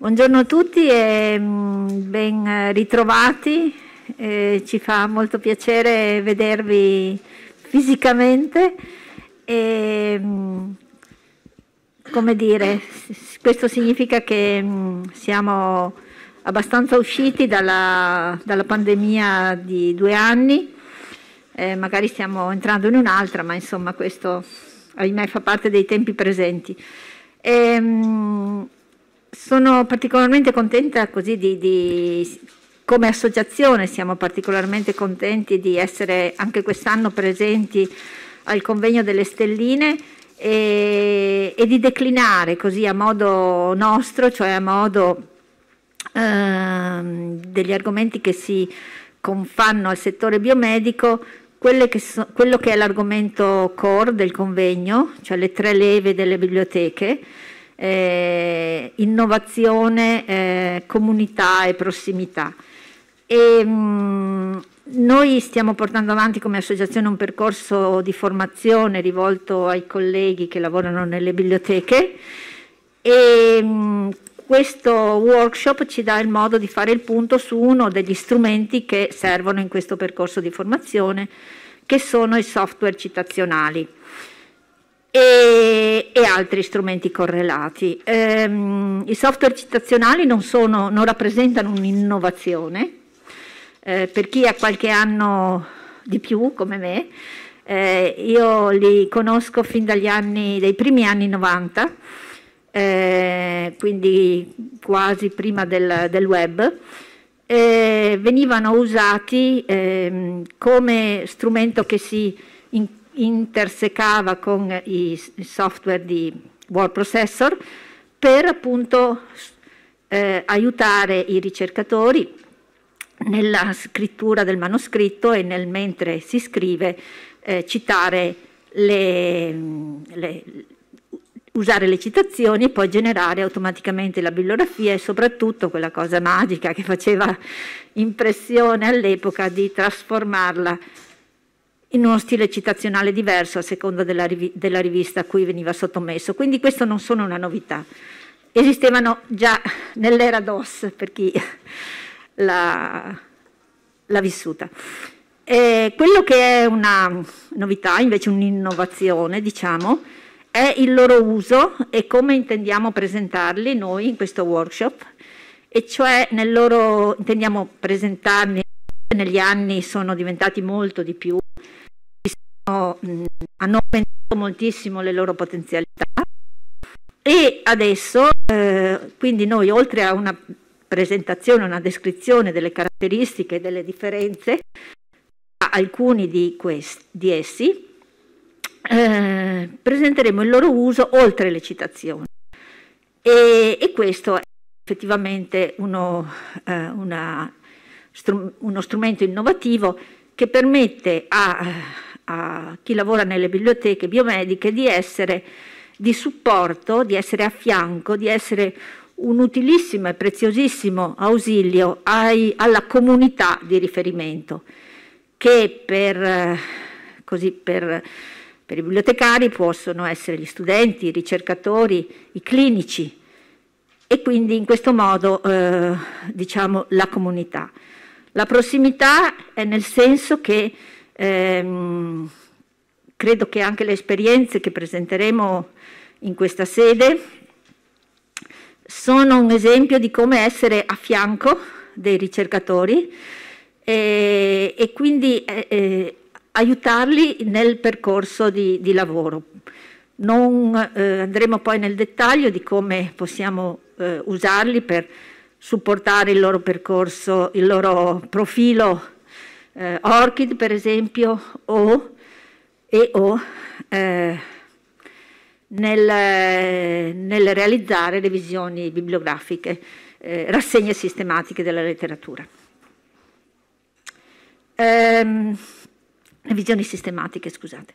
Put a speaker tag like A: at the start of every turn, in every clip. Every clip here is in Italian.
A: Buongiorno a tutti e mm, ben ritrovati, eh, ci fa molto piacere vedervi fisicamente e mm, come dire, questo significa che mm, siamo abbastanza usciti dalla, dalla pandemia di due anni, eh, magari stiamo entrando in un'altra, ma insomma questo ahimè fa parte dei tempi presenti. E, ehm, sono particolarmente contenta così di, di, come associazione siamo particolarmente contenti di essere anche quest'anno presenti al convegno delle stelline e, e, di declinare così a modo nostro, cioè a modo eh, degli argomenti che si confanno al settore biomedico, che so, quello che è l'argomento core del convegno, cioè le tre leve delle biblioteche eh, innovazione, eh, comunità e prossimità. E, mh, mm, noi stiamo portando avanti come associazione un percorso di formazione rivolto ai colleghi che lavorano nelle biblioteche e mm, questo workshop ci dà il modo di fare il punto su uno degli strumenti che servono in questo percorso di formazione, che sono i software citazionali e, e, altri strumenti correlati. Ehm, I software citazionali non, sono, non rappresentano un'innovazione, eh, per chi ha qualche anno di più come me, eh, io li conosco fin dagli anni, dai primi anni 90, eh, quindi quasi prima del, del web. venivano usati ehm, come strumento che si intersecava con i software di word processor per appunto eh, aiutare i ricercatori nella scrittura del manoscritto e nel mentre si scrive eh, citare le, le, usare le citazioni e poi generare automaticamente la bibliografia e soprattutto quella cosa magica che faceva impressione all'epoca di trasformarla in uno stile citazionale diverso a seconda della, riv- della rivista a cui veniva sottomesso. Quindi questo non sono una novità. Esistevano già nell'era DOS, per chi l'ha, l'ha vissuta. E quello che è una novità, invece un'innovazione, diciamo, è il loro uso e come intendiamo presentarli noi in questo workshop, e cioè nel loro, intendiamo presentarli negli anni sono diventati molto di più Mm, hanno aumentato moltissimo le loro potenzialità e adesso eh, quindi noi oltre a una presentazione, una descrizione delle caratteristiche e delle differenze tra alcuni di, questi, di essi, eh, presenteremo il loro uso oltre le citazioni. E, e questo è effettivamente uno, eh, una, str uno strumento innovativo che permette a a chi lavora nelle biblioteche biomediche di essere di supporto, di essere a fianco, di essere un utilissimo e preziosissimo ausilio ai, alla comunità di riferimento, che per, eh, così, per, per i bibliotecari possono essere gli studenti, i ricercatori, i clinici e quindi in questo modo eh, diciamo la comunità. La prossimità è nel senso che Ehm, credo che anche le esperienze che presenteremo in questa sede sono un esempio di come essere a fianco dei ricercatori e, e quindi eh, eh, aiutarli nel percorso di, di lavoro. Non eh, andremo poi nel dettaglio di come possiamo eh, usarli per supportare il loro percorso, il loro profilo eh, Orchid per esempio o e o eh, nel, nel, realizzare le visioni bibliografiche, eh, rassegne sistematiche della letteratura. Ehm, le visioni sistematiche, scusate.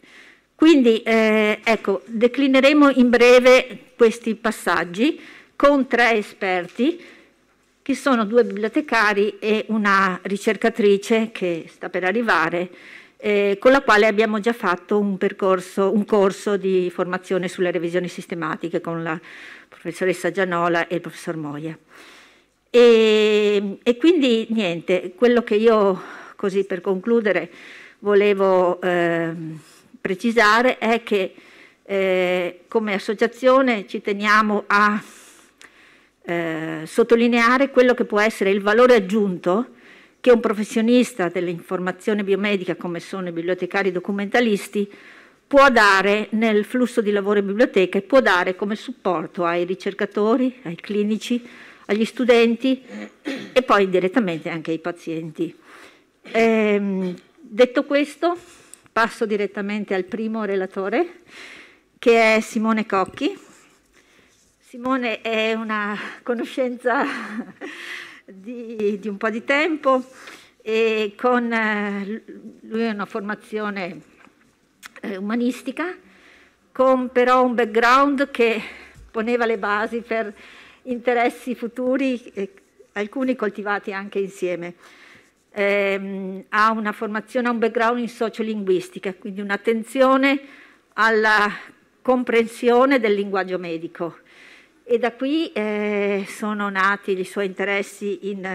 A: Quindi eh, ecco, declineremo in breve questi passaggi con tre esperti che sono due bibliotecari e una ricercatrice che sta per arrivare, eh, con la quale abbiamo già fatto un, percorso, un corso di formazione sulle revisioni sistematiche con la professoressa Gianola e il professor Moia. E, e, quindi niente, quello che io così per concludere volevo eh, precisare è che eh, come associazione ci teniamo a eh, sottolineare quello che può essere il valore aggiunto che un professionista dell'informazione biomedica, come sono i bibliotecari documentalisti, può dare nel flusso di lavoro in biblioteca e può dare come supporto ai ricercatori, ai clinici, agli studenti e poi direttamente anche ai pazienti. Ehm, detto questo, passo direttamente al primo relatore, che è Simone Cocchi Simone è una conoscenza di, di un po' di tempo e con eh, lui è una formazione eh, umanistica, con però un background che poneva le basi per interessi futuri, alcuni coltivati anche insieme. Eh, ha una formazione, ha un background in sociolinguistica, quindi un'attenzione alla comprensione del linguaggio medico e da qui eh, sono nati i suoi interessi in,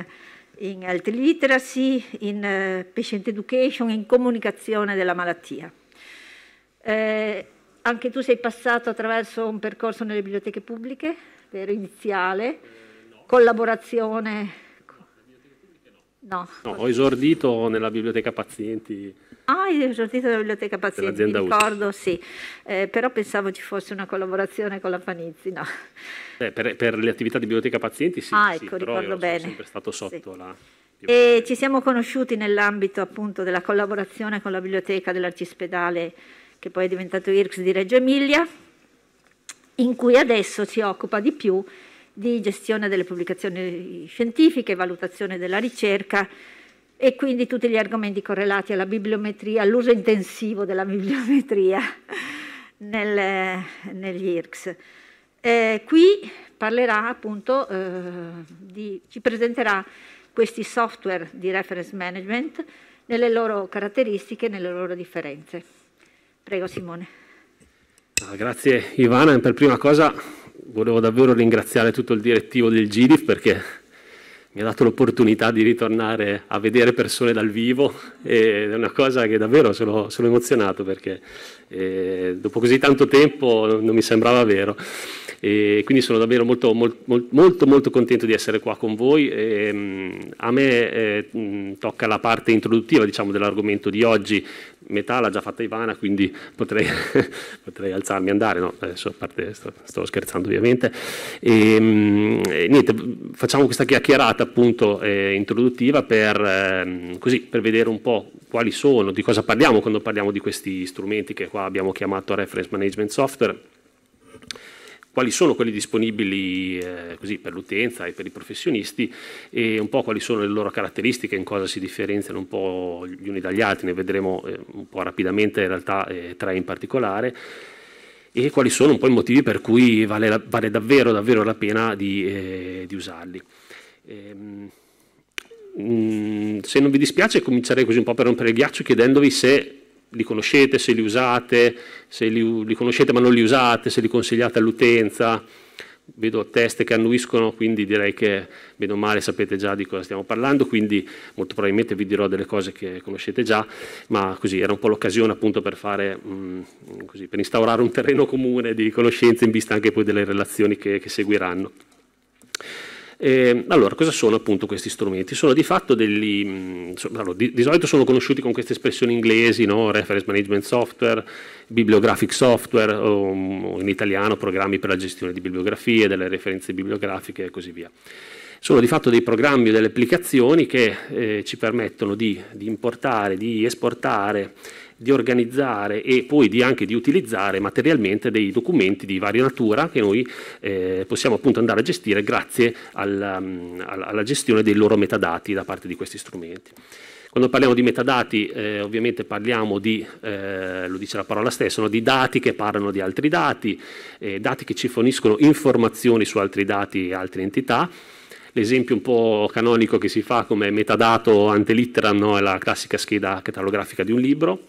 A: in health literacy, in eh, patient education, in comunicazione della malattia. Eh, anche tu sei passato attraverso un percorso nelle biblioteche pubbliche, vero, iniziale, eh, no. collaborazione No.
B: no. ho esordito nella biblioteca pazienti.
A: Ah, hai esordito nella biblioteca pazienti, mi ricordo, USA. sì. Eh, però pensavo ci fosse una collaborazione con la Panizzi, no.
B: Eh, per, per, le attività di biblioteca pazienti sì, ah, ecco, sì però io bene. sono sempre stato sotto sì. la...
A: E ci siamo conosciuti nell'ambito appunto della collaborazione con la biblioteca dell'arcispedale che poi è diventato IRCS di Reggio Emilia, in cui adesso si occupa di più di gestione delle pubblicazioni scientifiche, valutazione della ricerca e quindi tutti gli argomenti correlati alla bibliometria, all'uso intensivo della bibliometria nel, negli IRCS. Eh, qui parlerà appunto, eh, di, ci presenterà questi software di reference management nelle loro caratteristiche, e nelle loro differenze. Prego Simone.
B: Ah, grazie Ivana, per prima cosa volevo davvero ringraziare tutto il direttivo del GDIF perché mi ha dato l'opportunità di ritornare a vedere persone dal vivo ed è una cosa che davvero sono, sono emozionato perché eh, dopo così tanto tempo non mi sembrava vero e quindi sono davvero molto molto, molto, molto contento di essere qua con voi e, ehm, a me eh, tocca la parte introduttiva diciamo, dell'argomento di oggi metà l'ha già fatta Ivana, quindi potrei, potrei alzarmi e andare, no, adesso a parte sto, sto scherzando ovviamente. E, ehm, e, niente, facciamo questa chiacchierata appunto eh, introduttiva per, eh, così, per vedere un po' quali sono, di cosa parliamo quando parliamo di questi strumenti che qua abbiamo chiamato reference management software quali sono quelli disponibili eh, così, per l'utenza e per i professionisti e un po' quali sono le loro caratteristiche, in cosa si differenziano un po' gli uni dagli altri, ne vedremo eh, un po' rapidamente in realtà eh, tre in particolare e quali sono un po' i motivi per cui vale, la, vale davvero, davvero la pena di, eh, di usarli. Ehm, mh, mm, se non vi dispiace comincerei così un po' per rompere il ghiaccio chiedendovi se li conoscete, se li usate, se li, li conoscete ma non li usate, se li consigliate all'utenza. Vedo teste che annuiscono, quindi direi che meno male sapete già di cosa stiamo parlando, quindi molto probabilmente vi dirò delle cose che conoscete già, ma così era un po' l'occasione appunto per, fare, mh, mm, così, per instaurare un terreno comune di conoscenze in vista anche poi delle relazioni che, che seguiranno. Eh, allora, cosa sono appunto questi strumenti? Sono di fatto degli... Mm, allora, di, di, solito sono conosciuti con queste espressioni inglesi, no? reference management software, bibliographic software, mm, o in italiano programmi per la gestione di bibliografie, delle referenze bibliografiche e così via sono di fatto dei programmi o delle applicazioni che eh, ci permettono di, di, importare, di esportare di organizzare e poi di anche di utilizzare materialmente dei documenti di varia natura che noi eh, possiamo appunto andare a gestire grazie alla, mm, alla gestione dei loro metadati da parte di questi strumenti. Quando parliamo di metadati eh, ovviamente parliamo di, eh, lo dice la parola stessa, no? di dati che parlano di altri dati, eh, dati che ci forniscono informazioni su altri dati e altre entità, l'esempio un po' canonico che si fa come metadato antelitteram no? è la classica scheda catalografica di un libro,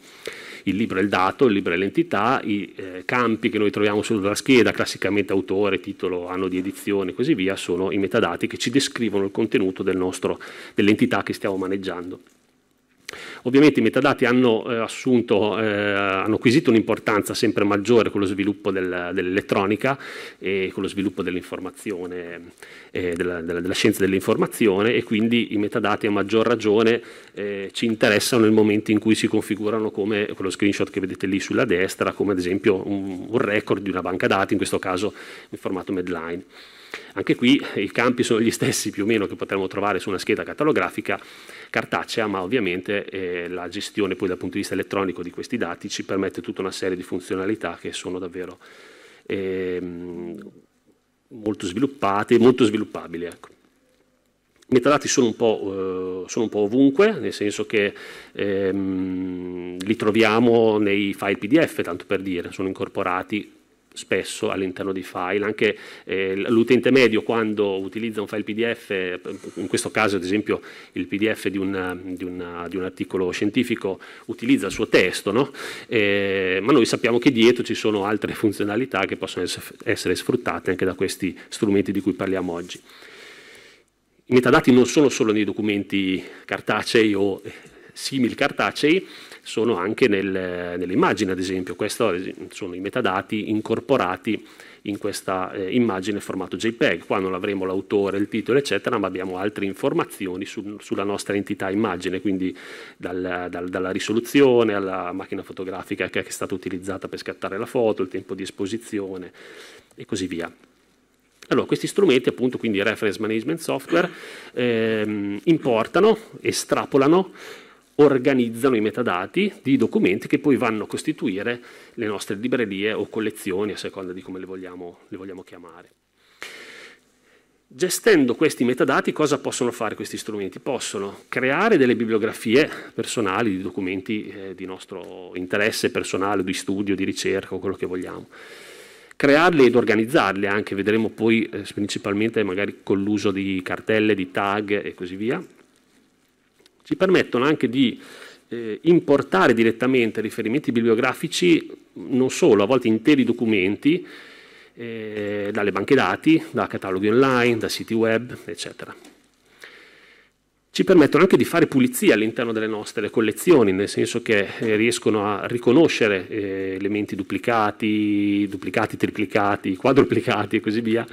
B: il libro è il dato, il libro è l'entità, i eh, campi che noi troviamo sulla scheda, classicamente autore, titolo, anno di edizione e così via, sono i metadati che ci descrivono il contenuto del dell'entità che stiamo maneggiando. Ovviamente i metadati hanno, eh, assunto, eh, hanno acquisito un'importanza sempre maggiore con lo sviluppo del, dell'elettronica e con lo sviluppo dell'informazione, eh, della, della, della, scienza dell'informazione e quindi i metadati a maggior ragione eh, ci interessano nel momento in cui si configurano come quello screenshot che vedete lì sulla destra, come ad esempio un, un record di una banca dati, in questo caso in formato Medline. Anche qui i campi sono gli stessi più o meno che potremmo trovare su una scheda catalografica, cartacea, ma ovviamente eh, la gestione poi dal punto di vista elettronico di questi dati ci permette tutta una serie di funzionalità che sono davvero ehm, molto sviluppate e molto sviluppabili. Ecco. I metadati sono un, eh, sono un, po', ovunque, nel senso che ehm, li troviamo nei file PDF, tanto per dire, sono incorporati spesso all'interno di file, anche eh, l'utente medio quando utilizza un file PDF, in questo caso ad esempio il PDF di, una, di, una, di un, articolo scientifico utilizza il suo testo, no? eh, ma noi sappiamo che dietro ci sono altre funzionalità che possono essere sfruttate anche da questi strumenti di cui parliamo oggi. I metadati non sono solo nei documenti cartacei o eh, simili cartacei, sono anche nel, nell'immagine, ad esempio, questi sono i metadati incorporati in questa eh, immagine formato JPEG. Qua non avremo l'autore, il titolo, eccetera, ma abbiamo altre informazioni su, sulla nostra entità immagine, quindi dal, dal, dalla risoluzione alla macchina fotografica che è stata utilizzata per scattare la foto, il tempo di esposizione e così via. Allora, questi strumenti, appunto, quindi reference management software, ehm, importano, estrapolano organizzano i metadati di documenti che poi vanno a costituire le nostre librerie o collezioni a seconda di come le vogliamo, le vogliamo chiamare. Gestendo questi metadati cosa possono fare questi strumenti? Possono creare delle bibliografie personali di documenti eh, di nostro interesse personale, di studio, di ricerca o quello che vogliamo. Crearli ed organizzarli anche, vedremo poi eh, principalmente magari con l'uso di cartelle, di tag e così via ci permettono anche di eh, importare direttamente riferimenti bibliografici, non solo, a volte interi documenti, eh, dalle banche dati, da cataloghi online, da siti web, eccetera. Ci permettono anche di fare pulizia all'interno delle nostre collezioni, nel senso che eh, riescono a riconoscere eh, elementi duplicati, duplicati, triplicati, quadruplicati e così via,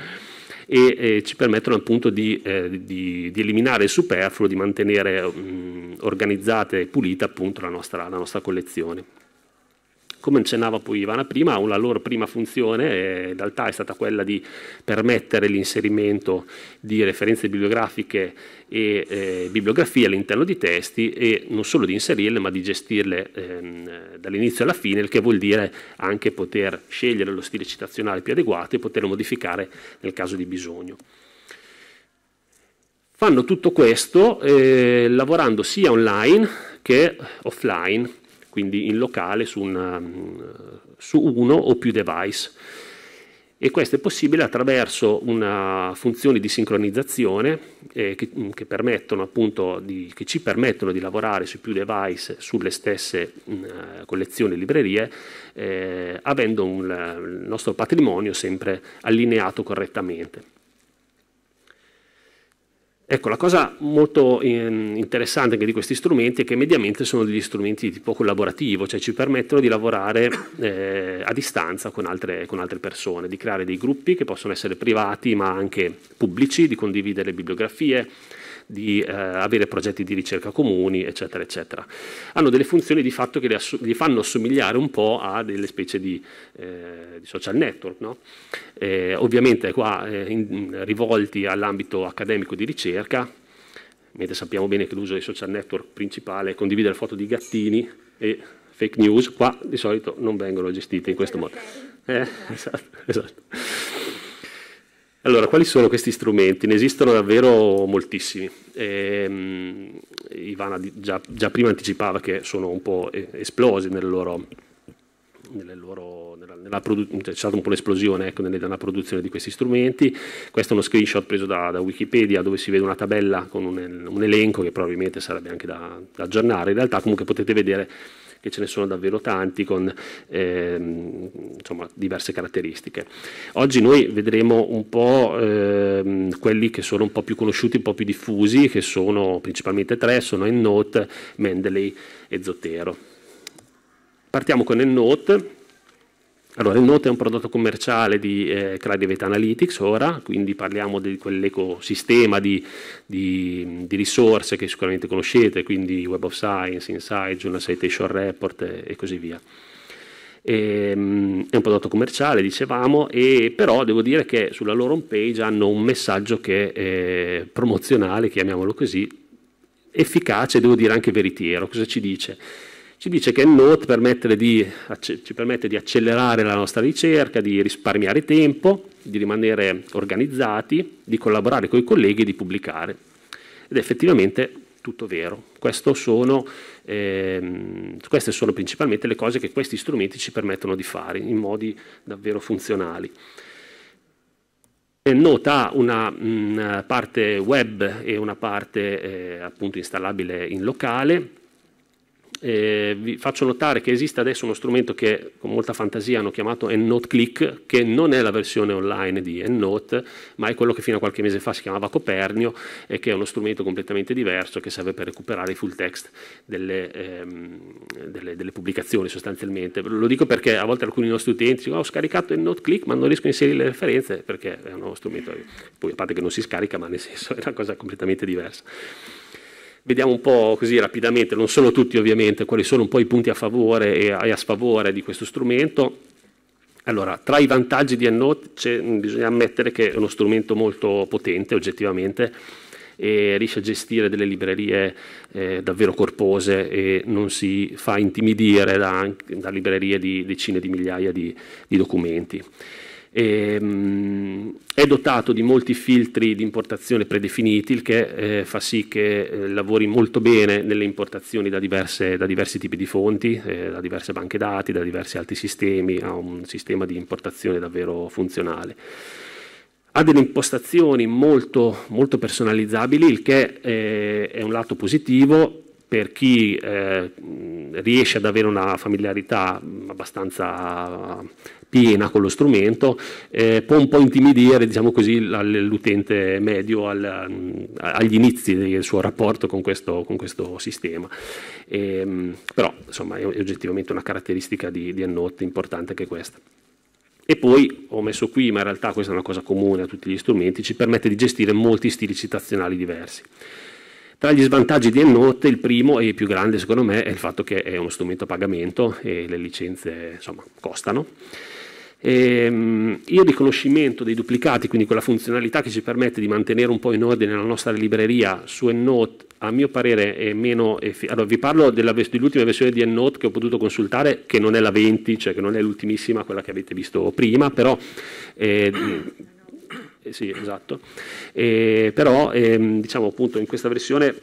B: e eh, ci permettono appunto di, eh, di, di, eliminare il superfluo, di mantenere mh, mm, organizzata e pulita appunto la nostra, la nostra collezione come accennava poi Ivana prima, la loro prima funzione eh, in realtà è stata quella di permettere l'inserimento di referenze bibliografiche e eh, bibliografie all'interno di testi e non solo di inserirle ma di gestirle ehm, dall'inizio alla fine, il che vuol dire anche poter scegliere lo stile citazionale più adeguato e poterlo modificare nel caso di bisogno. Fanno tutto questo eh, lavorando sia online che offline quindi in locale su, una, su uno o più device. E questo è possibile attraverso una funzione di sincronizzazione eh, che, mm, che, di, che, ci permettono di lavorare su più device sulle stesse mh, mm, eh, collezioni e librerie, eh, avendo un, il nostro patrimonio sempre allineato correttamente. Ecco, la cosa molto ehm, interessante anche di questi strumenti è che mediamente sono degli strumenti di tipo collaborativo, cioè ci permettono di lavorare eh, a distanza con altre, con altre, persone, di creare dei gruppi che possono essere privati ma anche pubblici, di condividere bibliografie, di eh, avere progetti di ricerca comuni, eccetera, eccetera. Hanno delle funzioni di fatto che li, fanno assomigliare un po' a delle specie di, eh, di social network, no? eh, ovviamente qua eh, in, rivolti all'ambito accademico di ricerca, mentre sappiamo bene che l'uso dei social network principale è condividere foto di gattini e fake news, qua di solito non vengono gestite in questo modo. Eh, esatto, esatto. Allora, quali sono questi strumenti? Ne esistono davvero moltissimi. E, ehm, Ivana già, già, prima anticipava che sono un po' esplosi nelle loro, nelle loro, nella, nella cioè, c'è stata un po' l'esplosione ecco, nella produzione di questi strumenti. Questo è uno screenshot preso da, da Wikipedia dove si vede una tabella con un, un elenco che probabilmente sarebbe anche da, da aggiornare. In realtà comunque potete vedere che ce ne sono davvero tanti con ehm, insomma, diverse caratteristiche. Oggi noi vedremo un po' ehm, quelli che sono un po' più conosciuti, un po' più diffusi, che sono principalmente tre, sono EndNote, Mendeley e Zotero. Partiamo con EndNote allora, il Note è un prodotto commerciale di eh, Credivate Analytics ora, quindi parliamo di quell'ecosistema di, di, di, risorse che sicuramente conoscete, quindi Web of Science, Insight, Journal Citation Report e, e così via. E, ehm, è un prodotto commerciale, dicevamo, e però devo dire che sulla loro home page hanno un messaggio che è eh, promozionale, chiamiamolo così, efficace, devo dire anche veritiero. Cosa ci dice? Ci dice che il note di, ci permette di accelerare la nostra ricerca, di risparmiare tempo, di rimanere organizzati, di collaborare con i colleghi e di pubblicare. Ed è effettivamente tutto vero. Sono, ehm, queste sono principalmente le cose che questi strumenti ci permettono di fare in modi davvero funzionali. Note ha una mh, parte web e una parte eh, appunto installabile in locale, eh, vi faccio notare che esiste adesso uno strumento che con molta fantasia hanno chiamato EndNote Click, che non è la versione online di EndNote, ma è quello che fino a qualche mese fa si chiamava Copernio e che è uno strumento completamente diverso che serve per recuperare i full text delle, ehm, delle, delle pubblicazioni sostanzialmente. Lo dico perché a volte alcuni nostri utenti dicono oh, ho scaricato EndNote Click ma non riesco a inserire le referenze perché è uno strumento, poi a parte che non si scarica, ma nel senso è una cosa completamente diversa. Vediamo un po' così rapidamente, non sono tutti ovviamente, quali sono un po' i punti a favore e a sfavore di questo strumento. Allora, tra i vantaggi di EndNote mm, bisogna ammettere che è uno strumento molto potente oggettivamente e riesce a gestire delle librerie eh, davvero corpose e non si fa intimidire da, da librerie di decine di migliaia di, di documenti. E, ehm, è dotato di molti filtri di importazione predefiniti, il che eh, fa sì che eh, lavori molto bene nelle importazioni da, diverse, da diversi tipi di fonti, eh, da diverse banche dati, da diversi altri sistemi, ha un sistema di importazione davvero funzionale. Ha delle impostazioni molto, molto personalizzabili, il che eh, è un lato positivo, per chi eh, riesce ad avere una familiarità abbastanza piena con lo strumento, eh, può un po' intimidire diciamo così, l'utente medio al, mm, agli inizi del suo rapporto con questo, con questo sistema. E, ehm, però insomma, è oggettivamente una caratteristica di, di Endnote importante che questa. E poi ho messo qui, ma in realtà questa è una cosa comune a tutti gli strumenti, ci permette di gestire molti stili citazionali diversi. Tra gli svantaggi di Ennote, il primo e il più grande secondo me è il fatto che è uno strumento a pagamento e le licenze insomma, costano. Ehm, il riconoscimento dei duplicati, quindi quella funzionalità che ci permette di mantenere un po' in ordine la nostra libreria su EndNote, a mio parere è meno... Effi- allora, vi parlo della, dell'ultima versione di EndNote che ho potuto consultare, che non è la 20, cioè che non è l'ultimissima, quella che avete visto prima, però... Ehm, eh, sì, esatto. Eh, però ehm, diciamo appunto in questa versione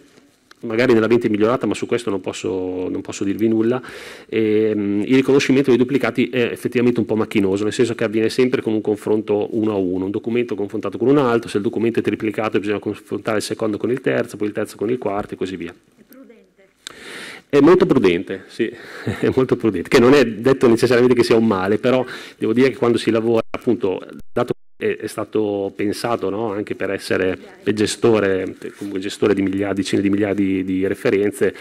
B: magari nella nell'ambiente migliorata, ma su questo non posso, non posso dirvi nulla, e, um, il riconoscimento dei duplicati è effettivamente un po' macchinoso, nel senso che avviene sempre con un confronto uno a uno, un documento confrontato con un altro, se il documento è triplicato bisogna confrontare il secondo con il terzo, poi il terzo con il quarto e così via. È molto prudente, sì, è molto prudente, che non è detto necessariamente che sia un male, però devo dire che quando si lavora, appunto, dato che è, è stato pensato no? anche per essere gestore, comunque gestore di miliardi, decine di migliaia di referenze,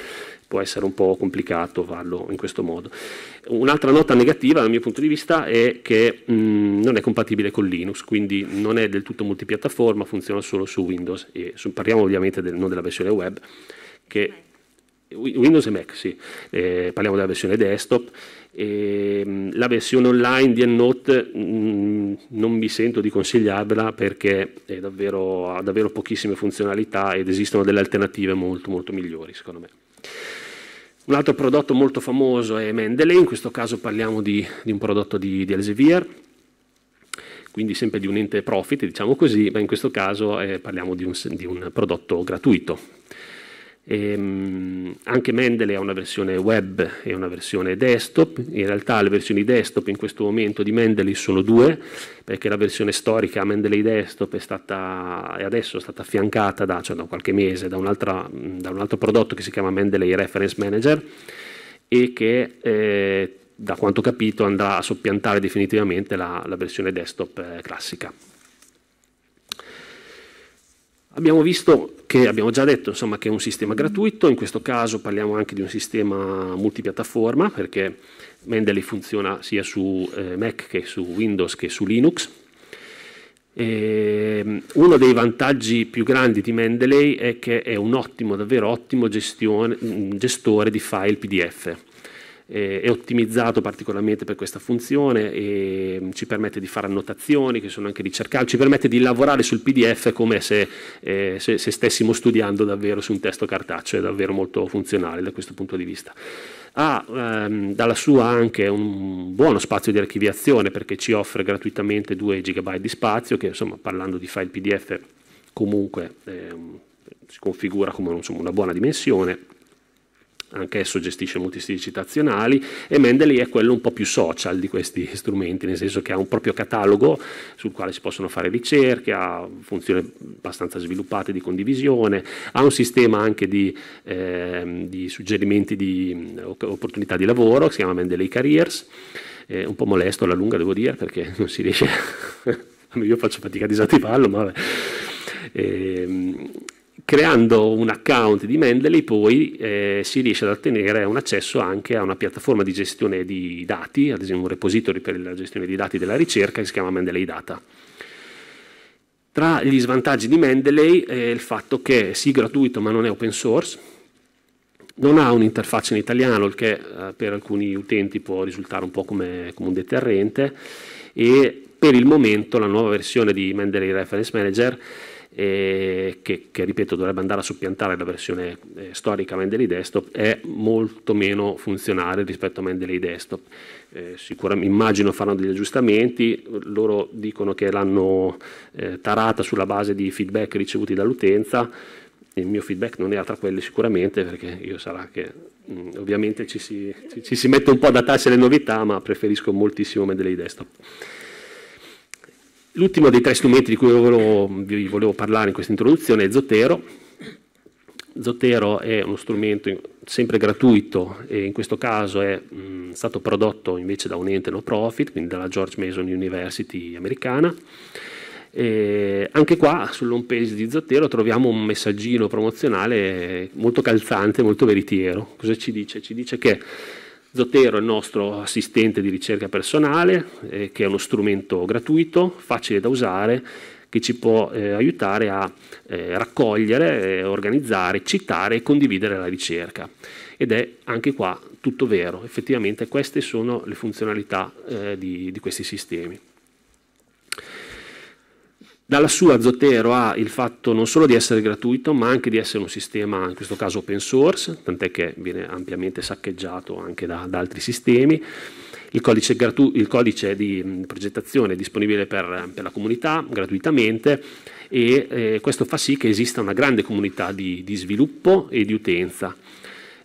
B: può essere un po' complicato farlo in questo modo. Un'altra nota negativa dal mio punto di vista è che mh, mm, non è compatibile con Linux, quindi non è del tutto multipiattaforma, funziona solo su Windows, su, parliamo ovviamente del, non della versione web, che Windows e Mac, sì, eh, parliamo della versione desktop e ehm, la versione online di EndNote mh, mm, non mi sento di consigliarvela perché davvero, ha davvero pochissime funzionalità ed esistono delle alternative molto molto migliori secondo me. Un altro prodotto molto famoso è Mendeley, in questo caso parliamo di, di un prodotto di, di, Elsevier, quindi sempre di un ente profit, diciamo così, ma in questo caso eh, parliamo di un, di un prodotto gratuito, Ehm, anche Mendeley ha una versione web e una versione desktop, in realtà le versioni desktop in questo momento di Mendeley sono due, perché la versione storica Mendeley desktop è stata, è adesso è stata affiancata da, cioè da qualche mese da, da, un altro prodotto che si chiama Mendeley Reference Manager e che eh, da quanto ho capito andrà a soppiantare definitivamente la, la versione desktop eh, classica. Abbiamo visto che, abbiamo già detto insomma, che è un sistema gratuito, in questo caso parliamo anche di un sistema multipiattaforma perché Mendeley funziona sia su eh, Mac che su Windows che su Linux. E ehm, uno dei vantaggi più grandi di Mendeley è che è un ottimo, davvero ottimo gestione, gestore di file PDF eh, è ottimizzato particolarmente per questa funzione e mm, ci permette di fare annotazioni che sono anche ricercabili, ci permette di lavorare sul PDF come se, eh, se, se stessimo studiando davvero su un testo cartaceo, è davvero molto funzionale da questo punto di vista ha ehm, dalla sua anche un buono spazio di archiviazione perché ci offre gratuitamente 2 GB di spazio che insomma parlando di file PDF comunque ehm, si configura come insomma, una buona dimensione anche esso gestisce molti stili citazionali e Mendeley è quello un po' più social di questi strumenti, nel senso che ha un proprio catalogo sul quale si possono fare ricerche, ha funzioni abbastanza sviluppate di condivisione, ha un sistema anche di, eh, di suggerimenti di mm, opportunità di lavoro, si chiama Mendeley Careers, è un po' molesto alla lunga devo dire perché non si riesce, a... io faccio fatica a disattivarlo, ma vabbè. E, ehm, creando un account di Mendeley poi eh, si riesce ad ottenere un accesso anche a una piattaforma di gestione di dati, ad esempio un repository per la gestione di dati della ricerca che si chiama Mendeley Data. Tra gli svantaggi di Mendeley è eh, il fatto che è sì gratuito ma non è open source, non ha un'interfaccia in italiano, il che eh, per alcuni utenti può risultare un po' come, come un deterrente e per il momento la nuova versione di Mendeley Reference Manager eh, che, che, ripeto dovrebbe andare a soppiantare la versione eh, storica Mendeley Desktop, è molto meno funzionale rispetto a Mendeley Desktop. Eh, sicuramente immagino faranno degli aggiustamenti, loro dicono che l'hanno eh, tarata sulla base di feedback ricevuti dall'utenza il mio feedback non era tra quelli sicuramente perché io sarà che mh, mm, ovviamente ci si, ci, ci si, mette un po' ad adattarsi alle novità ma preferisco moltissimo Mendeley Desktop. L'ultimo dei tre strumenti di cui volevo, vi volevo parlare in questa introduzione è Zotero. Zotero è uno strumento sempre gratuito e in questo caso è mh, mm, stato prodotto invece da un ente no profit, quindi dalla George Mason University americana. E anche qua sull'home page di Zotero troviamo un messaggino promozionale molto calzante, molto veritiero. Cosa ci dice? Ci dice che Zotero è il nostro assistente di ricerca personale, eh, che è uno strumento gratuito, facile da usare, che ci può eh, aiutare a eh, raccogliere, eh, organizzare, citare e condividere la ricerca. Ed è anche qua tutto vero, effettivamente queste sono le funzionalità eh, di, di questi sistemi. Dalla sua Zotero ha il fatto non solo di essere gratuito, ma anche di essere un sistema, in questo caso open source, tant'è che viene ampiamente saccheggiato anche da, da altri sistemi. Il codice, il codice, di progettazione è disponibile per, per la comunità gratuitamente e eh, questo fa sì che esista una grande comunità di, di sviluppo e di utenza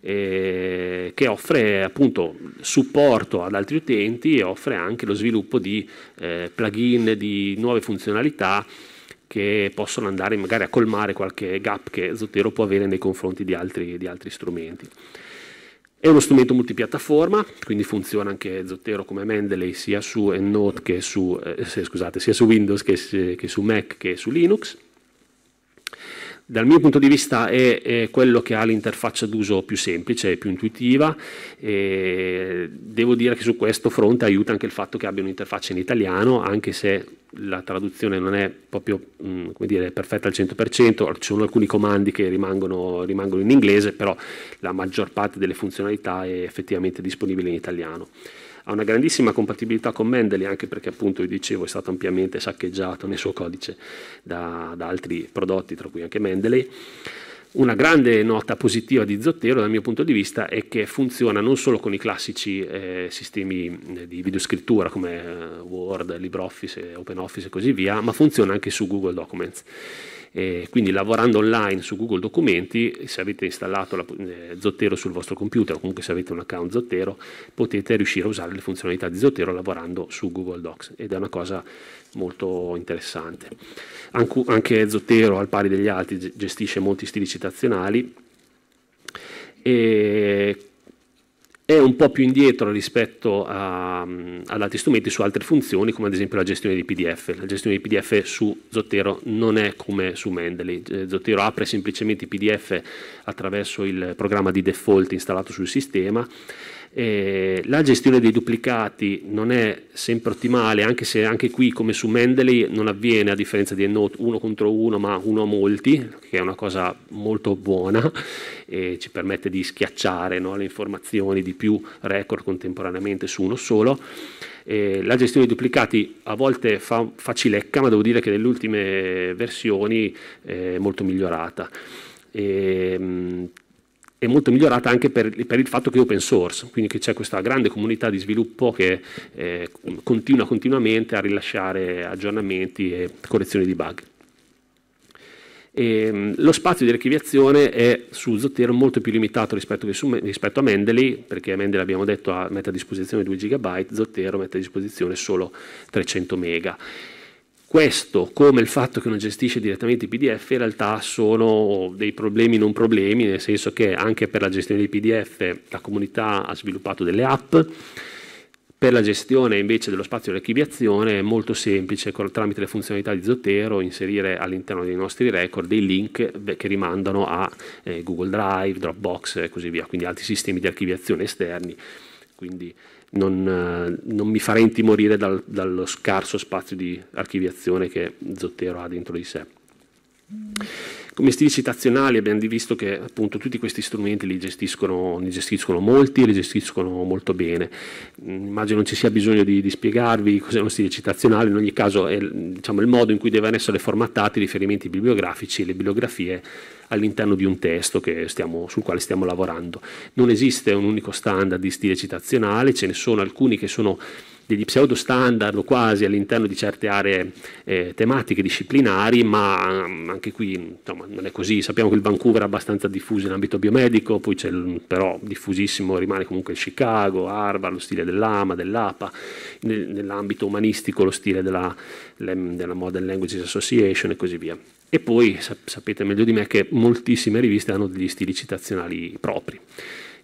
B: eh, che offre appunto supporto ad altri utenti e offre anche lo sviluppo di eh, plugin, di nuove funzionalità che possono andare magari a colmare qualche gap che Zotero può avere nei confronti di altri, di altri strumenti. È uno strumento multipiattaforma, quindi funziona anche Zotero come Mendeley sia su, Note che su, eh, scusate, sia su Windows che, che su Mac che su Linux dal mio punto di vista è, è quello che ha l'interfaccia d'uso più semplice, e più intuitiva e devo dire che su questo fronte aiuta anche il fatto che abbia un'interfaccia in italiano, anche se la traduzione non è proprio mh, mm, dire, perfetta al 100%, ci sono alcuni comandi che rimangono, rimangono in inglese, però la maggior parte delle funzionalità è effettivamente disponibile in italiano ha una grandissima compatibilità con Mendeley, anche perché appunto, vi dicevo, è stato ampiamente saccheggiato nel suo codice da, da altri prodotti, tra cui anche Mendeley. Una grande nota positiva di Zotero, dal mio punto di vista è che funziona non solo con i classici eh, sistemi eh, di videoscrittura come eh, Word, LibreOffice, OpenOffice e così via, ma funziona anche su Google Documents. Eh, quindi lavorando online su Google Documenti, se avete installato la, eh, Zottero sul vostro computer o comunque se avete un account Zotero, potete riuscire a usare le funzionalità di Zotero lavorando su Google Docs ed è una cosa molto interessante. Anc anche Zotero, al pari degli altri, gestisce molti stili citazionali e è un po' più indietro rispetto a, mm, ad altri strumenti su altre funzioni, come ad esempio la gestione di PDF. La gestione di PDF su Zotero non è come su Mendeley. Eh, Zotero apre semplicemente i PDF attraverso il programma di default installato sul sistema eh, la gestione dei duplicati non è sempre ottimale, anche se anche qui come su Mendeley non avviene a differenza di Endnote uno contro uno, ma uno a molti, che è una cosa molto buona e ci permette di schiacciare no, le informazioni di più record contemporaneamente su uno solo. Eh, la gestione dei duplicati a volte fa cilecca, ma devo dire che nelle ultime versioni è molto migliorata. E, ehm, è molto migliorata anche per, per, il fatto che è open source, quindi che c'è questa grande comunità di sviluppo che eh, continua continuamente a rilasciare aggiornamenti e correzioni di bug. E, ehm, lo spazio di archiviazione è su Zotero molto più limitato rispetto, su, rispetto a Mendeley, perché Mendeley abbiamo detto ah, mette a disposizione 2 GB, Zotero mette a disposizione solo 300 MB. Questo, come il fatto che non gestisce direttamente i PDF, in realtà sono dei problemi non problemi, nel senso che anche per la gestione dei PDF la comunità ha sviluppato delle app, per la gestione invece dello spazio di archiviazione è molto semplice, tramite le funzionalità di Zotero, inserire all'interno dei nostri record dei link che rimandano a eh, Google Drive, Dropbox e così via, quindi altri sistemi di archiviazione esterni. Quindi non, eh, non mi farei intimorire dal, dallo scarso spazio di archiviazione che Zotero ha dentro di sé. Come stili citazionali abbiamo visto che appunto tutti questi strumenti li gestiscono, li gestiscono molti li gestiscono molto bene. Mm, immagino non ci sia bisogno di, di spiegarvi cos'è uno stile citazionale, in ogni caso è diciamo, il modo in cui devono essere formattati i riferimenti bibliografici e le bibliografie all'interno di un testo stiamo, sul quale stiamo lavorando. Non esiste un unico standard di stile citazionale, ce ne sono alcuni che sono degli pseudo standard o quasi all'interno di certe aree eh, tematiche disciplinari, ma mm, anche qui insomma, non è così. Sappiamo che il Vancouver è abbastanza diffuso in ambito biomedico, poi c'è però diffusissimo rimane comunque il Chicago, Harvard, lo stile dell'AMA, dell'APA, nell'ambito umanistico lo stile della, della Modern Languages Association e così via. E poi sapete meglio di me che moltissime riviste hanno degli stili citazionali propri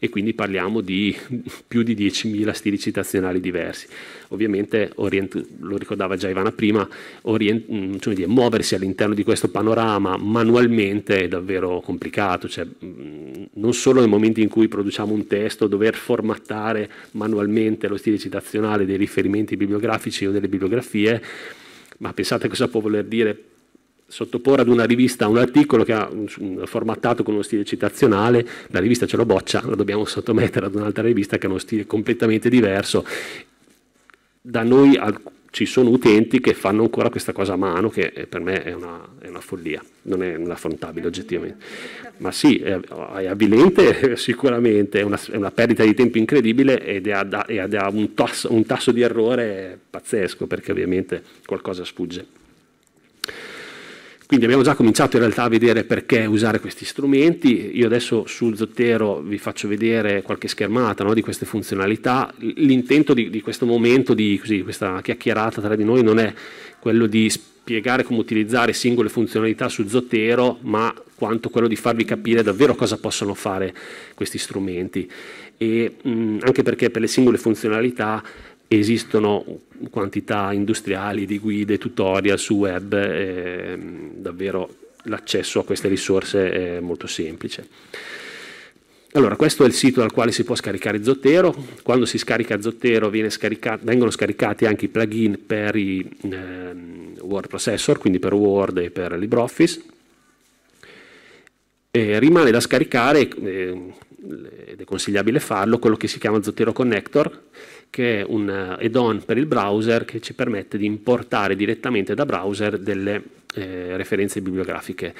B: e quindi parliamo di più di 10.000 stili citazionali diversi. Ovviamente, orient- lo ricordava già Ivana prima, orient- mm, cioè dire, muoversi all'interno di questo panorama manualmente è davvero complicato, cioè, mm, non solo nel momento in cui produciamo un testo, dover formattare manualmente lo stile citazionale dei riferimenti bibliografici o delle bibliografie, ma pensate cosa può voler dire sottoporre ad una rivista un articolo che ha formattato con uno stile citazionale, la rivista ce lo boccia, la dobbiamo sottomettere ad un'altra rivista che ha uno stile completamente diverso. Da noi al, ci sono utenti che fanno ancora questa cosa a mano, che per me è una, è una follia, non è affrontabile oggettivamente. Ma sì, è, è avvilente sicuramente, è una, è una, perdita di tempo incredibile ed ha un, un tasso di errore pazzesco, perché ovviamente qualcosa sfugge. Quindi abbiamo già cominciato in realtà a vedere perché usare questi strumenti, io adesso su Zotero vi faccio vedere qualche schermata no, di queste funzionalità, l'intento di, di, questo momento, di così, questa chiacchierata tra di noi non è quello di spiegare come utilizzare singole funzionalità su Zotero, ma quanto quello di farvi capire davvero cosa possono fare questi strumenti, e, mh, anche perché per le singole funzionalità esistono quantità industriali di guide, tutorial su web, eh, davvero l'accesso a queste risorse è molto semplice. Allora, questo è il sito dal quale si può scaricare Zotero. Quando si scarica Zotero scarica vengono scaricati anche i plugin per i eh, word processor, quindi per Word e per LibreOffice. E rimane da scaricare, eh, ed è consigliabile farlo, quello che si chiama Zotero Connector, che è un eh, add-on per il browser che ci permette di importare direttamente da browser delle eh, referenze bibliografiche.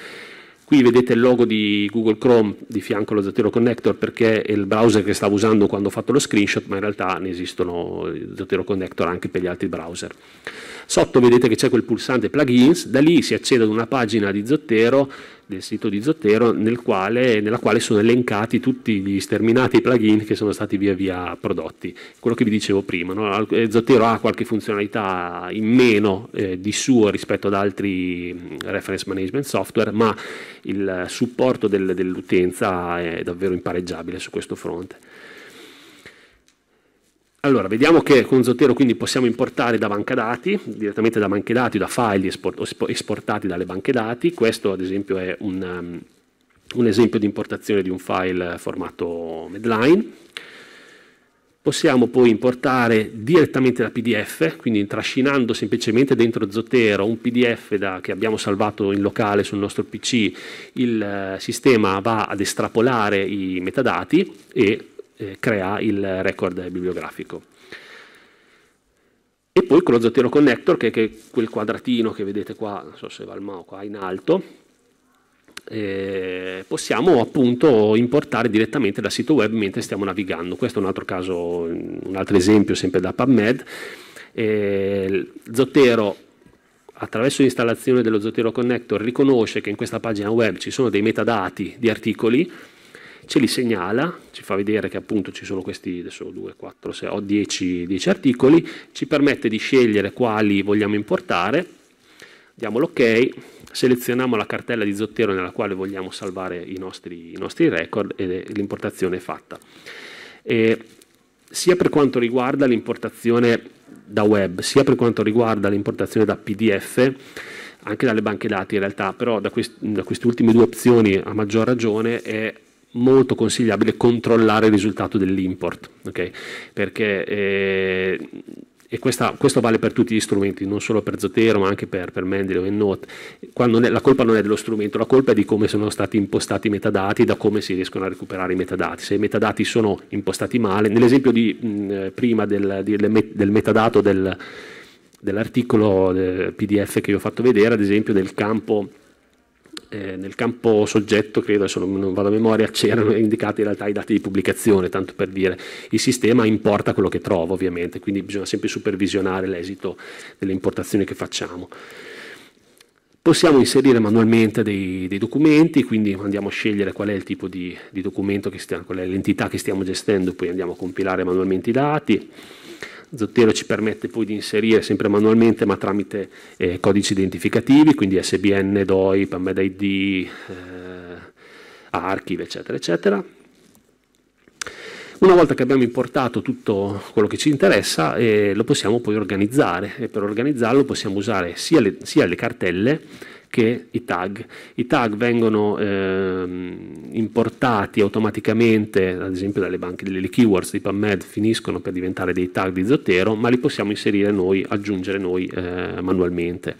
B: Qui vedete il logo di Google Chrome di fianco allo Zotero Connector perché è il browser che stavo usando quando ho fatto lo screenshot, ma in realtà ne esistono eh, Zotero Connector anche per gli altri browser. Sotto vedete che c'è quel pulsante plugins, da lì si accede ad una pagina di Zotero, del sito di Zotero, nel quale, nella quale sono elencati tutti gli sterminati plugin che sono stati via via prodotti. Quello che vi dicevo prima, no? Eh, Zottero ha qualche funzionalità in meno eh, di suo rispetto ad altri mm, reference management software, ma il supporto del, dell'utenza è davvero impareggiabile su questo fronte. Allora, vediamo che con Zotero quindi possiamo importare da banca dati, direttamente da banche dati, da file esportati dalle banche dati. Questo ad esempio è un, um, un esempio di importazione di un file formato Medline. Possiamo poi importare direttamente da PDF, quindi trascinando semplicemente dentro Zotero un PDF da, che abbiamo salvato in locale sul nostro PC, il uh, sistema va ad estrapolare i metadati e eh, crea il record bibliografico. E poi con lo zottero connector, che, è quel quadratino che vedete qua, non so se va al mao, qua in alto, eh, possiamo appunto importare direttamente dal sito web mentre stiamo navigando. Questo è un altro caso, un altro esempio sempre da PubMed. Eh, Zotero attraverso l'installazione dello Zotero Connector riconosce che in questa pagina web ci sono dei metadati di articoli ce li segnala, ci fa vedere che appunto ci sono questi adesso 2, 4, 6, ho 10, 10 articoli, ci permette di scegliere quali vogliamo importare, diamo l'ok, selezioniamo la cartella di Zottero nella quale vogliamo salvare i nostri, i nostri record e l'importazione è fatta. E sia per quanto riguarda l'importazione da web, sia per quanto riguarda l'importazione da PDF, anche dalle banche dati in realtà, però da, quest da queste ultime due opzioni a maggior ragione è molto consigliabile controllare il risultato dell'import, okay? perché eh, e questa, questo vale per tutti gli strumenti, non solo per Zotero, ma anche per, per Mendeley e Note. È, la colpa non è dello strumento, la colpa è di come sono stati impostati i metadati, e da come si riescono a recuperare i metadati. Se i metadati sono impostati male, nell'esempio di mh, prima del, di, del metadato del, dell'articolo del eh, PDF che vi ho fatto vedere, ad esempio nel campo eh, nel campo soggetto, credo, adesso non vado a memoria, c'erano indicati in realtà i dati di pubblicazione, tanto per dire, il sistema importa quello che trova ovviamente, quindi bisogna sempre supervisionare l'esito delle importazioni che facciamo. Possiamo inserire manualmente dei, dei, documenti, quindi andiamo a scegliere qual è il tipo di, di documento, stiamo, qual è l'entità che stiamo gestendo, poi andiamo a compilare manualmente i dati. Zotero ci permette poi di inserire sempre manualmente ma tramite eh, codici identificativi, quindi SBN, DOI, PAMED ID, eh, Archive, eccetera, eccetera. Una volta che abbiamo importato tutto quello che ci interessa, eh, lo possiamo poi organizzare e per organizzarlo possiamo usare sia le, sia le cartelle che i tag. I tag vengono ehm, importati automaticamente, ad esempio dalle banche delle keywords di PubMed finiscono per diventare dei tag di Zotero, ma li possiamo inserire noi, aggiungere noi eh, manualmente.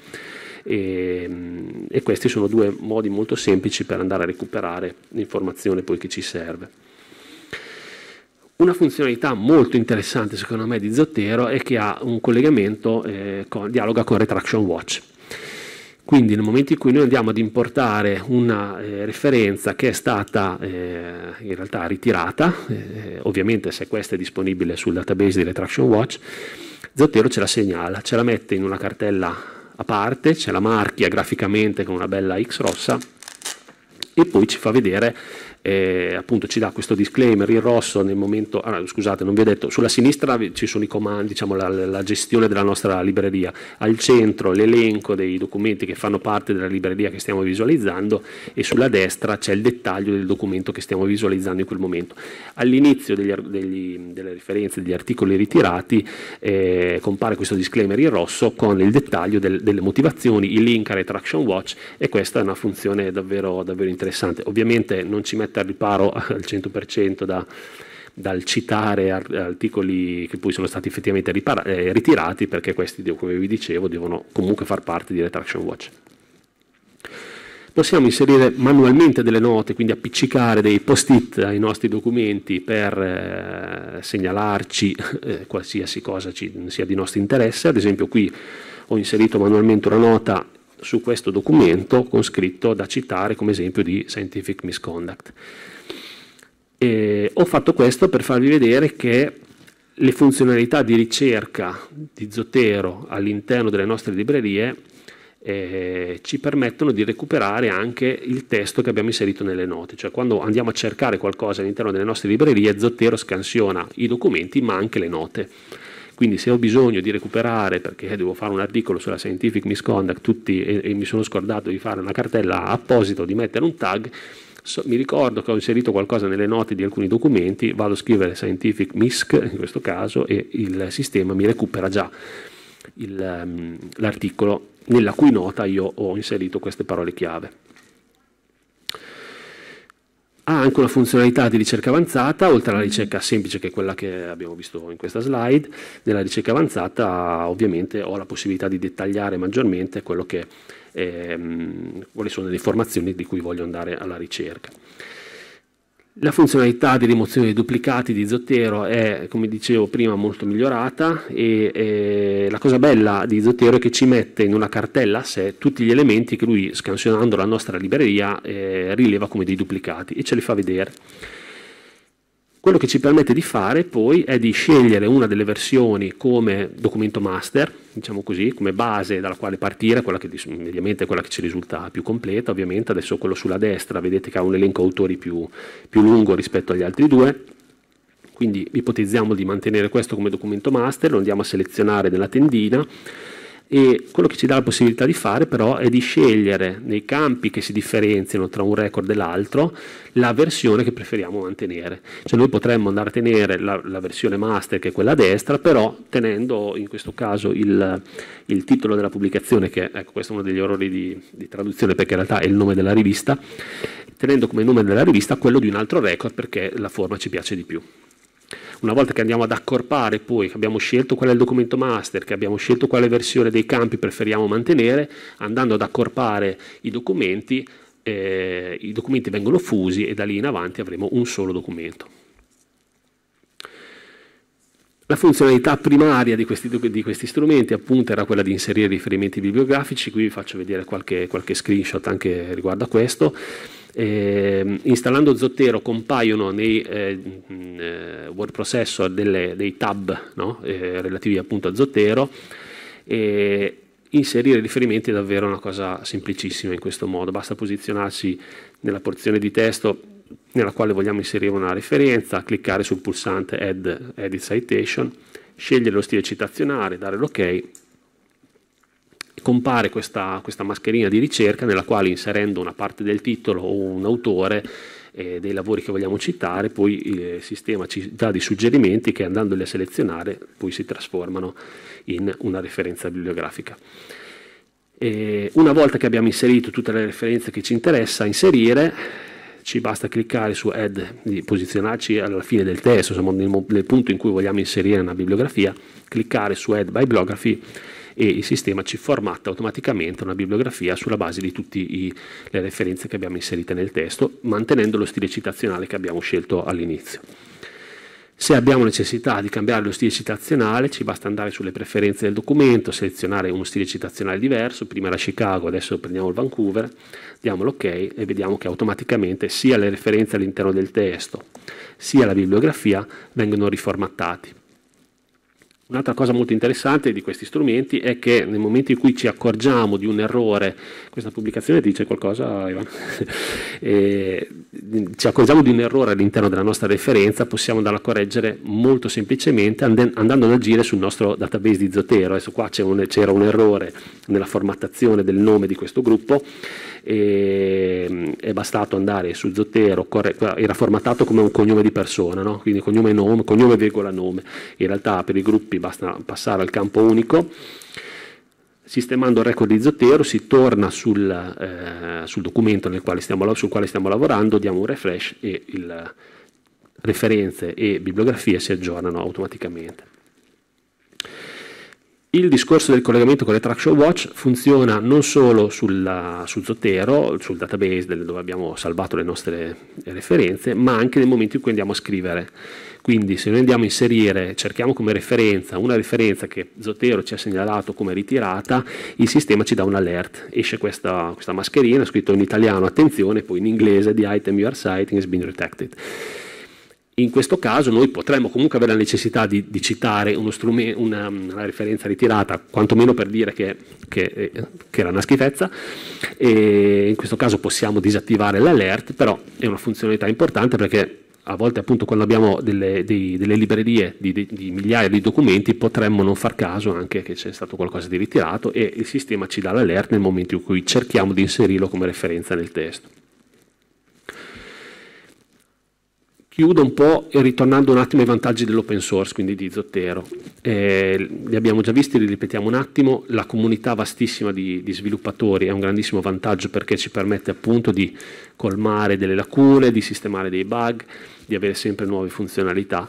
B: E, ehm, e, questi sono due modi molto semplici per andare a recuperare l'informazione poi che ci serve. Una funzionalità molto interessante secondo me di Zotero è che ha un collegamento, eh, con, dialoga con Retraction Watch quindi nel momento in cui noi andiamo ad importare una eh, referenza che è stata eh, in realtà ritirata, eh, ovviamente se questa è disponibile sul database di Retraction Watch, Zotero ce la segnala, ce la mette in una cartella a parte, ce la marchia graficamente con una bella X rossa e poi ci fa vedere eh, appunto ci dà questo disclaimer in rosso nel momento, ah, scusate non vi ho detto, sulla sinistra ci sono i comandi, diciamo la, la gestione della nostra libreria, al centro l'elenco dei documenti che fanno parte della libreria che stiamo visualizzando e sulla destra c'è il dettaglio del documento che stiamo visualizzando in quel momento. All'inizio delle referenze, degli articoli ritirati eh, compare questo disclaimer in rosso con il dettaglio del, delle motivazioni, il link a Retraction Watch e questa è una funzione davvero, davvero interessante. Ovviamente non ci mette mette al riparo al 100% da, dal citare articoli che poi sono stati effettivamente ripara- eh, ritirati perché questi, come vi dicevo, devono comunque far parte di Retraction Watch. Possiamo inserire manualmente delle note, quindi appiccicare dei post-it ai nostri documenti per eh, segnalarci eh, qualsiasi cosa ci, sia di nostro interesse. Ad esempio qui ho inserito manualmente una nota su questo documento con scritto da citare come esempio di scientific misconduct. E ho fatto questo per farvi vedere che le funzionalità di ricerca di Zotero all'interno delle nostre librerie eh, ci permettono di recuperare anche il testo che abbiamo inserito nelle note, cioè quando andiamo a cercare qualcosa all'interno delle nostre librerie, Zotero scansiona i documenti ma anche le note. Quindi se ho bisogno di recuperare perché devo fare un articolo sulla scientific misconduct tutti, e, e mi sono scordato di fare una cartella apposita o di mettere un tag, So, mi ricordo che ho inserito qualcosa nelle note di alcuni documenti, vado a scrivere scientific misc in questo caso e il sistema mi recupera già il, um, l'articolo nella cui nota io ho inserito queste parole chiave ha anche una funzionalità di ricerca avanzata, oltre alla mm. ricerca semplice che è quella che abbiamo visto in questa slide, nella ricerca avanzata ovviamente ho la possibilità di dettagliare maggiormente quello che, ehm, quali sono le informazioni di cui voglio andare alla ricerca. La funzionalità di rimozione dei duplicati di Zotero è, come dicevo prima, molto migliorata e, e la cosa bella di Zotero è che ci mette in una cartella a sé tutti gli elementi che lui, scansionando la nostra libreria, eh, rileva come dei duplicati e ce li fa vedere. Quello che ci permette di fare poi è di scegliere una delle versioni come documento master, diciamo così, come base dalla quale partire, quella che mediamente è quella che ci risulta più completa, ovviamente adesso quello sulla destra vedete che ha un elenco autori più, più lungo rispetto agli altri due, quindi ipotizziamo di mantenere questo come documento master, lo andiamo a selezionare nella tendina, e quello che ci dà la possibilità di fare però è di scegliere nei campi che si differenziano tra un record e l'altro la versione che preferiamo mantenere. Cioè noi potremmo andare a tenere la, la versione master che è quella a destra, però tenendo in questo caso il, il titolo della pubblicazione, che ecco questo è uno degli errori di, di traduzione perché in realtà è il nome della rivista, tenendo come nome della rivista quello di un altro record perché la forma ci piace di più una volta che andiamo ad accorpare poi, che abbiamo scelto qual è il documento master, che abbiamo scelto quale versione dei campi preferiamo mantenere, andando ad accorpare i documenti, eh, i documenti vengono fusi e da lì in avanti avremo un solo documento. La funzionalità primaria di questi, di questi strumenti appunto era quella di inserire riferimenti bibliografici, qui vi faccio vedere qualche, qualche screenshot anche riguardo a questo eh, installando Zotero compaiono nei eh, mm, eh, word processor delle, dei tab no? eh, relativi appunto a Zotero e inserire riferimenti è davvero una cosa semplicissima in questo modo, basta posizionarsi nella porzione di testo nella quale vogliamo inserire una referenza, cliccare sul pulsante Add Edit Citation, scegliere lo stile citazionare, dare l'ok compare questa, questa mascherina di ricerca nella quale inserendo una parte del titolo o un autore eh, dei lavori che vogliamo citare, poi il sistema ci dà dei suggerimenti che andandoli a selezionare poi si trasformano in una referenza bibliografica. E una volta che abbiamo inserito tutte le referenze che ci interessa inserire, ci basta cliccare su Add, posizionarci alla fine del testo, insomma nel, nel punto in cui vogliamo inserire una bibliografia, cliccare su Add Bibliography e il sistema ci formatta automaticamente una bibliografia sulla base di tutte le referenze che abbiamo inserite nel testo, mantenendo lo stile citazionale che abbiamo scelto all'inizio. Se abbiamo necessità di cambiare lo stile citazionale, ci basta andare sulle preferenze del documento, selezionare uno stile citazionale diverso, prima era Chicago, adesso prendiamo il Vancouver, diamo l'ok e vediamo che automaticamente sia le referenze all'interno del testo sia la bibliografia vengono riformattati. Un'altra cosa molto interessante di questi strumenti è che nel momento in cui ci accorgiamo di un errore, questa pubblicazione dice qualcosa, Ivan, e, ci accorgiamo di un errore all'interno della nostra referenza, possiamo andarla a correggere molto semplicemente andando ad agire sul nostro database di Zotero. Adesso qua un, c'era un errore nella formattazione del nome di questo gruppo e, è bastato andare su Zotero, corre, era formattato come un cognome di persona, no? quindi cognome nome, cognome virgola nome, in realtà per i gruppi basta passare al campo unico, sistemando il record di Zotero si torna sul, eh, sul documento quale stiamo, sul quale stiamo lavorando, diamo un refresh e il, referenze e bibliografie si aggiornano automaticamente. Il discorso del collegamento con le Traction Watch funziona non solo sulla, sul Zotero, sul database dove abbiamo salvato le nostre referenze, ma anche nel momento in cui andiamo a scrivere. Quindi se noi andiamo a inserire, cerchiamo come referenza una referenza che Zotero ci ha segnalato come ritirata, il sistema ci dà un alert. Esce questa, questa mascherina, scritto in italiano attenzione, poi in inglese the item you are citing has been detected. In questo caso noi potremmo comunque avere la necessità di, di citare una, una, referenza ritirata, quantomeno per dire che, che, eh, che era una schifezza, e in questo caso possiamo disattivare l'alert, però è una funzionalità importante perché a volte appunto quando abbiamo delle, dei, delle librerie di, di, di, migliaia di documenti potremmo non far caso anche che c'è stato qualcosa di ritirato e il sistema ci dà l'alert nel momento in cui cerchiamo di inserirlo come referenza nel testo. Chiudo un po' e ritornando un attimo ai vantaggi dell'open source, quindi di Zotero. Eh, li abbiamo già visti, li ripetiamo un attimo. La comunità vastissima di, di, sviluppatori è un grandissimo vantaggio perché ci permette appunto di colmare delle lacune, di sistemare dei bug, di avere sempre nuove funzionalità.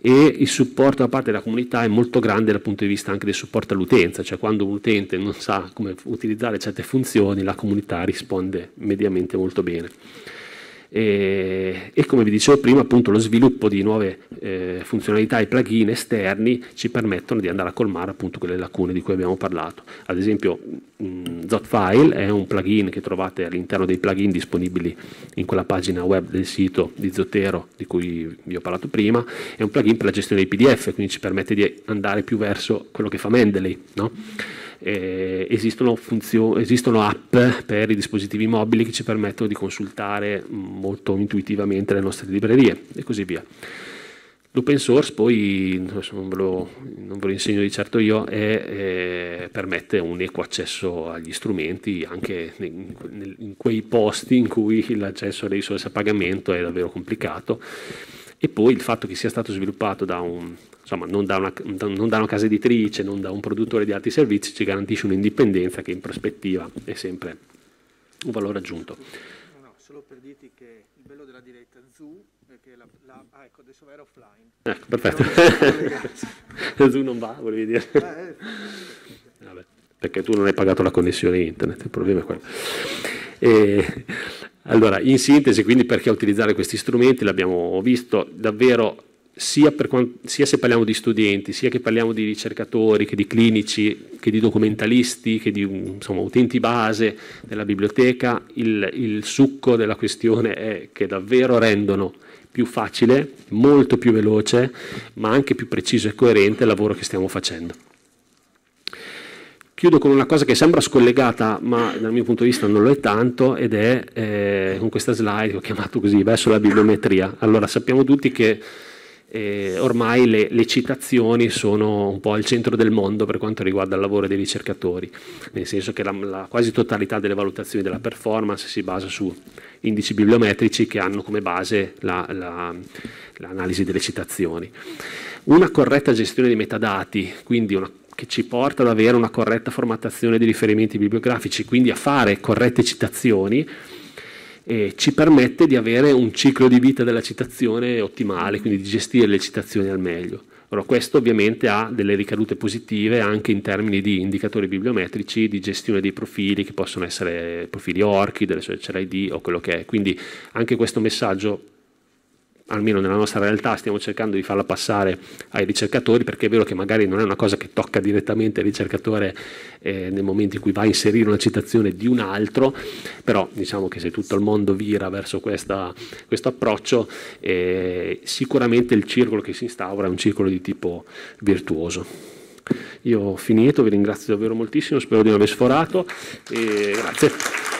B: E il supporto da parte della comunità è molto grande dal punto di vista anche del supporto all'utenza, cioè quando un utente non sa come utilizzare certe funzioni, la comunità risponde mediamente molto bene e, e, come vi dicevo prima appunto lo sviluppo di nuove eh, funzionalità e plugin esterni ci permettono di andare a colmare appunto quelle lacune di cui abbiamo parlato ad esempio mh, mm, Zotfile è un plugin che trovate all'interno dei plugin disponibili in quella pagina web del sito di Zotero di cui vi ho parlato prima è un plugin per la gestione dei PDF quindi ci permette di andare più verso quello che fa Mendeley no? eh, esistono, funzio- esistono, app per i dispositivi mobili che ci permettono di consultare molto intuitivamente le nostre librerie e così via. L'open source poi, non ve, lo, non ve lo insegno di certo io, è, è, eh, permette un equo accesso agli strumenti anche in, in quei posti in cui l'accesso alle risorse a pagamento è davvero complicato e poi il fatto che sia stato sviluppato da un, insomma, non da, una, non da, una, casa editrice, non da un produttore di altri servizi, ci garantisce un'indipendenza che in prospettiva è sempre un valore aggiunto.
C: No, no, solo per dirti che il bello della diretta Zoo è che la, la ah, ecco, adesso era offline. Ecco, perfetto. Zoo non va, volevi dire. Ah, eh,
B: Vabbè, perché tu non hai pagato la connessione internet, il problema è quello. E, allora, in sintesi, quindi perché utilizzare questi strumenti, l'abbiamo visto, davvero sia, quanto, sia, se parliamo di studenti, sia che parliamo di ricercatori, che di clinici, che di documentalisti, che di insomma, utenti base della biblioteca, il, il succo della questione è che davvero rendono più facile, molto più veloce, ma anche più preciso e coerente il lavoro che stiamo facendo. Chiudo con una cosa che sembra scollegata, ma dal mio punto di vista non lo è tanto, ed è eh, con questa slide che ho chiamato così, verso la bibliometria. Allora sappiamo tutti che eh, ormai le, le, citazioni sono un po' al centro del mondo per quanto riguarda il lavoro dei ricercatori, nel senso che la, la quasi totalità delle valutazioni della performance si basa su indici bibliometrici che hanno come base la, la, l'analisi delle citazioni. Una corretta gestione dei metadati, quindi una che ci porta ad avere una corretta formattazione di riferimenti bibliografici, quindi a fare corrette citazioni, e ci permette di avere un ciclo di vita della citazione ottimale, quindi di gestire le citazioni al meglio. Allora, questo ovviamente ha delle ricadute positive anche in termini di indicatori bibliometrici, di gestione dei profili che possono essere profili ORCID, delle social ID o quello che è. Quindi anche questo messaggio almeno nella nostra realtà stiamo cercando di farla passare ai ricercatori perché è vero che magari non è una cosa che tocca direttamente il ricercatore eh, nel momento in cui va a inserire una citazione di un altro, però diciamo che se tutto il mondo vira verso questa, questo approccio eh, sicuramente il circolo che si instaura è un circolo di tipo virtuoso. Io ho finito, vi ringrazio davvero moltissimo, spero di non aver sforato e grazie.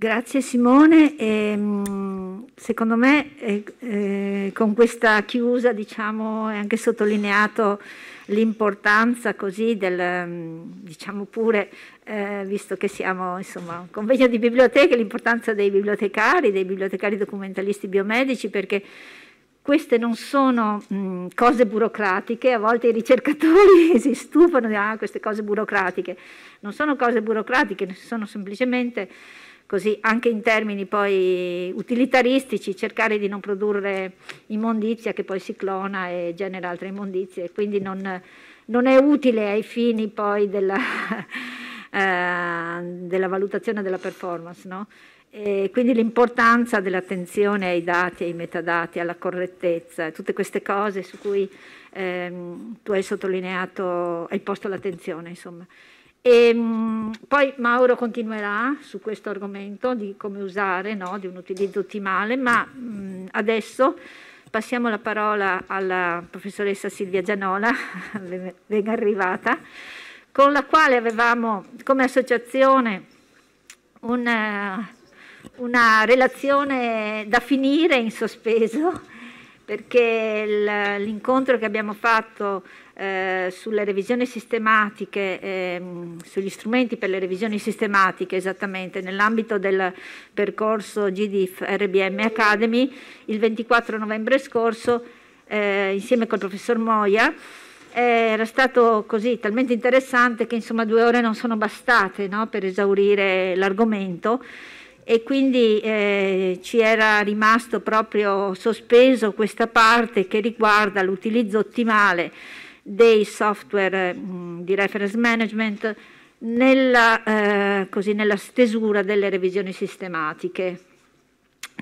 A: Grazie Simone, e, mm, secondo me eh, eh, con questa chiusa diciamo, è anche sottolineato l'importanza così del, mm, diciamo pure, eh, visto che siamo insomma un convegno di biblioteche, l'importanza dei bibliotecari, dei bibliotecari documentalisti biomedici perché queste non sono mh, mm, cose burocratiche, a volte i ricercatori si stufano di ah, queste cose burocratiche, non sono cose burocratiche, sono semplicemente così anche in termini poi utilitaristici, cercare di non produrre immondizia che poi si clona e genera altre immondizie, quindi non, non è utile ai fini poi della, eh, della valutazione della performance. No? E quindi l'importanza dell'attenzione ai dati, ai metadati, alla correttezza, tutte queste cose su cui ehm, tu hai sottolineato, hai posto l'attenzione, insomma. E, ehm, poi Mauro continuerà eh, su questo argomento di come usare, no? di un utilizzo ottimale, ma mh, mm, adesso passiamo la parola alla professoressa Silvia Gianola, ben arrivata, con la quale avevamo come associazione una, eh, una relazione da finire in sospeso perché l'incontro che abbiamo fatto eh, sulle revisioni sistematiche, ehm, sugli strumenti per le revisioni sistematiche esattamente nell'ambito del percorso GDIF RBM Academy il 24 novembre scorso eh, insieme col professor Moia era stato così talmente interessante che insomma due ore non sono bastate no, per esaurire l'argomento e quindi eh, ci era rimasto proprio sospeso questa parte che riguarda l'utilizzo ottimale dei software eh, mh, di reference management nella, eh, così, nella, stesura delle revisioni sistematiche,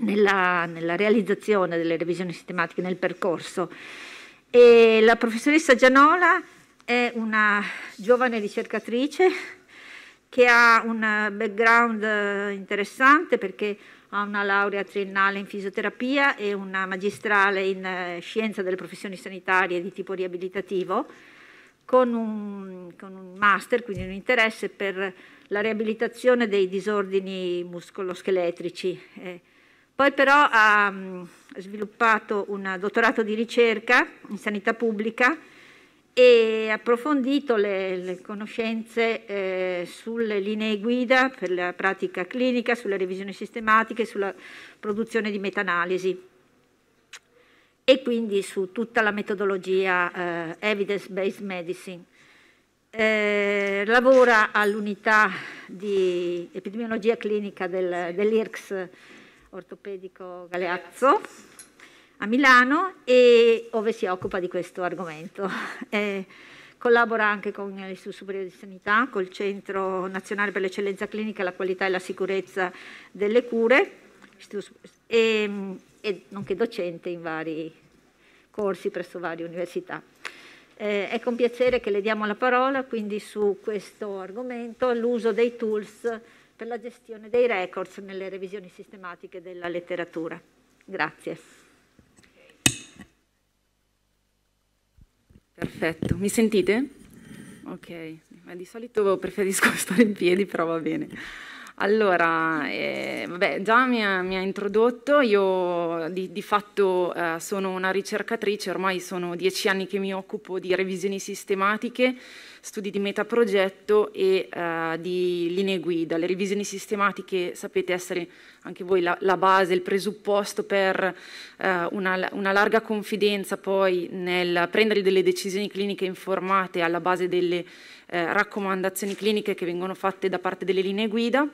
A: nella, nella, realizzazione delle revisioni sistematiche, nel percorso. E la professoressa Gianola è una giovane ricercatrice che ha un eh, background eh, interessante perché ha una laurea triennale in fisioterapia e una magistrale in eh, scienza delle professioni sanitarie di tipo riabilitativo, con un, con un master, quindi un interesse per la riabilitazione dei disordini muscoloscheletrici. Eh, poi però ha mh, mm, sviluppato un dottorato di ricerca in sanità pubblica e approfondito le, le conoscenze eh, sulle linee guida per la pratica clinica, sulle revisioni sistematiche, sulla produzione di meta-analisi e quindi su tutta la metodologia eh, evidence-based medicine. Eh, lavora all'unità di epidemiologia clinica del, dell'IRCS ortopedico Galeazzo a Milano e dove si occupa di questo argomento. Eh, collabora anche con l'Istituto Superiore di Sanità, col Centro Nazionale per l'Eccellenza Clinica, la Qualità e la Sicurezza delle Cure, e, e nonché docente in vari corsi presso varie università. Eh, è con piacere che le diamo la parola quindi su questo argomento, l'uso dei tools per la gestione dei records nelle revisioni sistematiche della letteratura. Grazie.
D: Perfetto, mi sentite? Ok, ma di solito preferisco stare in piedi, però va bene. Allora, eh, vabbè, già mi ha, mi ha, introdotto, io di, di fatto eh, sono una ricercatrice, ormai sono dieci anni che mi occupo di revisioni sistematiche, studi di metaprogetto e eh, di linee guida. Le revisioni sistematiche sapete essere anche voi la, la base, il presupposto per eh, una, una, larga confidenza poi nel prendere delle decisioni cliniche informate alla base delle eh, raccomandazioni cliniche che vengono fatte da parte delle linee guida.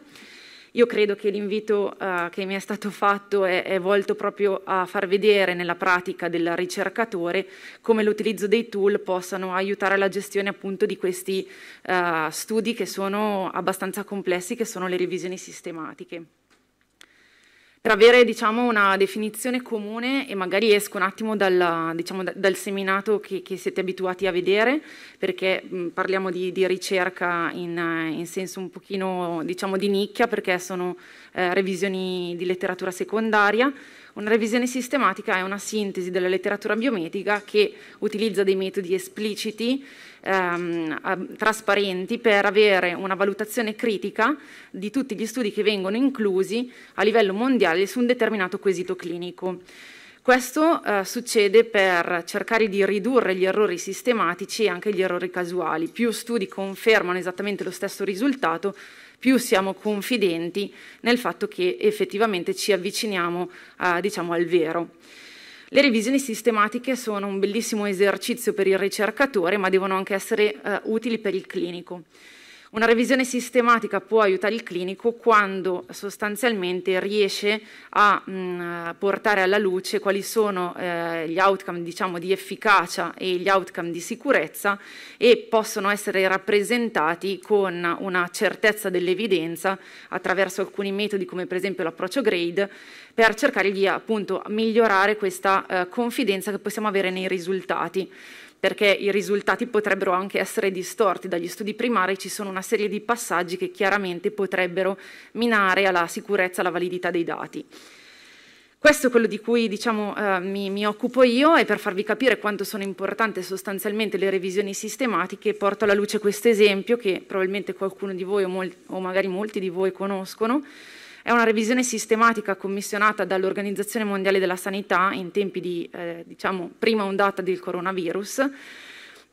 D: Io credo che l'invito eh, che mi è stato fatto è, è, volto proprio a far vedere nella pratica del ricercatore come l'utilizzo dei tool possano aiutare la gestione appunto di questi eh, studi che sono abbastanza complessi, che sono le revisioni sistematiche per avere diciamo, una definizione comune e magari esco un attimo dalla, diciamo, dal seminato che, che, siete abituati a vedere, perché mh, parliamo di, di ricerca in, in, senso un pochino diciamo, di nicchia, perché sono eh, revisioni di letteratura secondaria, una revisione sistematica è una sintesi della letteratura biomedica che utilizza dei metodi espliciti, ehm, trasparenti, per avere una valutazione critica di tutti gli studi che vengono inclusi a livello mondiale su un determinato quesito clinico. Questo eh, succede per cercare di ridurre gli errori sistematici e anche gli errori casuali. Più studi confermano esattamente lo stesso risultato, più siamo confidenti nel fatto che effettivamente ci avviciniamo eh, diciamo, al vero. Le revisioni sistematiche sono un bellissimo esercizio per il ricercatore, ma devono anche essere eh, utili per il clinico. Una revisione sistematica può aiutare il clinico quando sostanzialmente riesce a mh, mm, portare alla luce quali sono eh, gli outcome diciamo, di efficacia e gli outcome di sicurezza e possono essere rappresentati con una certezza dell'evidenza attraverso alcuni metodi come per esempio l'approccio grade per cercare di appunto migliorare questa eh, confidenza che possiamo avere nei risultati perché i risultati potrebbero anche essere distorti dagli studi primari, ci sono una serie di passaggi che chiaramente potrebbero minare la sicurezza e la validità dei dati. Questo è quello di cui diciamo, eh, mi, mi, occupo io e per farvi capire quanto sono importanti sostanzialmente le revisioni sistematiche porto alla luce questo esempio che probabilmente qualcuno di voi o, o magari molti di voi conoscono, è una revisione sistematica commissionata dall'Organizzazione Mondiale della Sanità in tempi di eh, diciamo, prima ondata del coronavirus,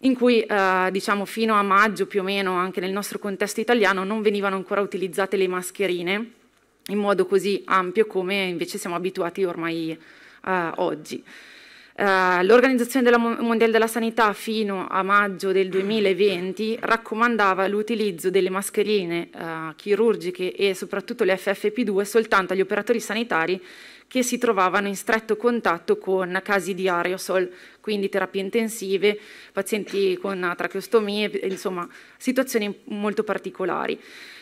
D: in cui eh, diciamo, fino a maggio più o meno anche nel nostro contesto italiano non venivano ancora utilizzate le mascherine in modo così ampio come invece siamo abituati ormai eh, oggi. Eh, L'Organizzazione della Mondiale della Sanità fino a maggio del 2020 raccomandava l'utilizzo delle mascherine eh, chirurgiche e soprattutto le FFP2 soltanto agli operatori sanitari che si trovavano in stretto contatto con casi di aerosol, quindi terapie intensive, pazienti con tracheostomie, insomma situazioni molto particolari.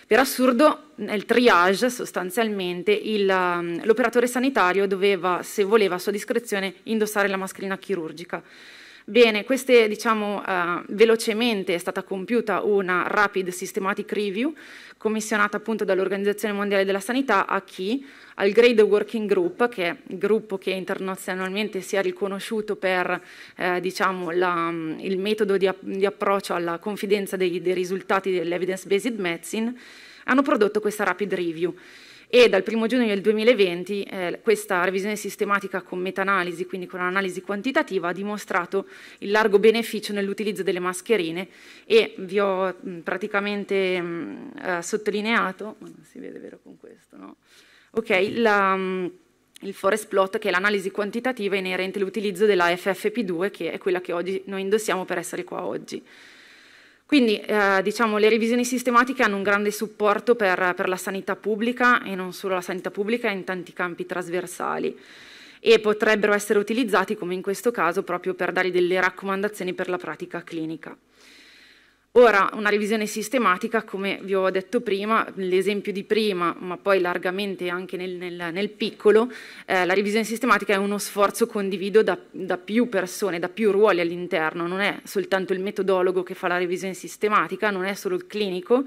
D: Per assurdo, nel triage sostanzialmente um, l'operatore sanitario doveva, se voleva a sua discrezione, indossare la mascherina chirurgica. Bene, queste, diciamo, eh, velocemente è stata compiuta una Rapid Systematic Review, commissionata appunto dall'Organizzazione Mondiale della Sanità a chi? Al Grade Working Group, che è il gruppo che internazionalmente si è riconosciuto per eh, diciamo, la, il metodo di, di, approccio alla confidenza dei, dei risultati dell'evidence-based medicine, hanno prodotto questa rapid review e dal 1 giugno del 2020 eh, questa revisione sistematica con meta-analisi, quindi con analisi quantitativa, ha dimostrato il largo beneficio nell'utilizzo delle mascherine e vi ho mh, mm, praticamente mh, mm, eh, sottolineato, ma non si vede vero con questo, no? Ok, la, mh, mm, il forest plot che è l'analisi quantitativa inerente all'utilizzo della FFP2 che è quella che oggi noi indossiamo per essere qua oggi. Quindi eh, diciamo, le revisioni sistematiche hanno un grande supporto per, per, la sanità pubblica e non solo la sanità pubblica in tanti campi trasversali e potrebbero essere utilizzati come in questo caso proprio per dare delle raccomandazioni per la pratica clinica. Ora, una revisione sistematica, come vi ho detto prima, l'esempio di prima, ma poi largamente anche nel, nel, nel piccolo, eh, la revisione sistematica è uno sforzo condivido da, da più persone, da più ruoli all'interno, non è soltanto il metodologo che fa la revisione sistematica, non è solo il clinico,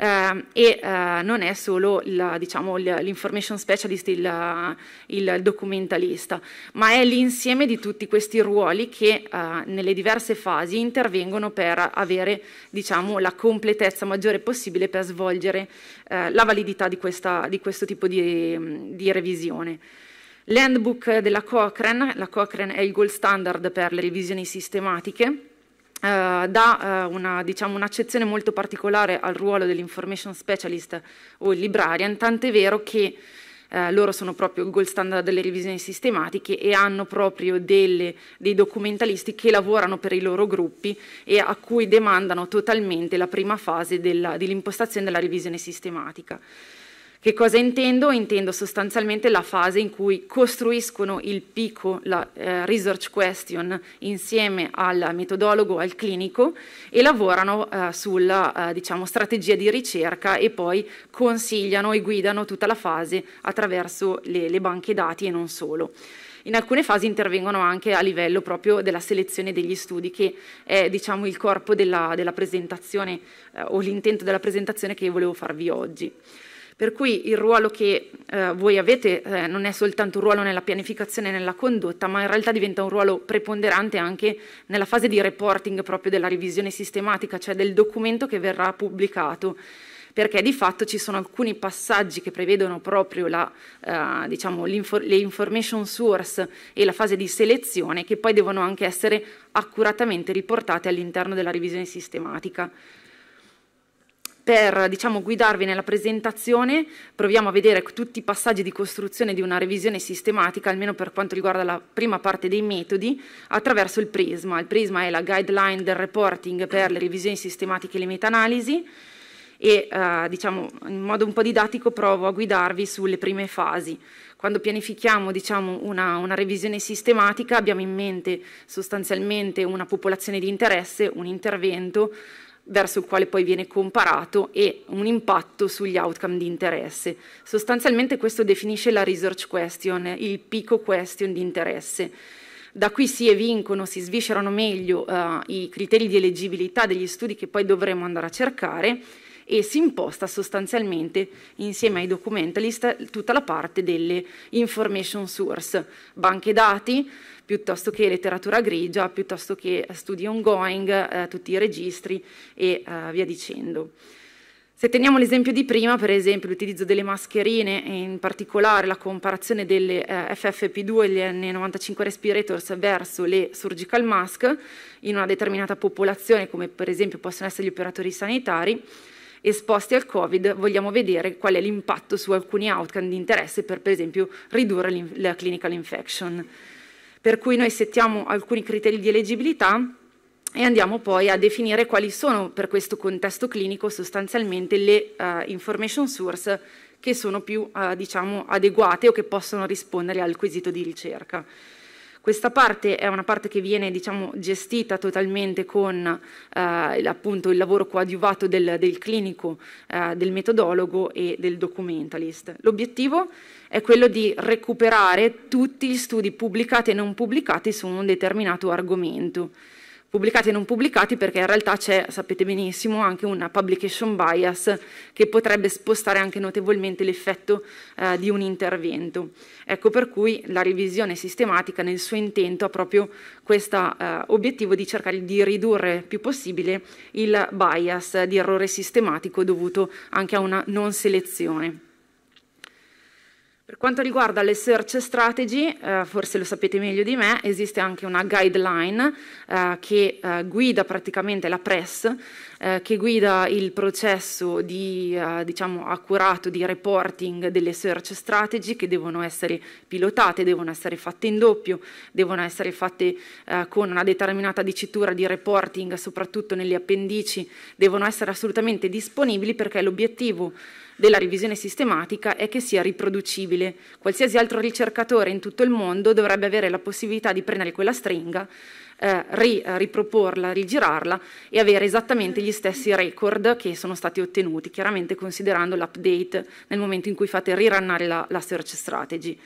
D: eh, e eh, non è solo il, diciamo, l'information specialist, il, il, documentalista, ma è l'insieme di tutti questi ruoli che eh, nelle diverse fasi intervengono per avere diciamo, la completezza maggiore possibile per svolgere eh, la validità di, questa, di, questo tipo di, di revisione. L'handbook della Cochrane, la Cochrane è il gold standard per le revisioni sistematiche, Uh, dà uh, una, diciamo, un'accezione molto particolare al ruolo dell'information specialist o il librarian, tant'è vero che uh, loro sono proprio il gold standard delle revisioni sistematiche e hanno proprio delle, dei documentalisti che lavorano per i loro gruppi e a cui demandano totalmente la prima fase dell'impostazione della revisione sistematica. Che cosa intendo? Intendo sostanzialmente la fase in cui costruiscono il picco, la eh, research question, insieme al metodologo, al clinico e lavorano eh, sulla eh, diciamo, strategia di ricerca e poi consigliano e guidano tutta la fase attraverso le, le banche dati e non solo. In alcune fasi intervengono anche a livello proprio della selezione degli studi, che è diciamo, il corpo della, della presentazione eh, o l'intento della presentazione che volevo farvi oggi. Per cui il ruolo che eh, voi avete eh, non è soltanto un ruolo nella pianificazione e nella condotta, ma in realtà diventa un ruolo preponderante anche nella fase di reporting proprio della revisione sistematica, cioè del documento che verrà pubblicato perché di fatto ci sono alcuni passaggi che prevedono proprio la, eh, diciamo, le information source e la fase di selezione che poi devono anche essere accuratamente riportate all'interno della revisione sistematica per diciamo, guidarvi nella presentazione proviamo a vedere tutti i passaggi di costruzione di una revisione sistematica, almeno per quanto riguarda la prima parte dei metodi, attraverso il prisma. Il prisma è la guideline del reporting per le revisioni sistematiche e le meta-analisi e eh, diciamo, in modo un po' didattico provo a guidarvi sulle prime fasi. Quando pianifichiamo diciamo, una, una revisione sistematica abbiamo in mente sostanzialmente una popolazione di interesse, un intervento, verso il quale poi viene comparato e un impatto sugli outcome di interesse. Sostanzialmente questo definisce la research question, il pico question di interesse. Da qui si evincono, si sviscerano meglio uh, i criteri di elegibilità degli studi che poi dovremo andare a cercare e si imposta sostanzialmente insieme ai documentalist tutta la parte delle information source, banche dati, piuttosto che letteratura grigia, piuttosto che studi ongoing, eh, tutti i registri e eh, via dicendo. Se teniamo l'esempio di prima, per esempio l'utilizzo delle mascherine e in particolare la comparazione delle eh, FFP2 e le N95 respirators verso le surgical mask in una determinata popolazione, come per esempio possono essere gli operatori sanitari, esposti al Covid, vogliamo vedere qual è l'impatto su alcuni outcome di interesse per, per esempio, ridurre la clinical infection per cui noi settiamo alcuni criteri di elegibilità e andiamo poi a definire quali sono per questo contesto clinico sostanzialmente le uh, information source che sono più uh, diciamo, adeguate o che possono rispondere al quesito di ricerca. Questa parte è una parte che viene diciamo, gestita totalmente con eh, appunto, il lavoro coadiuvato del, del clinico, eh, del metodologo e del documentalist. L'obiettivo è è quello di recuperare tutti gli studi pubblicati e non pubblicati su un determinato argomento. Pubblicati e non pubblicati perché in realtà c'è, sapete benissimo, anche una publication bias che potrebbe spostare anche notevolmente l'effetto eh, di un intervento. Ecco per cui la revisione sistematica nel suo intento ha proprio questo eh, obiettivo di cercare di ridurre più possibile il bias di errore sistematico dovuto anche a una non selezione. Per quanto riguarda le search strategy, eh, forse lo sapete meglio di me, esiste anche una guideline eh, che eh, guida praticamente la press, eh, che guida il processo di, eh, diciamo, accurato di reporting delle search strategy che devono essere pilotate, devono essere fatte in doppio, devono essere fatte eh, con una determinata dicitura di reporting, soprattutto negli appendici, devono essere assolutamente disponibili perché l'obiettivo della revisione sistematica è che sia riproducibile. Qualsiasi altro ricercatore in tutto il mondo dovrebbe avere la possibilità di prendere quella stringa, eh, ri, eh, riproporla, rigirarla e avere esattamente gli stessi record che sono stati ottenuti, chiaramente considerando l'update nel momento in cui fate rirunnare la, la search strategy.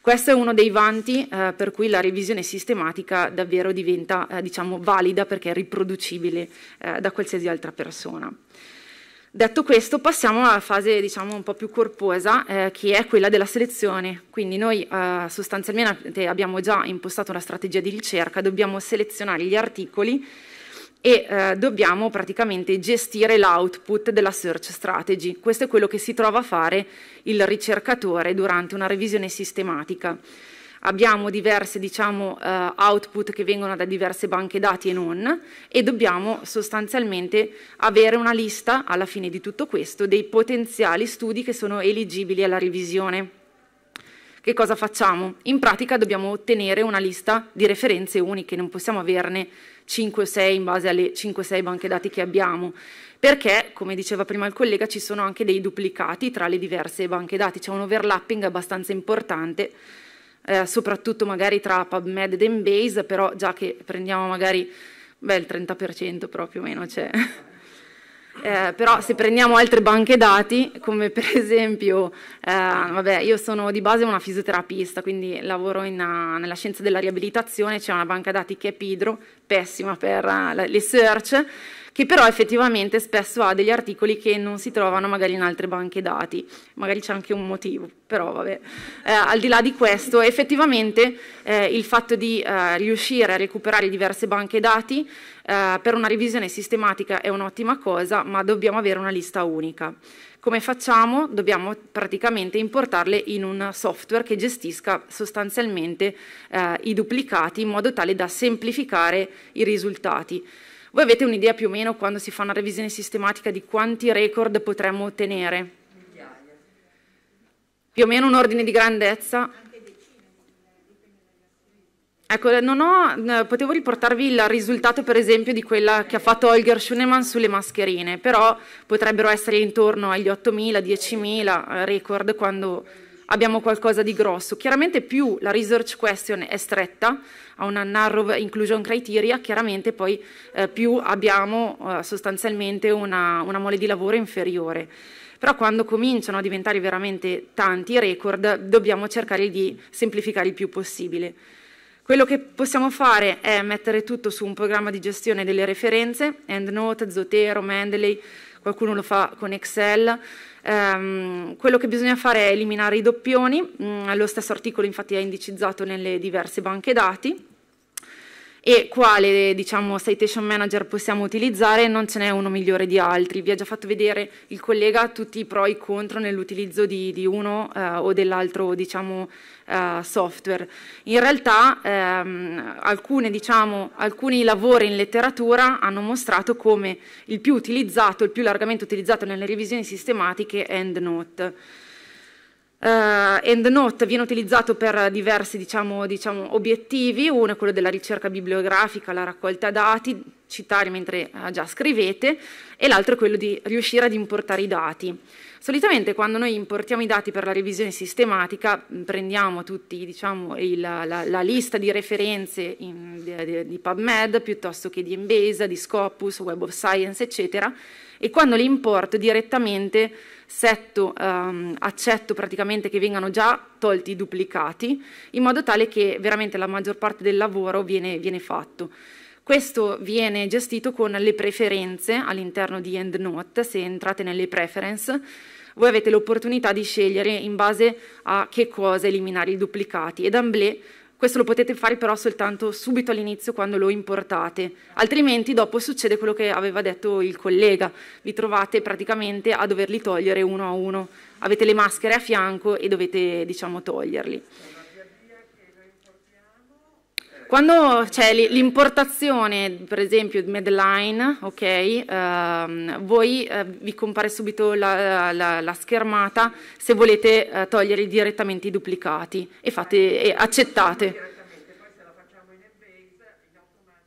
D: Questo è uno dei vanti eh, per cui la revisione sistematica davvero diventa eh, diciamo, valida perché è riproducibile eh, da qualsiasi altra persona. Detto questo, passiamo alla fase diciamo, un po' più corposa, eh, che è quella della selezione. Quindi noi eh, sostanzialmente abbiamo già impostato una strategia di ricerca, dobbiamo selezionare gli articoli e eh, dobbiamo praticamente gestire l'output della search strategy. Questo è quello che si trova a fare il ricercatore durante una revisione sistematica abbiamo diversi diciamo, uh, output che vengono da diverse banche dati e non e dobbiamo sostanzialmente avere una lista alla fine di tutto questo dei potenziali studi che sono eligibili alla revisione. Che cosa facciamo? In pratica dobbiamo ottenere una lista di referenze uniche, non possiamo averne 5 o 6 in base alle 5-6 o banche dati che abbiamo, perché, come diceva prima il collega, ci sono anche dei duplicati tra le diverse banche dati, c'è un overlapping abbastanza importante eh, soprattutto magari tra PubMed ed Embase, però già che prendiamo magari beh, il 30% proprio meno c'è. Eh, però se prendiamo altre banche dati, come per esempio, eh, vabbè, io sono di base una fisioterapista, quindi lavoro in, uh, nella scienza della riabilitazione, c'è una banca dati che è Pidro, pessima per uh, le search, che però effettivamente spesso ha degli articoli che non si trovano magari in altre banche dati, magari c'è anche un motivo, però vabbè. Eh, al di là di questo, effettivamente eh, il fatto di eh, riuscire a recuperare diverse banche dati eh, per una revisione sistematica è un'ottima cosa, ma dobbiamo avere una lista unica. Come facciamo? Dobbiamo praticamente importarle in un software che gestisca sostanzialmente eh, i duplicati in modo tale da semplificare i risultati. Voi avete un'idea più o meno quando si fa una revisione sistematica di quanti record potremmo ottenere? Migliaia. Più o meno un ordine di grandezza? Ecco, non ho, eh, potevo riportarvi il risultato per esempio di quella che ha fatto Holger Schunemann sulle mascherine, però potrebbero essere intorno agli 8.000, 10.000 eh, record quando abbiamo qualcosa di grosso. Chiaramente più la research question è stretta, ha una narrow inclusion criteria, chiaramente poi eh, più abbiamo eh, sostanzialmente una, una mole di lavoro inferiore però quando cominciano a diventare veramente tanti i record dobbiamo cercare di semplificare il più possibile. Quello che possiamo fare è mettere tutto su un programma di gestione delle referenze, EndNote, Zotero, Mendeley, qualcuno lo fa con Excel. Um, quello che bisogna fare è eliminare i doppioni, mm, lo stesso articolo infatti è indicizzato nelle diverse banche dati e quale diciamo, citation manager possiamo utilizzare, non ce n'è uno migliore di altri. Vi ha già fatto vedere il collega tutti i pro e i contro nell'utilizzo di, di, uno eh, o dell'altro diciamo, eh, software. In realtà ehm, alcune, diciamo, alcuni lavori in letteratura hanno mostrato come il più utilizzato, il più largamente utilizzato nelle revisioni sistematiche è EndNote. Uh, EndNote viene utilizzato per diversi diciamo, diciamo, obiettivi, uno è quello della ricerca bibliografica, la raccolta dati, citare mentre uh, già scrivete, e l'altro è quello di riuscire ad importare i dati. Solitamente quando noi importiamo i dati per la revisione sistematica mm, prendiamo tutti diciamo, il, la, la, lista di referenze in, di, di, PubMed piuttosto che di Embesa, di Scopus, Web of Science eccetera e quando li importo direttamente setto, ehm, accetto praticamente che vengano già tolti i duplicati in modo tale che veramente la maggior parte del lavoro viene, viene fatto. Questo viene gestito con le preferenze all'interno di EndNote, se entrate nelle preference voi avete l'opportunità di scegliere in base a che cosa eliminare i duplicati. Ed Amblè questo lo potete fare però soltanto subito all'inizio quando lo importate, altrimenti dopo succede quello che aveva detto il collega, vi trovate praticamente a doverli togliere uno a uno, avete le maschere a fianco e dovete diciamo toglierli. Quando c'è l'importazione, per esempio, di Medline, okay, ehm, voi eh, vi compare subito la, la, la schermata se volete eh, togliere direttamente i duplicati e, fate, e accettate.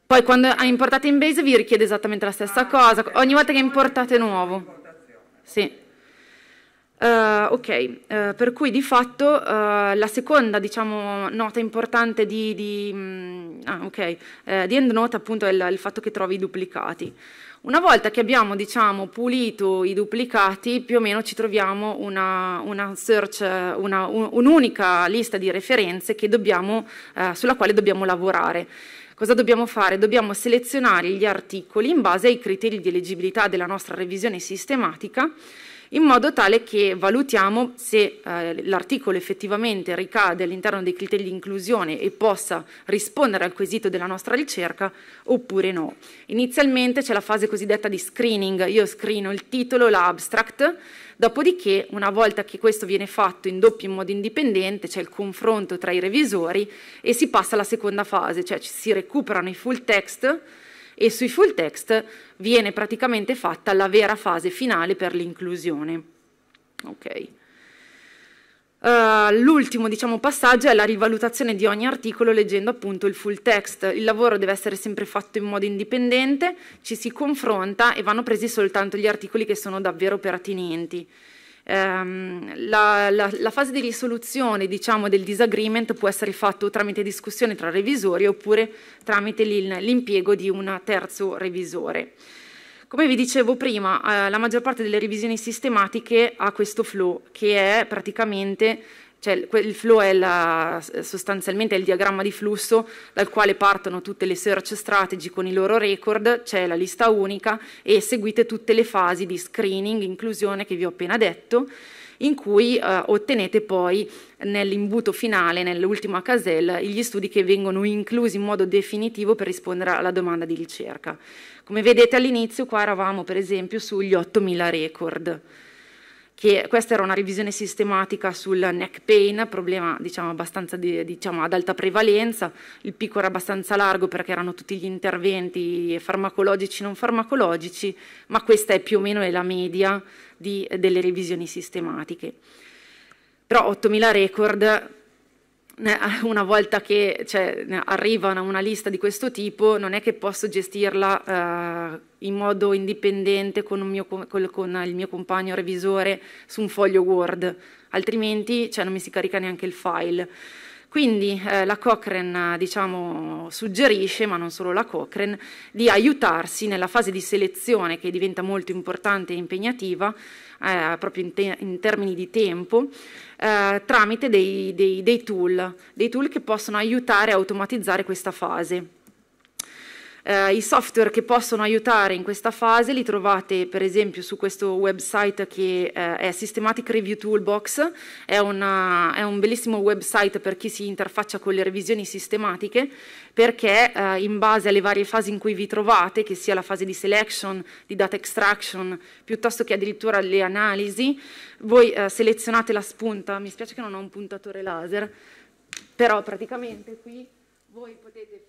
D: Poi quando importate in base vi richiede esattamente la stessa cosa, ogni volta che importate nuovo. Sì. Uh, ok, uh, per cui di fatto uh, la seconda diciamo, nota importante di, di, mh, mm, ah, okay, di end appunto è il, il, fatto che trovi i duplicati. Una volta che abbiamo diciamo, pulito i duplicati, più o meno ci troviamo una, una search, un'unica un lista di referenze dobbiamo, sulla quale dobbiamo lavorare. Cosa dobbiamo fare? Dobbiamo selezionare gli articoli in base ai criteri di leggibilità della nostra revisione sistematica in modo tale che valutiamo se eh, l'articolo effettivamente ricade all'interno dei criteri di inclusione e possa rispondere al quesito della nostra ricerca oppure no. Inizialmente c'è la fase cosiddetta di screening, io screeno il titolo, l'abstract, dopodiché una volta che questo viene fatto in doppio in modo indipendente c'è il confronto tra i revisori e si passa alla seconda fase, cioè si recuperano i full text e sui full text viene praticamente fatta la vera fase finale per l'inclusione. Okay. Uh, l'ultimo diciamo, passaggio è la rivalutazione di ogni articolo leggendo appunto il full text. Il lavoro deve essere sempre fatto in modo indipendente, ci si confronta e vanno presi soltanto gli articoli che sono davvero pertinenti ehm, la, la, la, fase di risoluzione diciamo, del disagreement può essere fatta tramite discussione tra revisori oppure tramite l'impiego di un terzo revisore. Come vi dicevo prima, eh, la maggior parte delle revisioni sistematiche ha questo flow, che è praticamente cioè il flow è la, sostanzialmente è il diagramma di flusso dal quale partono tutte le search strategy con i loro record, c'è la lista unica e seguite tutte le fasi di screening, inclusione che vi ho appena detto, in cui eh, ottenete poi nell'imbuto finale, nell'ultima casella, gli studi che vengono inclusi in modo definitivo per rispondere alla domanda di ricerca. Come vedete all'inizio qua eravamo per esempio sugli 8.000 record che questa era una revisione sistematica sul neck pain, problema diciamo, abbastanza di, diciamo, ad alta prevalenza, il picco era abbastanza largo perché erano tutti gli interventi farmacologici e non farmacologici, ma questa è più o meno la media di, delle revisioni sistematiche. Però 8.000 record una volta che cioè, arriva una, lista di questo tipo, non è che posso gestirla eh, in modo indipendente con, mio, con, con, il mio compagno revisore su un foglio Word, altrimenti cioè, non mi si carica neanche il file. Quindi eh, la Cochrane diciamo, suggerisce, ma non solo la Cochrane, di aiutarsi nella fase di selezione che diventa molto importante e impegnativa, eh, proprio in, te- in, termini di tempo, eh, tramite dei, dei, dei, tool, dei tool che possono aiutare a automatizzare questa fase. Eh, I software che possono aiutare in questa fase li trovate per esempio su questo website che eh, è Systematic Review Toolbox, è, una, eh, è, un bellissimo website per chi si interfaccia con le revisioni sistematiche perché eh, in base alle varie fasi in cui vi trovate, che sia la fase di selection, di data extraction, piuttosto che addirittura le analisi, voi eh, selezionate la spunta, mi spiace che non ho un puntatore laser, però praticamente qui voi potete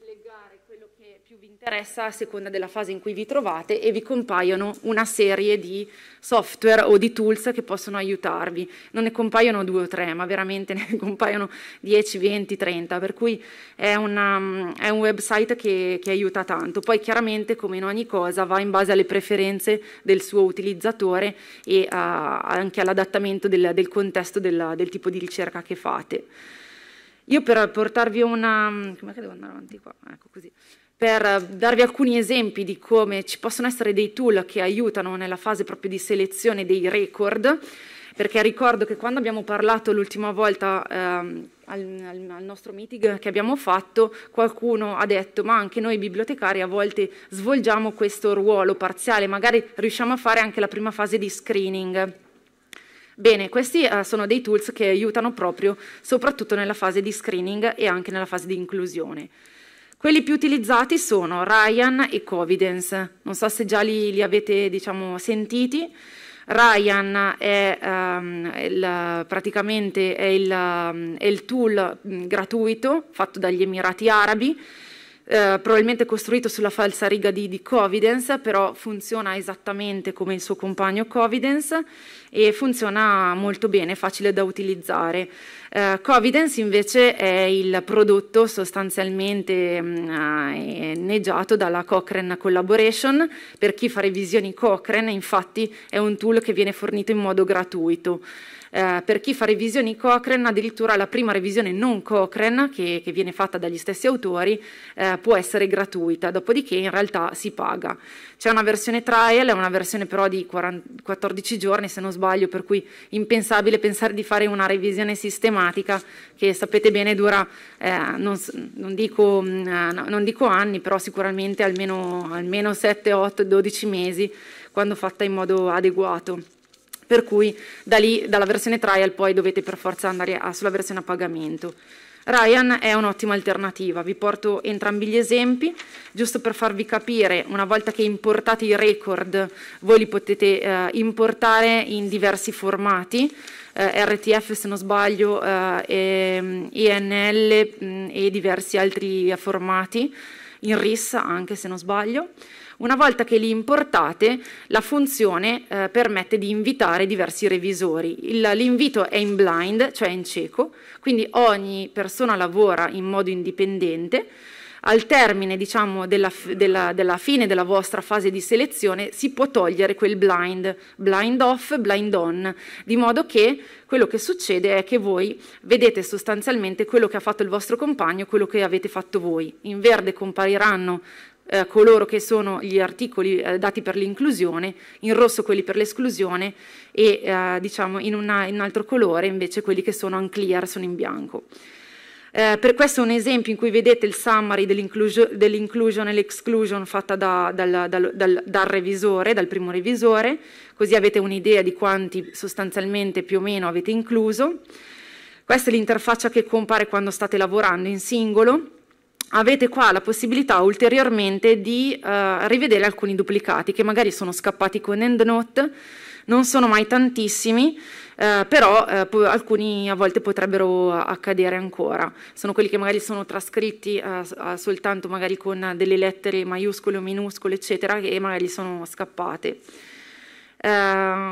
D: interessa a seconda della fase in cui vi trovate e vi compaiono una serie di software o di tools che possono aiutarvi. Non ne compaiono due o tre, ma veramente ne compaiono 10, 20, 30, per cui è, una, è un website che, che aiuta tanto. Poi chiaramente, come in ogni cosa, va in base alle preferenze del suo utilizzatore e a, anche all'adattamento del, del, contesto del, del tipo di ricerca che fate. Io per portarvi una... Come che devo andare avanti qua? Ecco così per eh, darvi alcuni esempi di come ci possono essere dei tool che aiutano nella fase proprio di selezione dei record, perché ricordo che quando abbiamo parlato l'ultima volta ehm, al, al, nostro meeting che abbiamo fatto, qualcuno ha detto ma anche noi bibliotecari a volte svolgiamo questo ruolo parziale, magari riusciamo a fare anche la prima fase di screening. Bene, questi eh, sono dei tools che aiutano proprio soprattutto nella fase di screening e anche nella fase di inclusione. Quelli più utilizzati sono Ryan e Covidence, non so se già li, li avete diciamo, sentiti. Ryan è, um, il, praticamente è il, ehm, è il tool mm, gratuito fatto dagli Emirati Arabi eh, probabilmente costruito sulla falsariga di, di Covidence, però funziona esattamente come il suo compagno Covidence e funziona molto bene, facile da utilizzare. Uh, Covidence invece è il prodotto sostanzialmente uh, mm, eh, neggiato dalla Cochrane Collaboration. Per chi fa revisioni Cochrane, infatti, è un tool che viene fornito in modo gratuito. Eh, per chi fa revisioni Cochrane addirittura la prima revisione non Cochrane che, che viene fatta dagli stessi autori eh, può essere gratuita, dopodiché in realtà si paga. C'è una versione trial, è una versione però di 40, 14 giorni se non sbaglio, per cui impensabile pensare di fare una revisione sistematica che sapete bene dura, eh, non, non, dico, mm, non, dico, anni, però sicuramente almeno, almeno 7, 8, 12 mesi quando fatta in modo adeguato per cui da lì, dalla versione trial poi dovete per forza andare a, sulla versione a pagamento. Ryan è un'ottima alternativa, vi porto entrambi gli esempi, giusto per farvi capire, una volta che importate i record, voi li potete eh, importare in diversi formati, eh, RTF se non sbaglio, eh, ENL mm, mh, mm, e diversi altri eh, formati, in RIS anche se non sbaglio. Una volta che li importate, la funzione eh, permette di invitare diversi revisori. l'invito è in blind, cioè in cieco, quindi ogni persona lavora in modo indipendente al termine diciamo, della, della, della, fine della vostra fase di selezione si può togliere quel blind, blind off, blind on, di modo che quello che succede è che voi vedete sostanzialmente quello che ha fatto il vostro compagno, quello che avete fatto voi. In verde compariranno eh, coloro che sono gli articoli eh, dati per l'inclusione, in rosso quelli per l'esclusione e eh, diciamo in, una, in, un altro colore invece quelli che sono unclear sono in bianco. Eh, per questo è un esempio in cui vedete il summary dell'inclusion, dell'inclusion e l'exclusion fatta da, dal, dal, dal, dal revisore, dal primo revisore, così avete un'idea di quanti sostanzialmente più o meno avete incluso. Questa è l'interfaccia che compare quando state lavorando in singolo avete qua la possibilità ulteriormente di eh, rivedere alcuni duplicati che magari sono scappati con EndNote, non sono mai tantissimi, eh, però eh, alcuni a volte potrebbero accadere ancora. Sono quelli che magari sono trascritti eh, eh, soltanto magari con delle lettere maiuscole o minuscole, eccetera, e magari sono scappate. Eh,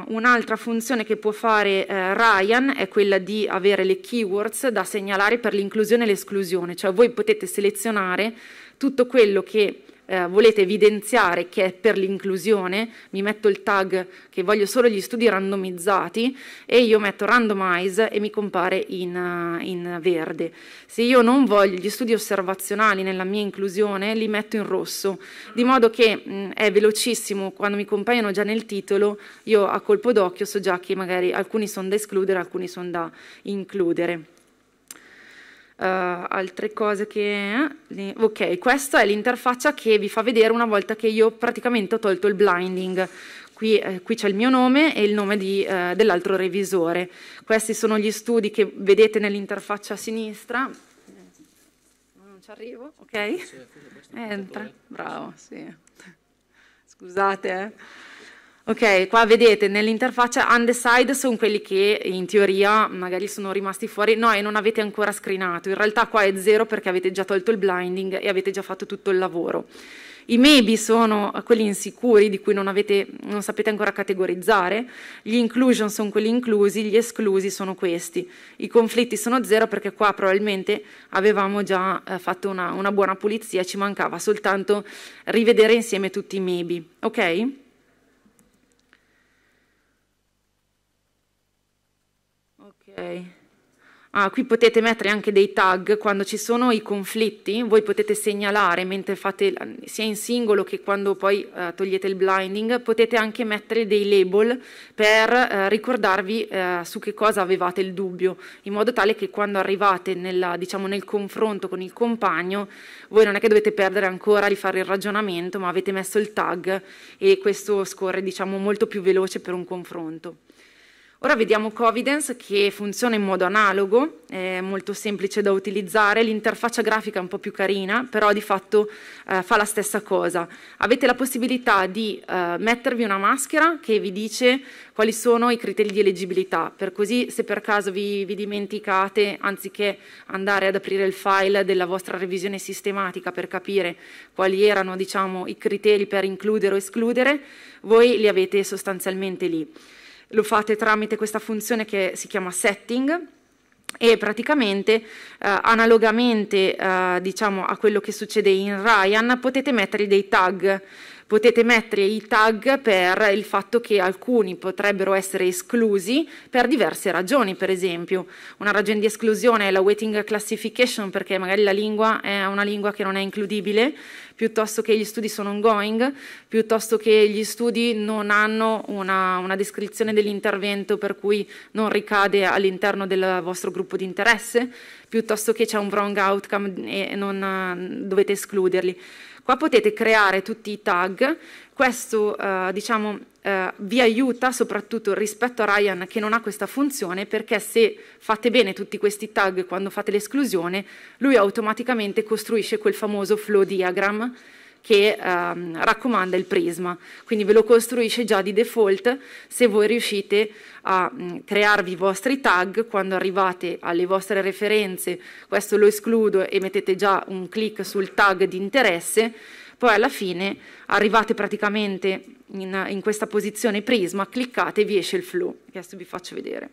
D: un'altra funzione che può fare eh, Ryan è quella di avere le keywords da segnalare per l'inclusione e l'esclusione, cioè voi potete selezionare tutto quello che eh, volete evidenziare che è per l'inclusione, mi metto il tag che voglio solo gli studi randomizzati e io metto randomize e mi compare in, eh, in verde. Se io non voglio gli studi osservazionali nella mia inclusione, li metto in rosso, di modo che mh, mm, è velocissimo, quando mi compaiono già nel titolo, io a colpo d'occhio so già che magari alcuni sono da escludere, alcuni sono da includere. Eh, altre cose che... Eh, ok, questa è l'interfaccia che vi fa vedere una volta che io praticamente ho tolto il blinding. Qui, eh, qui c'è il mio nome e il nome eh, dell'altro revisore. Questi sono gli studi che vedete nell'interfaccia a sinistra. Non ci arrivo, ok? Entra, eh. bravo, sì. Scusate, eh. Ok, qua vedete nell'interfaccia undecided sono quelli che in teoria magari sono rimasti fuori, no e non avete ancora screenato, in realtà qua è zero perché avete già tolto il blinding e avete già fatto tutto il lavoro. I maybe sono quelli insicuri di cui non, avete, non sapete ancora categorizzare, gli inclusion sono quelli inclusi, gli esclusi sono questi. I conflitti sono zero perché qua probabilmente avevamo già eh, fatto una, una buona pulizia, ci mancava soltanto rivedere insieme tutti i maybe, ok? Ah, qui potete mettere anche dei tag quando ci sono i conflitti, voi potete segnalare mentre fate sia in singolo che quando poi eh, togliete il blinding, potete anche mettere dei label per eh, ricordarvi eh, su che cosa avevate il dubbio, in modo tale che quando arrivate nella, diciamo, nel confronto con il compagno, voi non è che dovete perdere ancora di fare il ragionamento, ma avete messo il tag e questo scorre diciamo, molto più veloce per un confronto. Ora vediamo Covidence che funziona in modo analogo, è molto semplice da utilizzare, l'interfaccia grafica è un po' più carina, però di fatto eh, fa la stessa cosa. Avete la possibilità di eh, mettervi una maschera che vi dice quali sono i criteri di elegibilità, per così se per caso vi, vi dimenticate, anziché andare ad aprire il file della vostra revisione sistematica per capire quali erano diciamo, i criteri per includere o escludere, voi li avete sostanzialmente lì lo fate tramite questa funzione che si chiama setting e praticamente eh, analogamente eh, diciamo, a quello che succede in Ryan potete mettere dei tag potete mettere i tag per il fatto che alcuni potrebbero essere esclusi per diverse ragioni, per esempio una ragione di esclusione è la waiting classification perché magari la lingua è una lingua che non è includibile, piuttosto che gli studi sono ongoing, piuttosto che gli studi non hanno una, una descrizione dell'intervento per cui non ricade all'interno del vostro gruppo di interesse, piuttosto che c'è un wrong outcome e non eh, dovete escluderli. Qua potete creare tutti i tag, questo eh, diciamo, eh, vi aiuta soprattutto rispetto a Ryan che non ha questa funzione perché se fate bene tutti questi tag quando fate l'esclusione, lui automaticamente costruisce quel famoso flow diagram che ehm, raccomanda il prisma, quindi ve lo costruisce già di default se voi riuscite a mh, mm, crearvi i vostri tag quando arrivate alle vostre referenze, questo lo escludo e mettete già un clic sul tag di interesse, poi alla fine arrivate praticamente in, in questa posizione prisma, cliccate e vi esce il flow, adesso vi faccio vedere.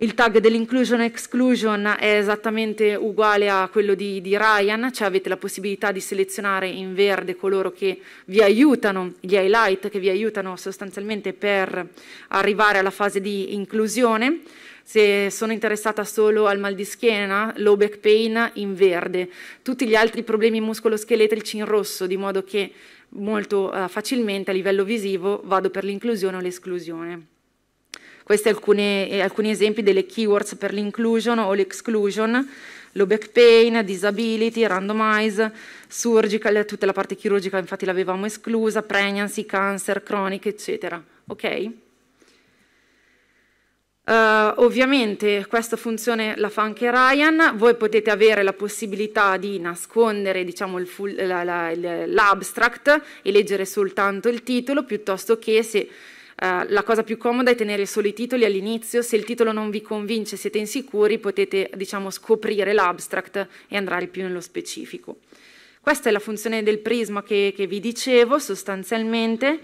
D: Il tag dell'inclusion exclusion è esattamente uguale a quello di, di, Ryan, cioè avete la possibilità di selezionare in verde coloro che vi aiutano, gli highlight che vi aiutano sostanzialmente per arrivare alla fase di inclusione. Se sono interessata solo al mal di schiena, low back pain in verde, tutti gli altri problemi muscoloscheletrici in rosso, di modo che molto uh, facilmente a livello visivo vado per l'inclusione o l'esclusione. Questi alcune, eh, alcuni esempi delle keywords per l'inclusion o l'exclusion, low back pain, disability, randomize, surgical, tutta la parte chirurgica infatti l'avevamo esclusa, pregnancy, cancer, croniche, eccetera. Ok? Uh, ovviamente questa funzione la fa anche Ryan, voi potete avere la possibilità di nascondere diciamo, l'abstract la, la, e leggere soltanto il titolo piuttosto che se eh, la cosa più comoda è tenere solo i titoli all'inizio, se il titolo non vi convince, siete insicuri, potete diciamo, scoprire l'abstract e andare più nello specifico. Questa è la funzione del prisma che, che vi dicevo sostanzialmente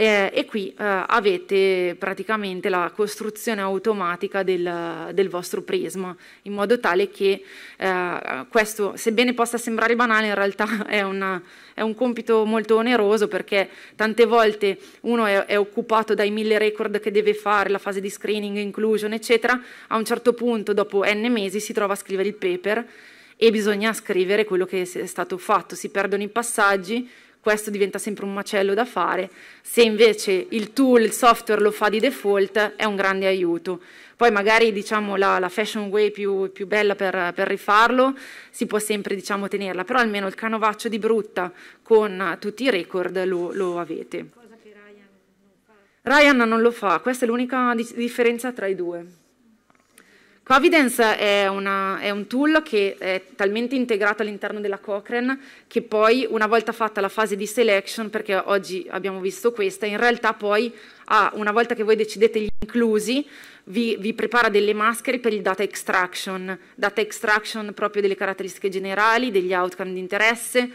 D: eh, e qui eh, avete praticamente la costruzione automatica del, del, vostro prisma in modo tale che eh, questo sebbene possa sembrare banale in realtà è, una, è, un compito molto oneroso perché tante volte uno è, è occupato dai mille record che deve fare, la fase di screening, inclusion eccetera, a un certo punto dopo n mesi si trova a scrivere il paper e bisogna scrivere quello che è stato fatto, si perdono i passaggi questo diventa sempre un macello da fare, se invece il tool, il software lo fa di default è un grande aiuto. Poi magari diciamo, la, la, fashion way più, più bella per, per, rifarlo si può sempre diciamo, tenerla, però almeno il canovaccio di brutta con tutti i record lo, lo avete. Cosa che Ryan non fa. Ryan non lo fa, questa è l'unica differenza tra i due. Providence è, una, è, un tool che è talmente integrato all'interno della Cochrane che poi una volta fatta la fase di selection, perché oggi abbiamo visto questa, in realtà poi ah, una volta che voi decidete gli inclusi vi, vi, prepara delle maschere per il data extraction, data extraction proprio delle caratteristiche generali, degli outcome di interesse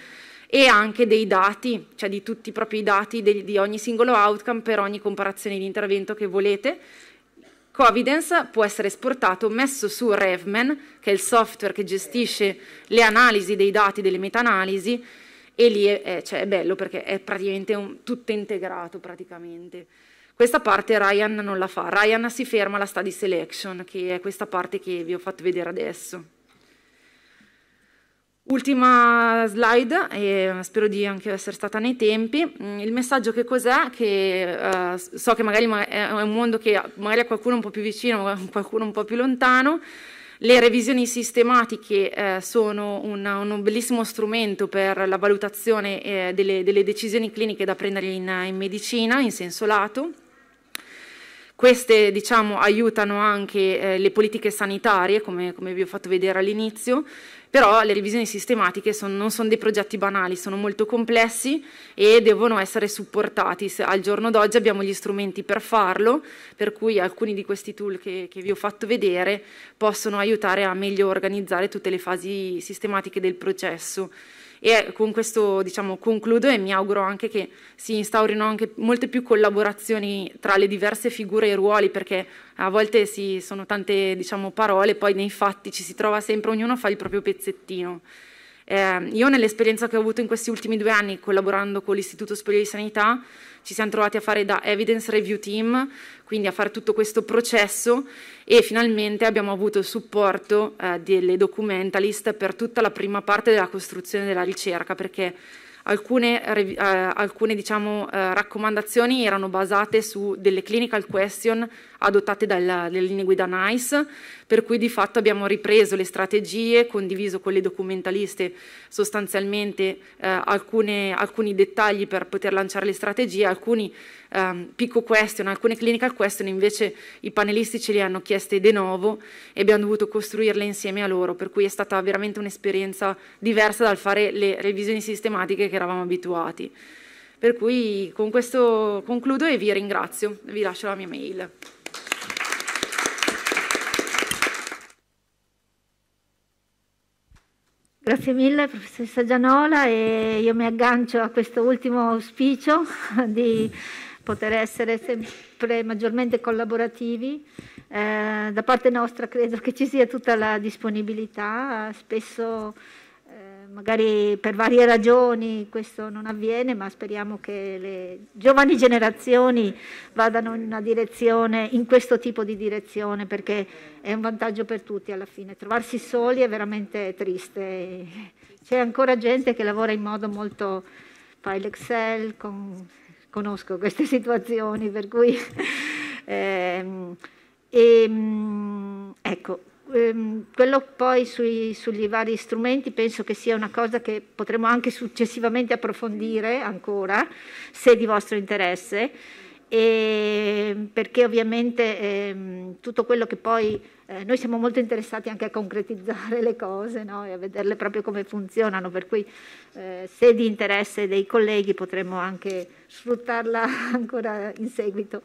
D: e anche dei dati, cioè di tutti i propri dati di ogni singolo outcome per ogni comparazione di intervento che volete Covidence può essere esportato, messo su Revman, che è il software che gestisce le analisi dei dati, delle meta-analisi, e lì è, è, cioè è, bello perché è praticamente un, tutto integrato praticamente. Questa parte Ryan non la fa, Ryan si ferma alla study selection, che è questa parte che vi ho fatto vedere adesso. Ultima slide, e spero di anche essere stata nei tempi. Mm, il messaggio che cos'è? Che eh, so che magari è un mondo che magari a qualcuno un po' più vicino, a qualcuno un po' più lontano. Le revisioni sistematiche eh, sono una, un, bellissimo strumento per la valutazione eh, delle, delle, decisioni cliniche da prendere in, in medicina, in senso lato. Queste diciamo, aiutano anche eh, le politiche sanitarie, come, come, vi ho fatto vedere all'inizio, però le revisioni sistematiche son, non sono dei progetti banali, sono molto complessi e devono essere supportati. Al giorno d'oggi abbiamo gli strumenti per farlo, per cui alcuni di questi tool che, che vi ho fatto vedere possono aiutare a meglio organizzare tutte le fasi sistematiche del processo. E eh, con questo diciamo, concludo e mi auguro anche che si instaurino anche molte più collaborazioni tra le diverse figure e ruoli, perché a volte si, sono tante diciamo, parole, poi nei fatti ci si trova sempre, ognuno fa il proprio pezzettino. Eh, io nell'esperienza che ho avuto in questi ultimi due anni collaborando con l'Istituto Superiore di Sanità ci siamo trovati a fare da evidence review team, quindi a fare tutto questo processo e finalmente abbiamo avuto il supporto eh, delle documentalist per tutta la prima parte della costruzione della ricerca perché Alcune, eh, alcune diciamo, eh, raccomandazioni erano basate su delle clinical question adottate dalle linee guida NICE, per cui di fatto abbiamo ripreso le strategie, condiviso con le documentaliste sostanzialmente eh, alcune, alcuni dettagli per poter lanciare le strategie, alcuni um, ehm, picco question, alcune clinical question invece i panelisti ce le hanno chieste de novo e abbiamo dovuto costruirle insieme a loro, per cui è stata veramente un'esperienza diversa dal fare le revisioni sistematiche che eravamo abituati. Per cui con questo concludo e vi ringrazio, vi lascio la mia mail.
A: Grazie mille professoressa Gianola e io mi aggancio a questo ultimo auspicio di poter essere sempre maggiormente collaborativi. Eh, da parte nostra credo che ci sia tutta la disponibilità, spesso eh, magari per varie ragioni questo non avviene, ma speriamo che le giovani generazioni vadano in una direzione, in questo tipo di direzione, perché è un vantaggio per tutti alla fine. Trovarsi soli è veramente triste. C'è ancora gente che lavora in modo molto file Excel, con conosco queste situazioni, per cui... ehm, ehm, ecco, ehm, quello poi sui, sugli vari strumenti penso che sia una cosa che potremo anche successivamente approfondire ancora, se di vostro interesse e ehm, perché ovviamente eh, tutto quello che poi eh, noi siamo molto interessati anche a concretizzare le cose no? e a vederle proprio come funzionano, per cui eh, se di interesse dei colleghi potremmo anche sfruttarla ancora in seguito.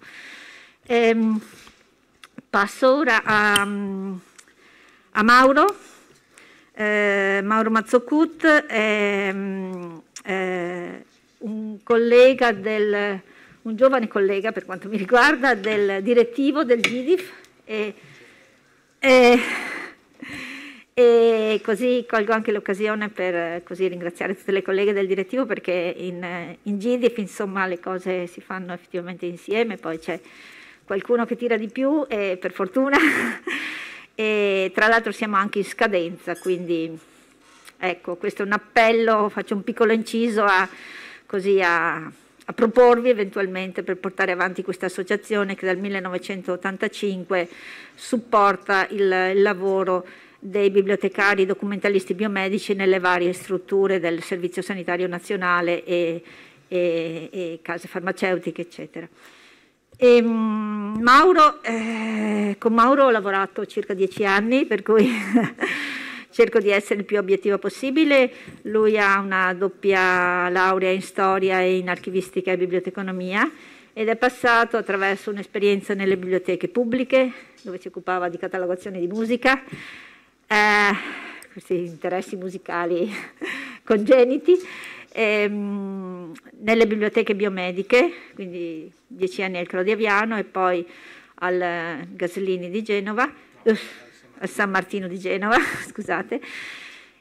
A: Ehm, passo ora a, a Mauro, eh, Mauro Mazzocut, ehm, eh, un collega del un giovane collega, per quanto mi riguarda, del direttivo del GDIF e, e, e così colgo anche l'occasione per eh, ringraziare tutte le colleghe del direttivo perché in, eh, in GIDIF insomma, le cose si fanno effettivamente insieme, poi c'è qualcuno che tira di più e per fortuna e tra l'altro siamo anche in scadenza, quindi ecco, questo è un appello, faccio un piccolo inciso a, così a a proporvi eventualmente per portare avanti questa associazione che dal 1985 supporta il, il lavoro dei bibliotecari documentalisti biomedici nelle varie strutture del Servizio Sanitario Nazionale e, e, e case farmaceutiche, eccetera. E, ehm, Mauro, eh, con Mauro ho lavorato circa dieci anni, per cui cerco di essere il più obiettiva possibile. Lui ha una doppia laurea in storia e in archivistica e biblioteconomia ed è passato attraverso un'esperienza nelle biblioteche pubbliche, dove si occupava di catalogazione di musica, eh, questi interessi musicali congeniti, ehm, nelle biblioteche biomediche, quindi dieci anni al Clodiaviano e poi al eh, Gaslini di Genova. Uff a San Martino di Genova, scusate,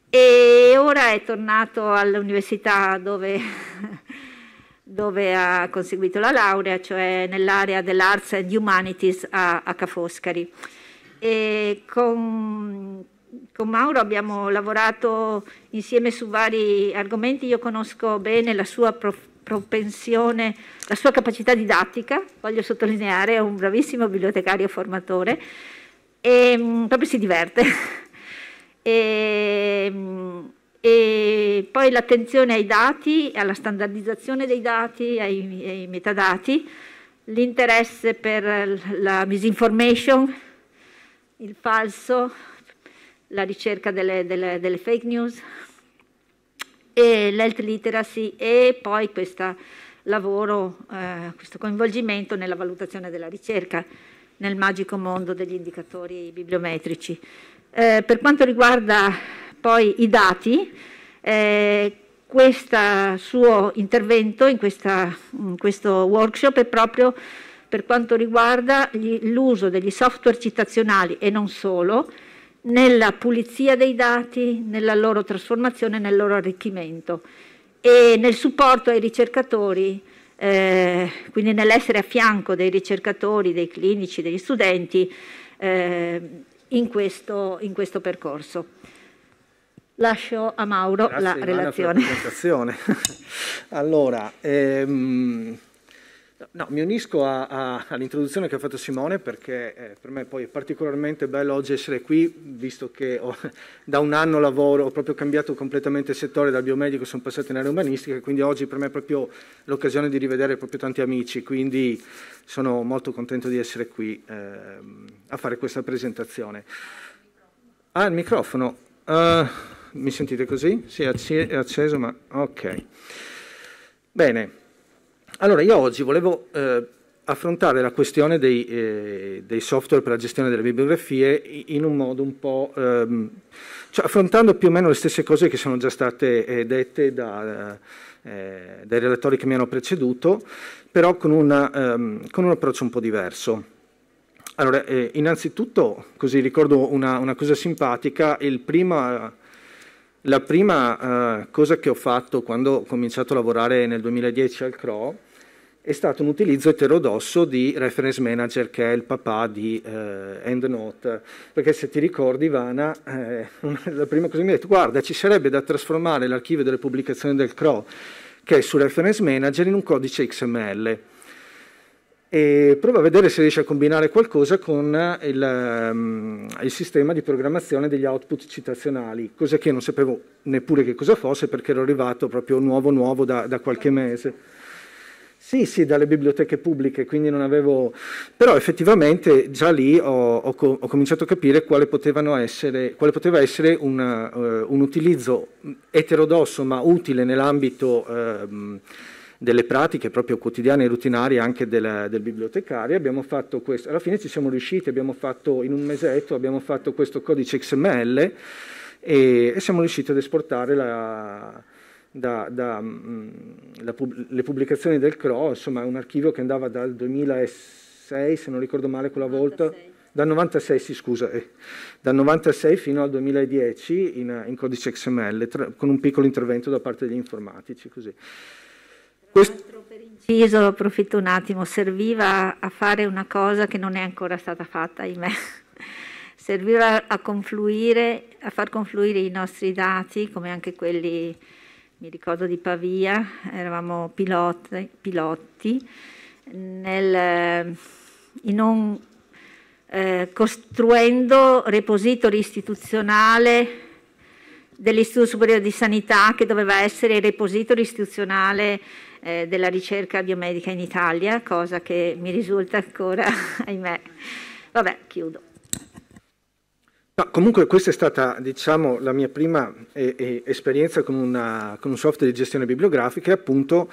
A: e ora è tornato all'università dove, dove, ha conseguito la laurea, cioè nell'area dell'Arts and Humanities a, a Ca' Foscari. E con, con Mauro abbiamo lavorato insieme su vari argomenti, io conosco bene la sua professione propensione, la sua capacità didattica, voglio sottolineare, è un bravissimo bibliotecario formatore e ehm, proprio si diverte. e, ehm, e poi l'attenzione ai dati, alla standardizzazione dei dati, ai, ai metadati, l'interesse per la misinformation, il falso, la ricerca delle, delle, delle fake news e l'health literacy e poi questo lavoro, eh, questo coinvolgimento nella valutazione della ricerca nel magico mondo degli indicatori bibliometrici. Eh, per quanto riguarda poi i dati, eh, questo suo intervento in, questa, in, questo workshop è proprio per quanto riguarda l'uso degli software citazionali e non solo, nella pulizia dei dati, nella loro trasformazione, nel loro arricchimento e nel supporto ai ricercatori eh, quindi nell'essere a fianco dei ricercatori, dei clinici, degli studenti eh, in, questo, in, questo, percorso. Lascio a Mauro Grazie, la Ivana,
C: relazione. allora, ehm, No, mi unisco a, a, all'introduzione che ha fatto Simone perché eh, per me poi è particolarmente bello oggi essere qui, visto che ho, da un anno lavoro, ho proprio cambiato completamente il settore dal biomedico, sono passato in area umanistica, quindi oggi per me è proprio l'occasione di rivedere proprio tanti amici, quindi sono molto contento di essere qui eh, a fare questa presentazione. Ah, il microfono. Uh, mi sentite così? Sì, è acceso, ma ok. Bene. Allora, io oggi volevo eh, affrontare la questione dei, eh, dei, software per la gestione delle bibliografie in un modo un po'... Ehm, cioè affrontando più o meno le stesse cose che sono già state eh, dette da, eh, dai relatori che mi hanno preceduto, però con, una, ehm, con un approccio un po' diverso. Allora, eh, innanzitutto, così ricordo una, una cosa simpatica, prima, la prima eh, cosa che ho fatto quando ho cominciato a lavorare nel 2010 al CRO è stato un utilizzo eterodosso di reference manager che è il papà di eh, EndNote, perché se ti ricordi Ivana, eh, la prima cosa che mi ha detto, guarda ci sarebbe da trasformare l'archivio delle pubblicazioni del CRO che è su reference manager in un codice XML e prova a vedere se riesce a combinare qualcosa con eh, il, um, il, sistema di programmazione degli output citazionali, cosa che non sapevo neppure che cosa fosse perché ero arrivato proprio nuovo nuovo da, da qualche mese. Sì, sì, dalle biblioteche pubbliche, quindi non avevo... Però effettivamente già lì ho, ho, ho cominciato a capire quale, essere, quale poteva essere una, uh, eh, un utilizzo eterodosso ma utile nell'ambito uh, delle pratiche proprio quotidiane e rutinarie anche del, del, bibliotecario. Abbiamo fatto questo, alla fine ci siamo riusciti, abbiamo fatto in un mesetto, abbiamo fatto questo codice XML e, e siamo riusciti ad esportare la da, da, mh, mm, la, le pubblicazioni del CRO, insomma è un archivio che andava dal 2006, se non ricordo male quella 96. volta, dal 96, sì, scusa, eh, dal 96 fino al 2010 in, in codice XML, tra, con un piccolo intervento da parte degli informatici. Così.
A: Questo... Per inciso, approfitto un attimo, serviva a fare una cosa che non è ancora stata fatta, ahimè serviva a confluire, a far confluire i nostri dati, come anche quelli mi ricordo di Pavia, eravamo piloti, piloti nel, eh, in un, eh, costruendo repository istituzionale dell'Istituto Superiore di Sanità che doveva essere il repository istituzionale eh, della ricerca biomedica in Italia, cosa che mi risulta ancora, ahimè. Vabbè, chiudo.
C: No, comunque questa è stata diciamo, la mia prima eh, eh, esperienza con, una, con, un software di gestione bibliografica e appunto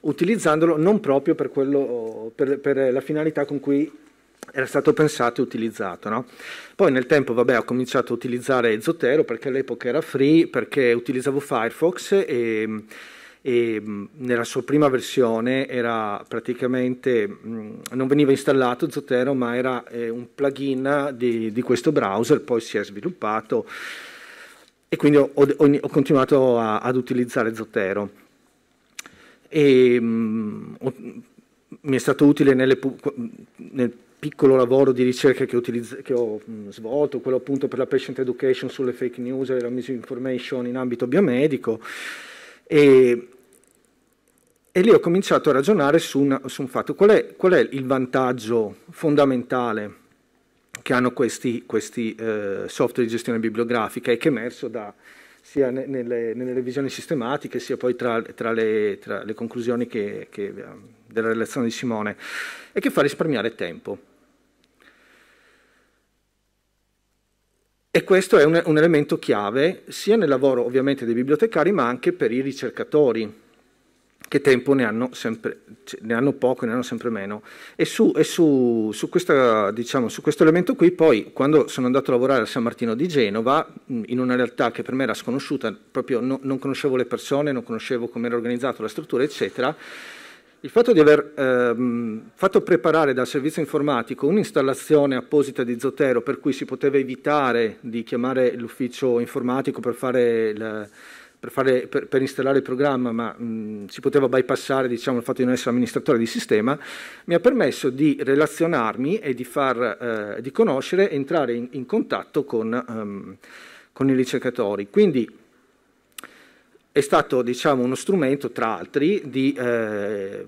C: utilizzandolo non proprio per, quello, per, per la finalità con cui era stato pensato e utilizzato. No? Poi nel tempo vabbè, ho cominciato a utilizzare Zotero perché all'epoca era free, perché utilizzavo Firefox e e nella sua prima versione era praticamente non veniva installato Zotero ma era eh, un plugin di, di questo browser poi si è sviluppato e quindi ho, ho, ho continuato a, ad utilizzare Zotero e, ho, mi è stato utile nelle, nel piccolo lavoro di ricerca che, utilizz- che ho mh, svolto, quello appunto per la patient education sulle fake news e la misinformation in ambito biomedico e e lì ho cominciato a ragionare su, una, su un fatto, qual è, qual è, il vantaggio fondamentale che hanno questi, questi eh, software di gestione bibliografica e che è emerso da, sia nelle, nelle, revisioni sistematiche sia poi tra, tra, le, tra le, conclusioni che, che, ehm, della relazione di Simone, e che fa risparmiare tempo. E questo è un, un elemento chiave sia nel lavoro ovviamente dei bibliotecari ma anche per i ricercatori che tempo ne hanno, sempre, cioè, ne hanno poco, ne hanno sempre meno. E su, e su, su, questa, diciamo, su questo elemento qui poi, quando sono andato a lavorare a San Martino di Genova, in una realtà che per me era sconosciuta, proprio no, non conoscevo le persone, non conoscevo come era organizzata la struttura, eccetera, il fatto di aver ehm, fatto preparare dal servizio informatico un'installazione apposita di Zotero per cui si poteva evitare di chiamare l'ufficio informatico per fare... Il, per, fare, per, per installare il programma, ma mh, si poteva bypassare diciamo, il fatto di non essere amministratore di sistema, mi ha permesso di relazionarmi e di, far, eh, di conoscere, entrare in, in contatto con, um, con, i ricercatori. Quindi è stato diciamo, uno strumento, tra altri, di... Eh,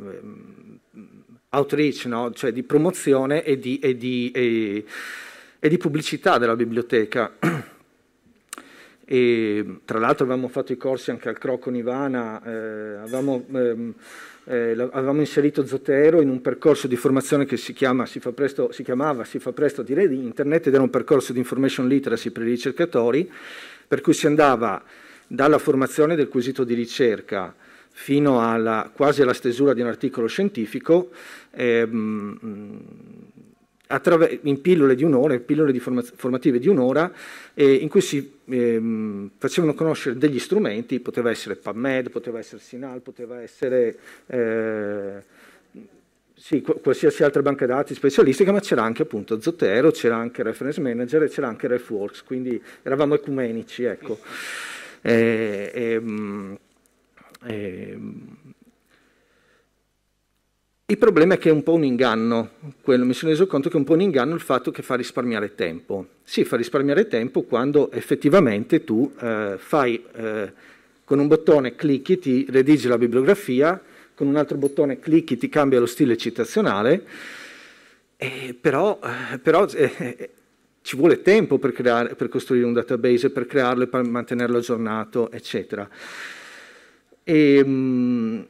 C: outreach, no? cioè di promozione e di, e di, e, e di pubblicità della biblioteca. E, tra l'altro avevamo fatto i corsi anche al Croco Nivana, eh, avevamo, ehm, eh, avevamo, inserito Zotero in un percorso di formazione che si, chiama, si, presto, si chiamava Si fa presto a dire di internet ed era un percorso di information literacy per i ricercatori, per cui si andava dalla formazione del quesito di ricerca fino alla, quasi alla stesura di un articolo scientifico, ehm, in pillole di un'ora, pillole di forma formative di un'ora, eh, in cui si ehm, facevano conoscere degli strumenti, poteva essere PubMed, poteva essere Sinal, poteva essere... Eh, sì, qualsiasi altra banca dati specialistica, ma c'era anche appunto Zotero, c'era anche Reference Manager e c'era anche RefWorks, quindi eravamo ecumenici, ecco. E, e, e, il problema è che è un po' un inganno, quello, mi sono reso conto che è un po' un inganno il fatto che fa risparmiare tempo. Sì, fa risparmiare tempo quando effettivamente tu eh, fai, eh, con un bottone clicchi, ti redigi la bibliografia, con un altro bottone clicchi, ti cambia lo stile citazionale, eh, però, però eh, eh, ci vuole tempo per, creare, per costruire un database, per crearlo, per mantenerlo aggiornato, eccetera. E, ehm, mh,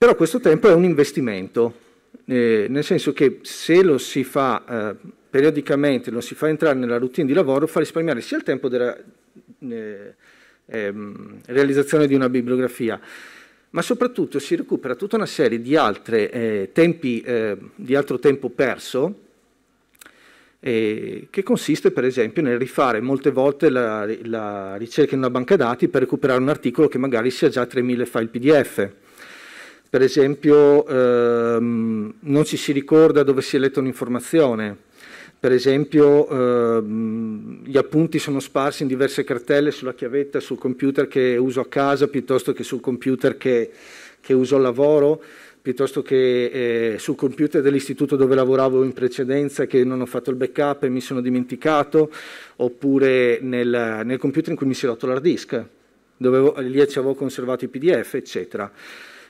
C: però questo tempo è un investimento, eh, nel senso che se lo si fa eh, periodicamente, lo si fa entrare nella routine di lavoro, fa risparmiare sia il tempo della eh, ehm, realizzazione di una bibliografia, ma soprattutto si recupera tutta una serie di, altre, eh, tempi, eh, di altro tempo perso, eh, che consiste per esempio nel rifare molte volte la, la ricerca in una banca dati per recuperare un articolo che magari sia già 3.000 file PDF per esempio ehm, non ci si ricorda dove si è letta un'informazione, per esempio ehm, gli appunti sono sparsi in diverse cartelle sulla chiavetta, sul computer che uso a casa piuttosto che sul computer che, che uso al lavoro piuttosto che eh, sul computer dell'istituto dove lavoravo in precedenza che non ho fatto il backup e mi sono dimenticato, oppure nel, nel computer in cui mi si è rotto l'hard disk, dove lì ci avevo conservato i PDF, eccetera.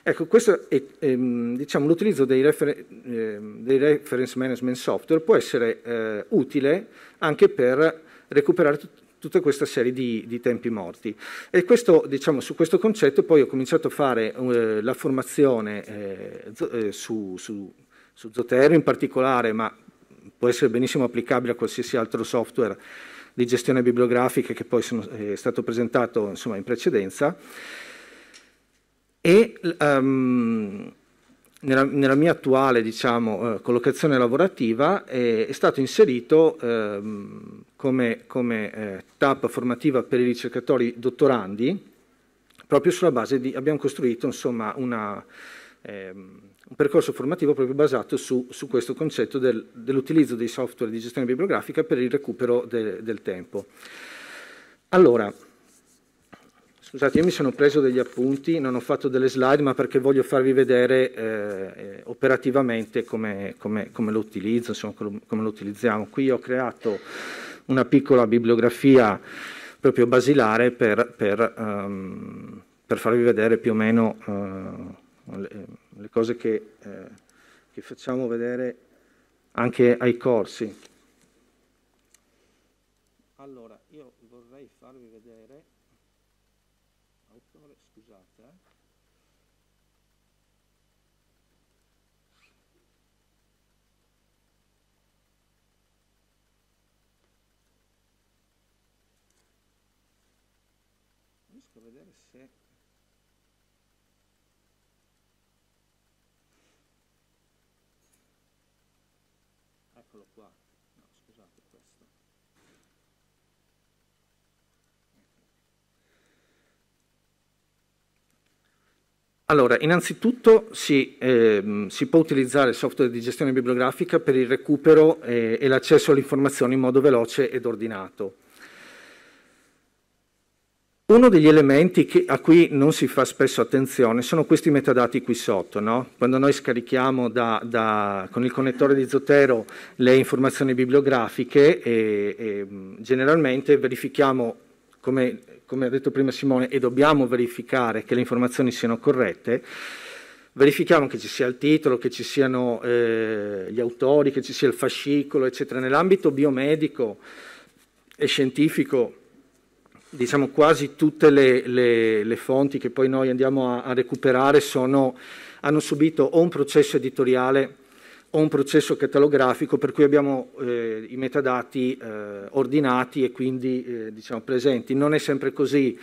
C: Ecco, questo è ehm, diciamo, l'utilizzo dei, refer- ehm, dei, reference management software può essere eh, utile anche per recuperare t- tutta questa serie di, di, tempi morti. E questo, diciamo, su questo concetto poi ho cominciato a fare eh, la formazione eh, eh su, su, su Zotero in particolare, ma può essere benissimo applicabile a qualsiasi altro software di gestione bibliografica che poi sono, eh, è stato presentato insomma, in precedenza e um, nella, nella, mia attuale diciamo, eh, collocazione lavorativa eh, è stato inserito ehm, come, come eh, tappa formativa per i ricercatori dottorandi, proprio sulla base di, abbiamo costruito insomma, una, ehm, un percorso formativo proprio basato su, su questo concetto del, dell'utilizzo dei software di gestione bibliografica per il recupero de, del tempo. Allora, Scusate, io mi sono preso degli appunti, non ho fatto delle slide, ma perché voglio farvi vedere eh, eh operativamente come, come, come, lo utilizzo, insomma, come lo utilizziamo. Qui ho creato una piccola bibliografia proprio basilare per, per, um, per farvi vedere più o meno uh, le, le, cose che, eh, che facciamo vedere anche ai corsi. riesco a vedere se eccolo qua no scusate questo Allora, innanzitutto si, eh, si, può utilizzare il software di gestione bibliografica per il recupero eh, e l'accesso alle informazioni in modo veloce ed ordinato. Uno degli elementi che, a cui non si fa spesso attenzione sono questi metadati qui sotto. No? Quando noi scarichiamo da, da, con il connettore di Zotero le informazioni bibliografiche, e, e, generalmente verifichiamo, come, come ha detto prima Simone, e dobbiamo verificare che le informazioni siano corrette, verifichiamo che ci sia il titolo, che ci siano eh, gli autori, che ci sia il fascicolo, eccetera. Nell'ambito biomedico e scientifico diciamo quasi tutte le, le, le, fonti che poi noi andiamo a, a recuperare sono, hanno subito o un processo editoriale o un processo catalografico per cui abbiamo eh, i metadati eh, ordinati e quindi eh, diciamo, presenti. Non è sempre così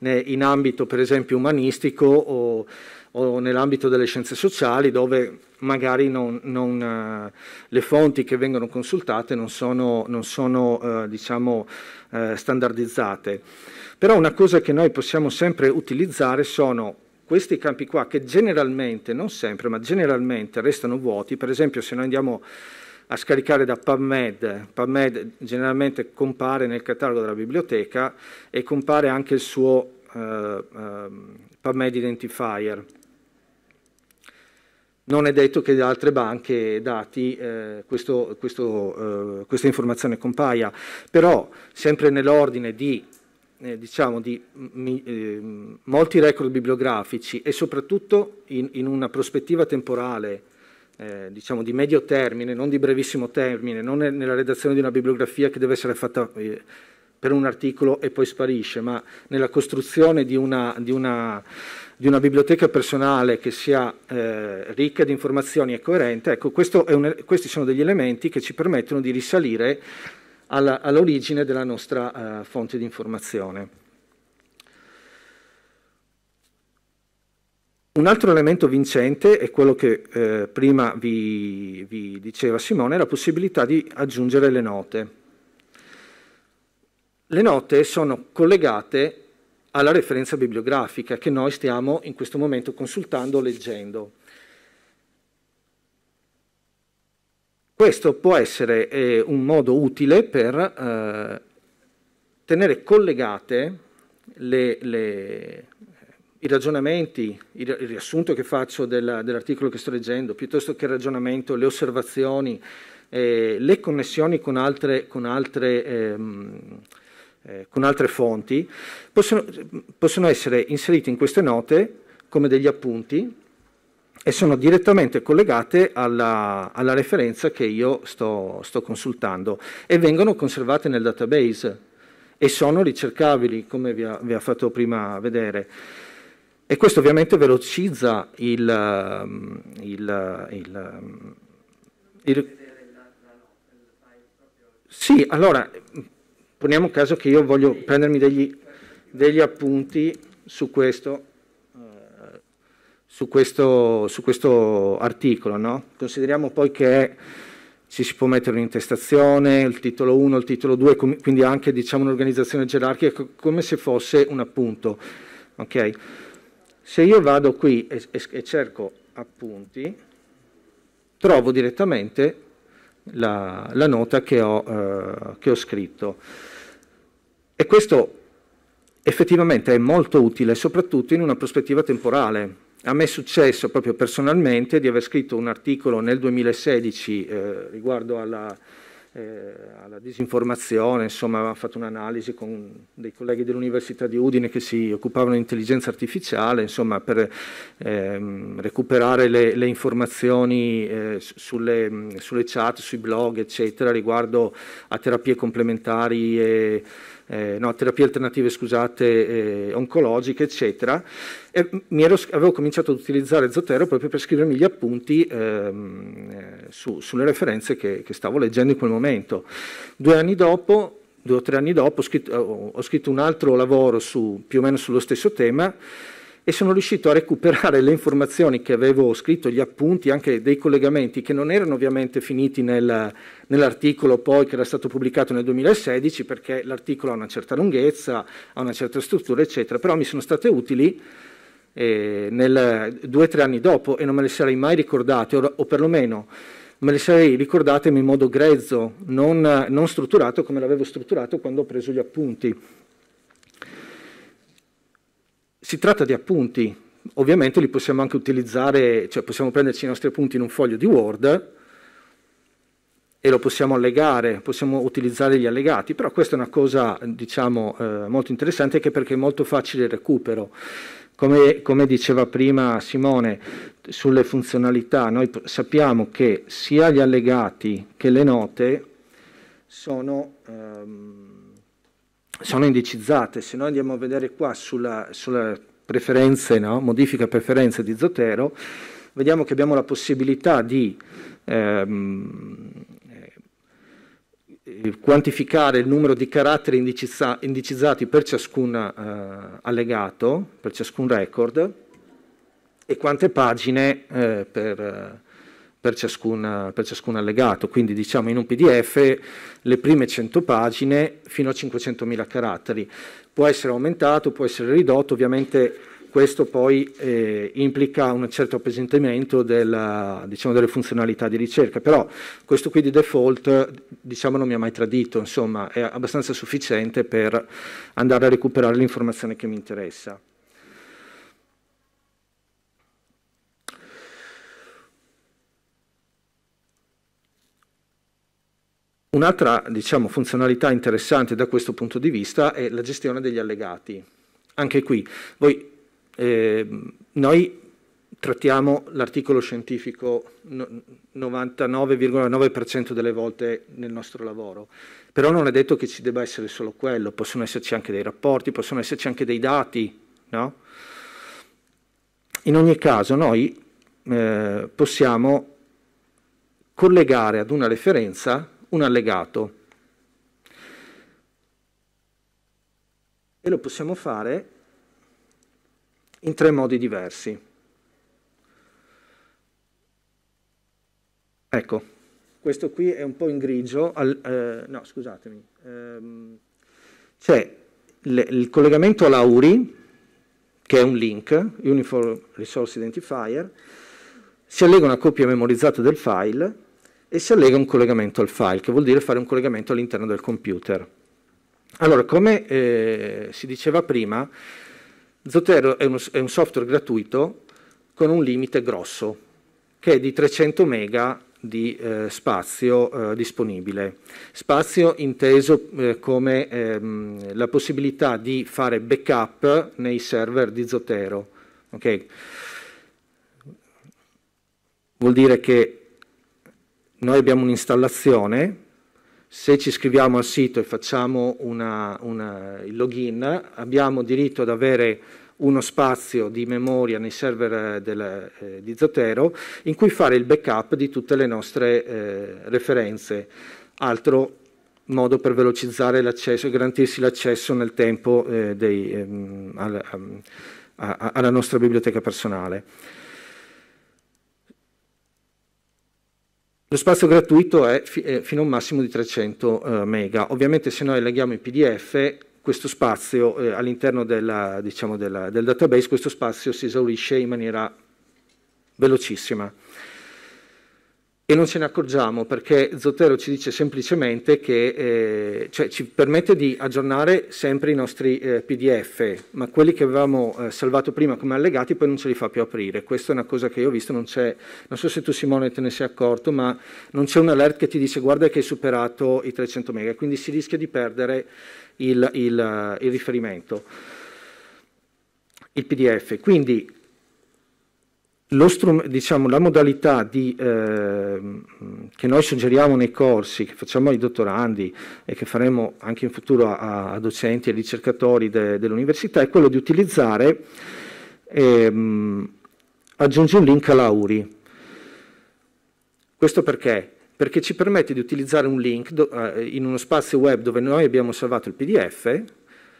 C: in ambito per esempio umanistico o o nell'ambito delle scienze sociali dove magari non, non, eh, le fonti che vengono consultate non sono, non sono eh, diciamo, eh, standardizzate. Però una cosa che noi possiamo sempre utilizzare sono questi campi qua che generalmente, non sempre, ma generalmente restano vuoti. Per esempio se noi andiamo a scaricare da PubMed. PubMed generalmente compare nel catalogo della biblioteca e compare anche il suo eh, eh, PubMed Identifier non è detto che da altre banche dati eh, questo, questo, eh, questa informazione compaia, però sempre nell'ordine di, eh, diciamo di mi, eh, molti record bibliografici e soprattutto in, in una prospettiva temporale eh, diciamo di medio termine, non di brevissimo termine, non nella redazione di una bibliografia che deve essere fatta eh, per un articolo e poi sparisce, ma nella costruzione di una, di una di una biblioteca personale che sia eh, ricca di informazioni e coerente, ecco, un, questi sono degli elementi che ci permettono di risalire all'origine della nostra eh, fonte di informazione. Un altro elemento vincente è quello che eh, prima vi, vi diceva Simone, la possibilità di aggiungere le note. Le note sono collegate alla referenza bibliografica che noi stiamo in questo momento consultando o leggendo. Questo può essere eh, un modo utile per eh, tenere collegate le, le, i ragionamenti, il, il, riassunto che faccio della, dell'articolo che sto leggendo, piuttosto che il ragionamento, le osservazioni, eh, le connessioni con altre, con altre ehm, eh, con altre fonti, possono, possono essere inserite in queste note come degli appunti e sono direttamente collegate alla, alla referenza che io sto, sto, consultando e vengono conservate nel database e sono ricercabili, come vi ha, vi ha fatto prima vedere. E questo ovviamente velocizza il, ehm, il, il, ehm, il sì, allora Poniamo caso che io voglio prendermi degli, degli appunti su questo, eh, su questo, su questo articolo. No? Consideriamo poi che ci si può mettere un'intestazione, il titolo 1, il titolo 2, quindi anche diciamo, un'organizzazione gerarchica come se fosse un appunto. Okay? Se io vado qui e, e cerco appunti, trovo direttamente la, la nota che ho, eh, che ho scritto. E questo effettivamente è molto utile, soprattutto in una prospettiva temporale. A me è successo proprio personalmente di aver scritto un articolo nel 2016 eh, riguardo alla, eh, alla, disinformazione, insomma ho fatto un'analisi con dei colleghi dell'Università di Udine che si occupavano di intelligenza artificiale, insomma per ehm, recuperare le, le informazioni eh, sulle, sulle, chat, sui blog, eccetera, riguardo a terapie complementari e eh, no, terapie alternative scusate, eh, oncologiche, eccetera. E ero, avevo cominciato ad utilizzare Zotero proprio per scrivermi gli appunti ehm, eh, su, sulle referenze che, che stavo leggendo in quel momento. Due anni dopo due o tre anni dopo ho scritto, ho scritto, un altro lavoro su, più o meno sullo stesso tema e sono riuscito a recuperare le informazioni che avevo scritto, gli appunti, anche dei collegamenti che non erano ovviamente finiti nel, nell'articolo poi che era stato pubblicato nel 2016 perché l'articolo ha una certa lunghezza, ha una certa struttura, eccetera, però mi sono state utili eh, nel, due o tre anni dopo e non me le sarei mai ricordate, o, o perlomeno me le sarei ricordate in modo grezzo, non, non strutturato come l'avevo strutturato quando ho preso gli appunti. Si tratta di appunti, ovviamente li possiamo anche utilizzare, cioè possiamo prenderci i nostri appunti in un foglio di Word e lo possiamo allegare, possiamo utilizzare gli allegati, però questa è una cosa diciamo eh, molto interessante anche perché è molto facile il recupero. Come, come, diceva prima Simone sulle funzionalità, noi sappiamo che sia gli allegati che le note sono... Ehm, sono indicizzate, se noi andiamo a vedere qua sulla, sulla preferenze, no? modifica preferenze di Zotero, vediamo che abbiamo la possibilità di ehm, eh, quantificare il numero di caratteri indicizza indicizzati per ciascun eh, allegato, per ciascun record, e quante pagine eh, per, eh, per ciascun, per ciascun, allegato, quindi diciamo in un PDF le prime 100 pagine fino a 500.000 caratteri. Può essere aumentato, può essere ridotto, ovviamente questo poi eh, implica un certo appesantimento della, diciamo, delle funzionalità di ricerca, però questo qui di default diciamo, non mi ha mai tradito, insomma è abbastanza sufficiente per andare a recuperare l'informazione che mi interessa. Un'altra diciamo, funzionalità interessante da questo punto di vista è la gestione degli allegati. Anche qui, voi, eh, noi trattiamo l'articolo scientifico 99,9% delle volte nel nostro lavoro, però non è detto che ci debba essere solo quello, possono esserci anche dei rapporti, possono esserci anche dei dati, no? In ogni caso noi eh, possiamo collegare ad una referenza un allegato. E lo possiamo fare in tre modi diversi. Ecco, questo qui è un po' in grigio, al, eh, no scusatemi, ehm, c'è il collegamento alla URI, che è un link, Uniform Resource Identifier, si allega una copia memorizzata del file e si allega un collegamento al file, che vuol dire fare un collegamento all'interno del computer. Allora, come eh, si diceva prima, Zotero è, uno, è un software gratuito con un limite grosso, che è di 300 mega di eh, spazio eh, disponibile. Spazio inteso eh, come ehm, la possibilità di fare backup nei server di Zotero. Okay? Vuol dire che noi abbiamo un'installazione, se ci iscriviamo al sito e facciamo una, una, il login, abbiamo diritto ad avere uno spazio di memoria nei server eh, del, eh, di Zotero in cui fare il backup di tutte le nostre eh, referenze. Altro modo per velocizzare l'accesso e garantirsi l'accesso nel tempo eh, dei, ehm, alla, a, a, alla nostra biblioteca personale. Lo spazio gratuito è fino a un massimo di 300 eh, mega. Ovviamente se noi leghiamo in PDF questo spazio eh, all'interno diciamo del database, questo spazio si esaurisce in maniera velocissima e non ce ne accorgiamo perché Zotero ci dice semplicemente che eh, cioè ci permette di aggiornare sempre i nostri eh, PDF, ma quelli che avevamo eh, salvato prima come allegati poi non ce li fa più aprire. Questa è una cosa che io ho visto, non, non so se tu Simone te ne sei accorto, ma non c'è un alert che ti dice guarda che hai superato i 300 MB, quindi si rischia di perdere il, il, il riferimento, il PDF. Quindi lo Strum, diciamo, la modalità di, eh, che noi suggeriamo nei corsi che facciamo ai dottorandi e che faremo anche in futuro a, a docenti e ricercatori de, dell'università è quello di utilizzare eh, aggiungi un link a Lauri. Questo perché? Perché ci permette di utilizzare un link do, eh, in uno spazio web dove noi abbiamo salvato il PDF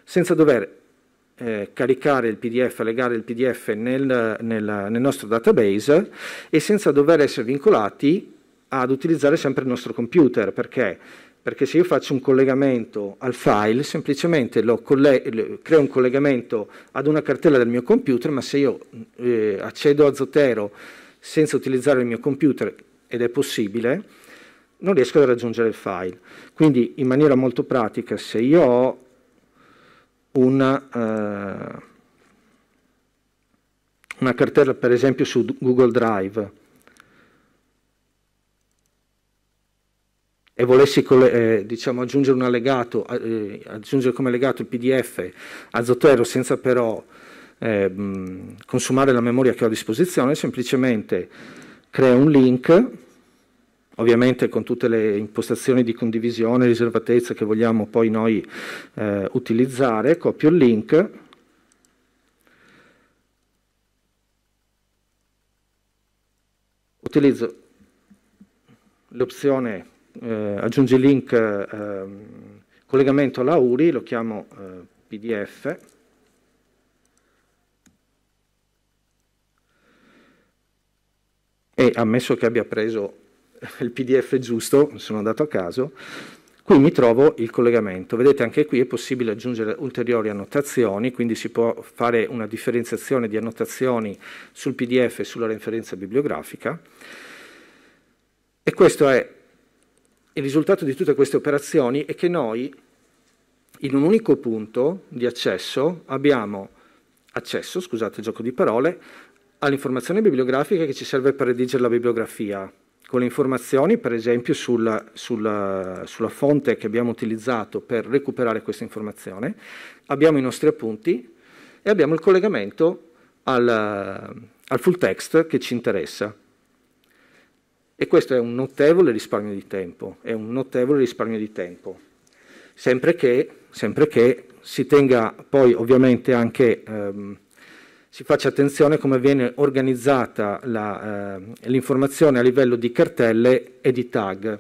C: senza dover eh, caricare il PDF, legare il PDF nel, nel, nel nostro database e senza dover essere vincolati ad utilizzare sempre il nostro computer. Perché? Perché se io faccio un collegamento al file, semplicemente creo un collegamento ad una cartella del mio computer, ma se io eh, accedo a Zotero senza utilizzare il mio computer, ed è possibile, non riesco a raggiungere il file. Quindi in maniera molto pratica, se io ho una, eh, una cartella per esempio su Google Drive e volessi eh, diciamo, aggiungere un allegato, eh, aggiungere come legato il PDF a Zotero senza però eh, consumare la memoria che ho a disposizione, semplicemente creo un link ovviamente con tutte le impostazioni di condivisione e riservatezza che vogliamo poi noi eh, utilizzare, copio il link, utilizzo l'opzione eh, aggiungi link eh, collegamento alla URI, lo chiamo eh, PDF, e ammesso che abbia preso il PDF giusto, sono andato a caso, qui mi trovo il collegamento. Vedete anche qui è possibile aggiungere ulteriori annotazioni, quindi si può fare una differenziazione di annotazioni sul PDF e sulla referenza bibliografica. E questo è il risultato di tutte queste operazioni è che noi in un unico punto di accesso abbiamo accesso, scusate il gioco di parole, all'informazione bibliografica che ci serve per redigere la bibliografia, con le informazioni per esempio sulla, sulla, sulla, fonte che abbiamo utilizzato per recuperare questa informazione, abbiamo i nostri appunti e abbiamo il collegamento al, al full text che ci interessa. E questo è un notevole risparmio di tempo, è un notevole risparmio di tempo, sempre che, sempre che si tenga poi ovviamente anche... Ehm, si faccia attenzione a come viene organizzata eh, l'informazione eh, a livello di cartelle e di tag.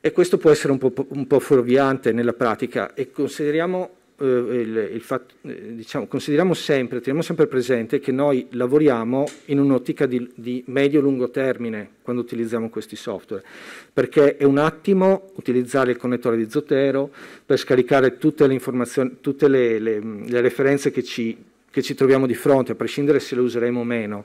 C: E questo può essere un po', un po fuorviante nella pratica e consideriamo, eh, il, il fatto, eh, diciamo, consideriamo, sempre, teniamo sempre presente che noi lavoriamo in un'ottica di, di medio-lungo termine quando utilizziamo questi software, perché è un attimo utilizzare il connettore di Zotero per scaricare tutte le, informazioni, tutte le, le, le referenze che ci che ci troviamo di fronte, a prescindere se le useremo o meno,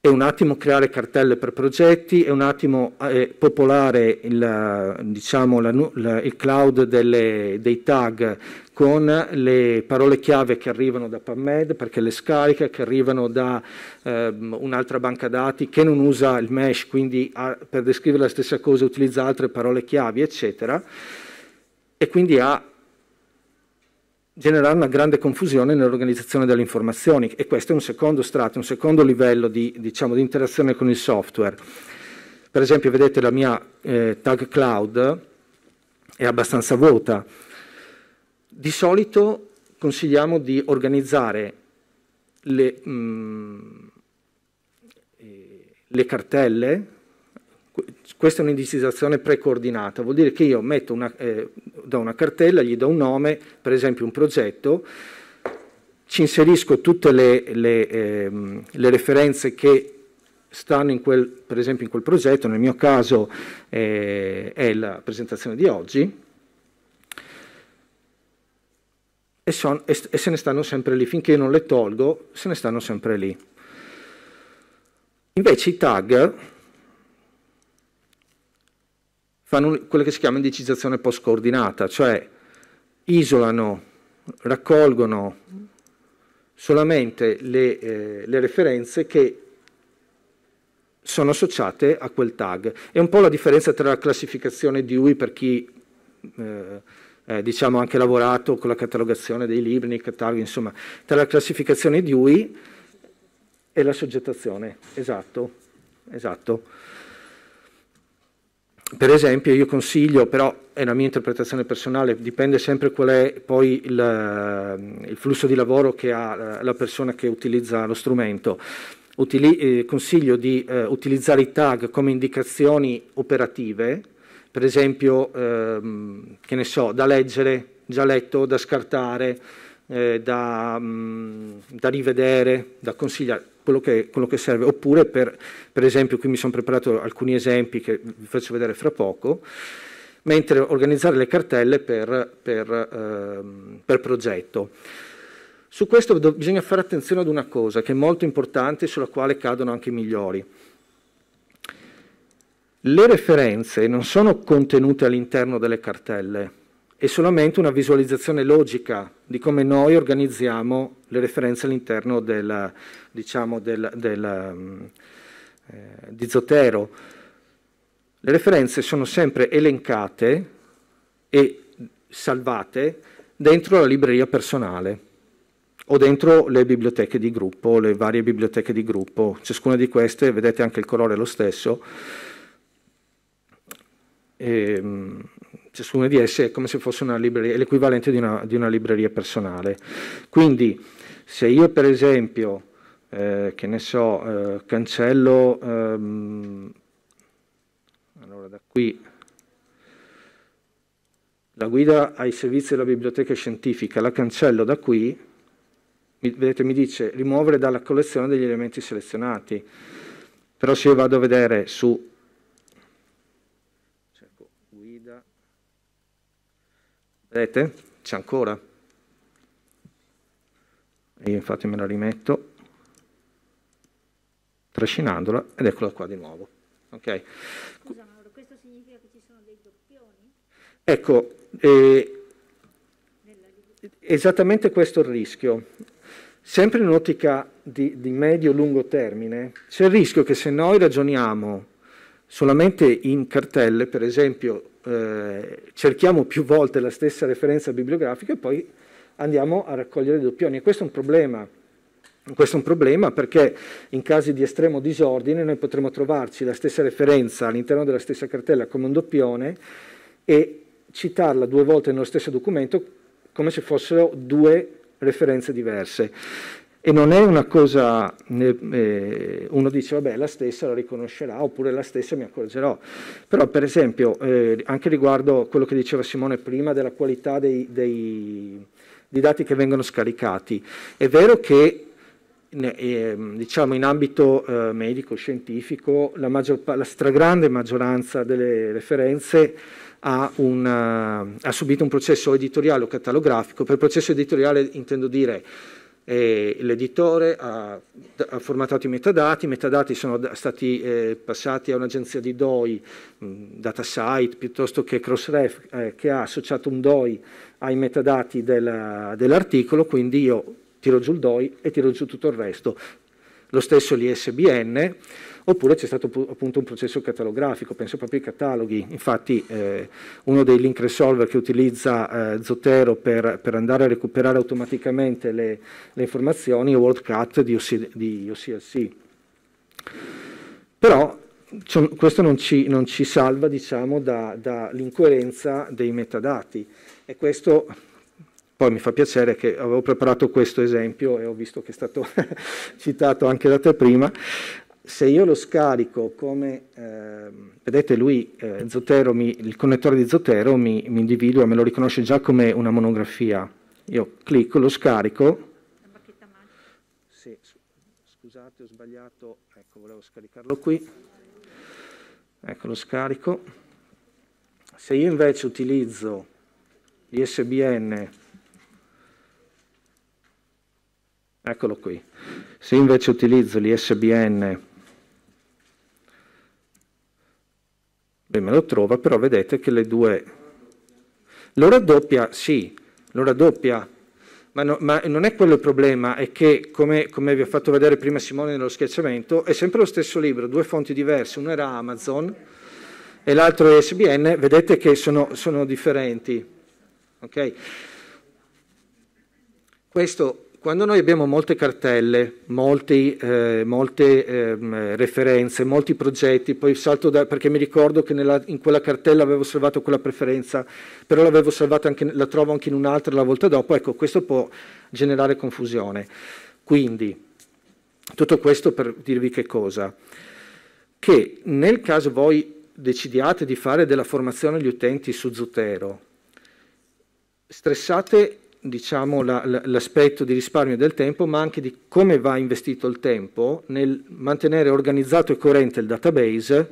C: è un attimo creare cartelle per progetti, è un attimo eh, popolare il, diciamo, la, la, il cloud delle, dei tag con le parole chiave che arrivano da PubMed perché le scarica, che arrivano da eh, un'altra banca dati che non usa il mesh, quindi ha, per descrivere la stessa cosa utilizza altre parole chiavi, eccetera. E quindi ha generare una grande confusione nell'organizzazione delle informazioni e questo è un secondo strato, un secondo livello di, diciamo, di interazione con il software. Per esempio vedete la mia eh, tag cloud è abbastanza vuota. Di solito consigliamo di organizzare le, mh, mm, eh, le cartelle questa è un'indicizzazione precoordinata, vuol dire che io metto una, eh, da una cartella, gli do un nome, per esempio un progetto, ci inserisco tutte le, le, ehm, le referenze che stanno quel, per esempio in quel progetto, nel mio caso eh, è la presentazione di oggi, e, son, e, e se ne stanno sempre lì, finché io non le tolgo, se ne stanno sempre lì. Invece i tag fanno quella che si chiama indicizzazione post-coordinata, cioè isolano, raccolgono solamente le, eh, le referenze che sono associate a quel tag. È un po' la differenza tra la classificazione di UI per chi eh, eh, diciamo anche lavorato con la catalogazione dei libri, nei cataloghi, insomma, tra la classificazione di UI e la soggettazione. Esatto, esatto per esempio io consiglio, però è la mia interpretazione personale, dipende sempre qual è poi il, ehm, il flusso di lavoro che ha eh, la persona che utilizza lo strumento. Utili, eh, consiglio di eh, utilizzare i tag come indicazioni operative, per esempio, ehm, che ne so, da leggere, già letto, da scartare, eh, da, mh, mm, da, rivedere, da consigliare, quello che, quello che serve. Oppure, per, per esempio, qui mi sono preparato alcuni esempi che vi faccio vedere fra poco, mentre organizzare le cartelle per, per, eh, per progetto. Su questo bisogna fare attenzione ad una cosa che è molto importante e sulla quale cadono anche i migliori. Le referenze non sono contenute all'interno delle cartelle, è solamente una visualizzazione logica di come noi organizziamo le referenze all'interno del, diciamo, del, del, eh, di Zotero. Le referenze sono sempre elencate e salvate dentro la libreria personale o dentro le biblioteche di gruppo, le varie biblioteche di gruppo, ciascuna di queste, vedete anche il colore è lo stesso, ehm, ciascuna di esse è come se fosse l'equivalente di una, di una libreria personale. Quindi se io per esempio, eh, che ne so, eh, cancello, ehm, allora da qui, la guida ai servizi della biblioteca scientifica, la cancello da qui, mi, vedete mi dice rimuovere dalla collezione degli elementi selezionati, però se io vado a vedere su Vedete? C'è ancora. io infatti me la rimetto trascinandola ed eccola qua di nuovo. Ok? Scusa, Mauro, questo significa che ci sono dei doppioni? Ecco, eh, esattamente questo è il rischio. Sempre in un'ottica di, di medio-lungo termine, c'è il rischio che se noi ragioniamo solamente in cartelle, per esempio eh, cerchiamo più volte la stessa referenza bibliografica e poi andiamo a raccogliere dei doppioni. E questo è un problema. Questo è un problema perché in casi di estremo disordine noi potremmo trovarci la stessa referenza all'interno della stessa cartella come un doppione e citarla due volte nello stesso documento come se fossero due referenze diverse. E non è una cosa, eh, uno dice vabbè la stessa la riconoscerà oppure la stessa mi accorgerò, però per esempio eh, anche riguardo quello che diceva Simone prima della qualità dei, dei, dei dati che vengono scaricati, è vero che eh, diciamo in ambito eh, medico, scientifico, la, maggior, la, stragrande maggioranza delle referenze ha, una, ha subito un processo editoriale o catalografico, per processo editoriale intendo dire l'editore ha, ha, formattato i metadati, i metadati sono stati eh, passati a un'agenzia di DOI, mh, mm, Datasite, piuttosto che Crossref, eh, che ha associato un DOI ai metadati dell'articolo, quindi io tiro giù il DOI e tiro giù tutto il resto. Lo stesso l'ISBN oppure c'è stato appunto un processo catalografico, penso proprio ai cataloghi, infatti eh, uno dei link resolver che utilizza eh, Zotero per, per, andare a recuperare automaticamente le, le informazioni è WorldCat di, OC, di OCLC. Però questo non ci, non ci salva diciamo, dall'incoerenza da dei metadati e questo poi mi fa piacere che avevo preparato questo esempio e ho visto che è stato citato anche da te prima, se io lo scarico come, eh, vedete lui, eh, Zotero mi, il connettore di Zotero mi, mi, individua, me lo riconosce già come una monografia. Io clicco, lo scarico. Sì, scusate, ho sbagliato, ecco, volevo scaricarlo qui. Ecco, lo scarico. Se io invece utilizzo l'ISBN, eccolo qui, se invece utilizzo l'ISBN Beh, me lo trova, però vedete che le due... Lo raddoppia, sì, lo raddoppia, ma, no, ma, non è quello il problema, è che, come, come, vi ho fatto vedere prima Simone nello schiacciamento, è sempre lo stesso libro, due fonti diverse, una era Amazon e l'altro è SBN, vedete che sono, sono differenti. Okay? Questo quando noi abbiamo molte cartelle, molti, eh, molte eh, referenze, molti progetti, poi salto da, perché mi ricordo che nella, in quella cartella avevo salvato quella preferenza, però l'avevo salvata anche, la trovo anche in un'altra la volta dopo, ecco, questo può generare confusione. Quindi, tutto questo per dirvi che cosa? Che nel caso voi decidiate di fare della formazione agli utenti su Zotero, stressate diciamo, l'aspetto la, la, di risparmio del tempo, ma anche di come va investito il tempo nel mantenere organizzato e coerente il database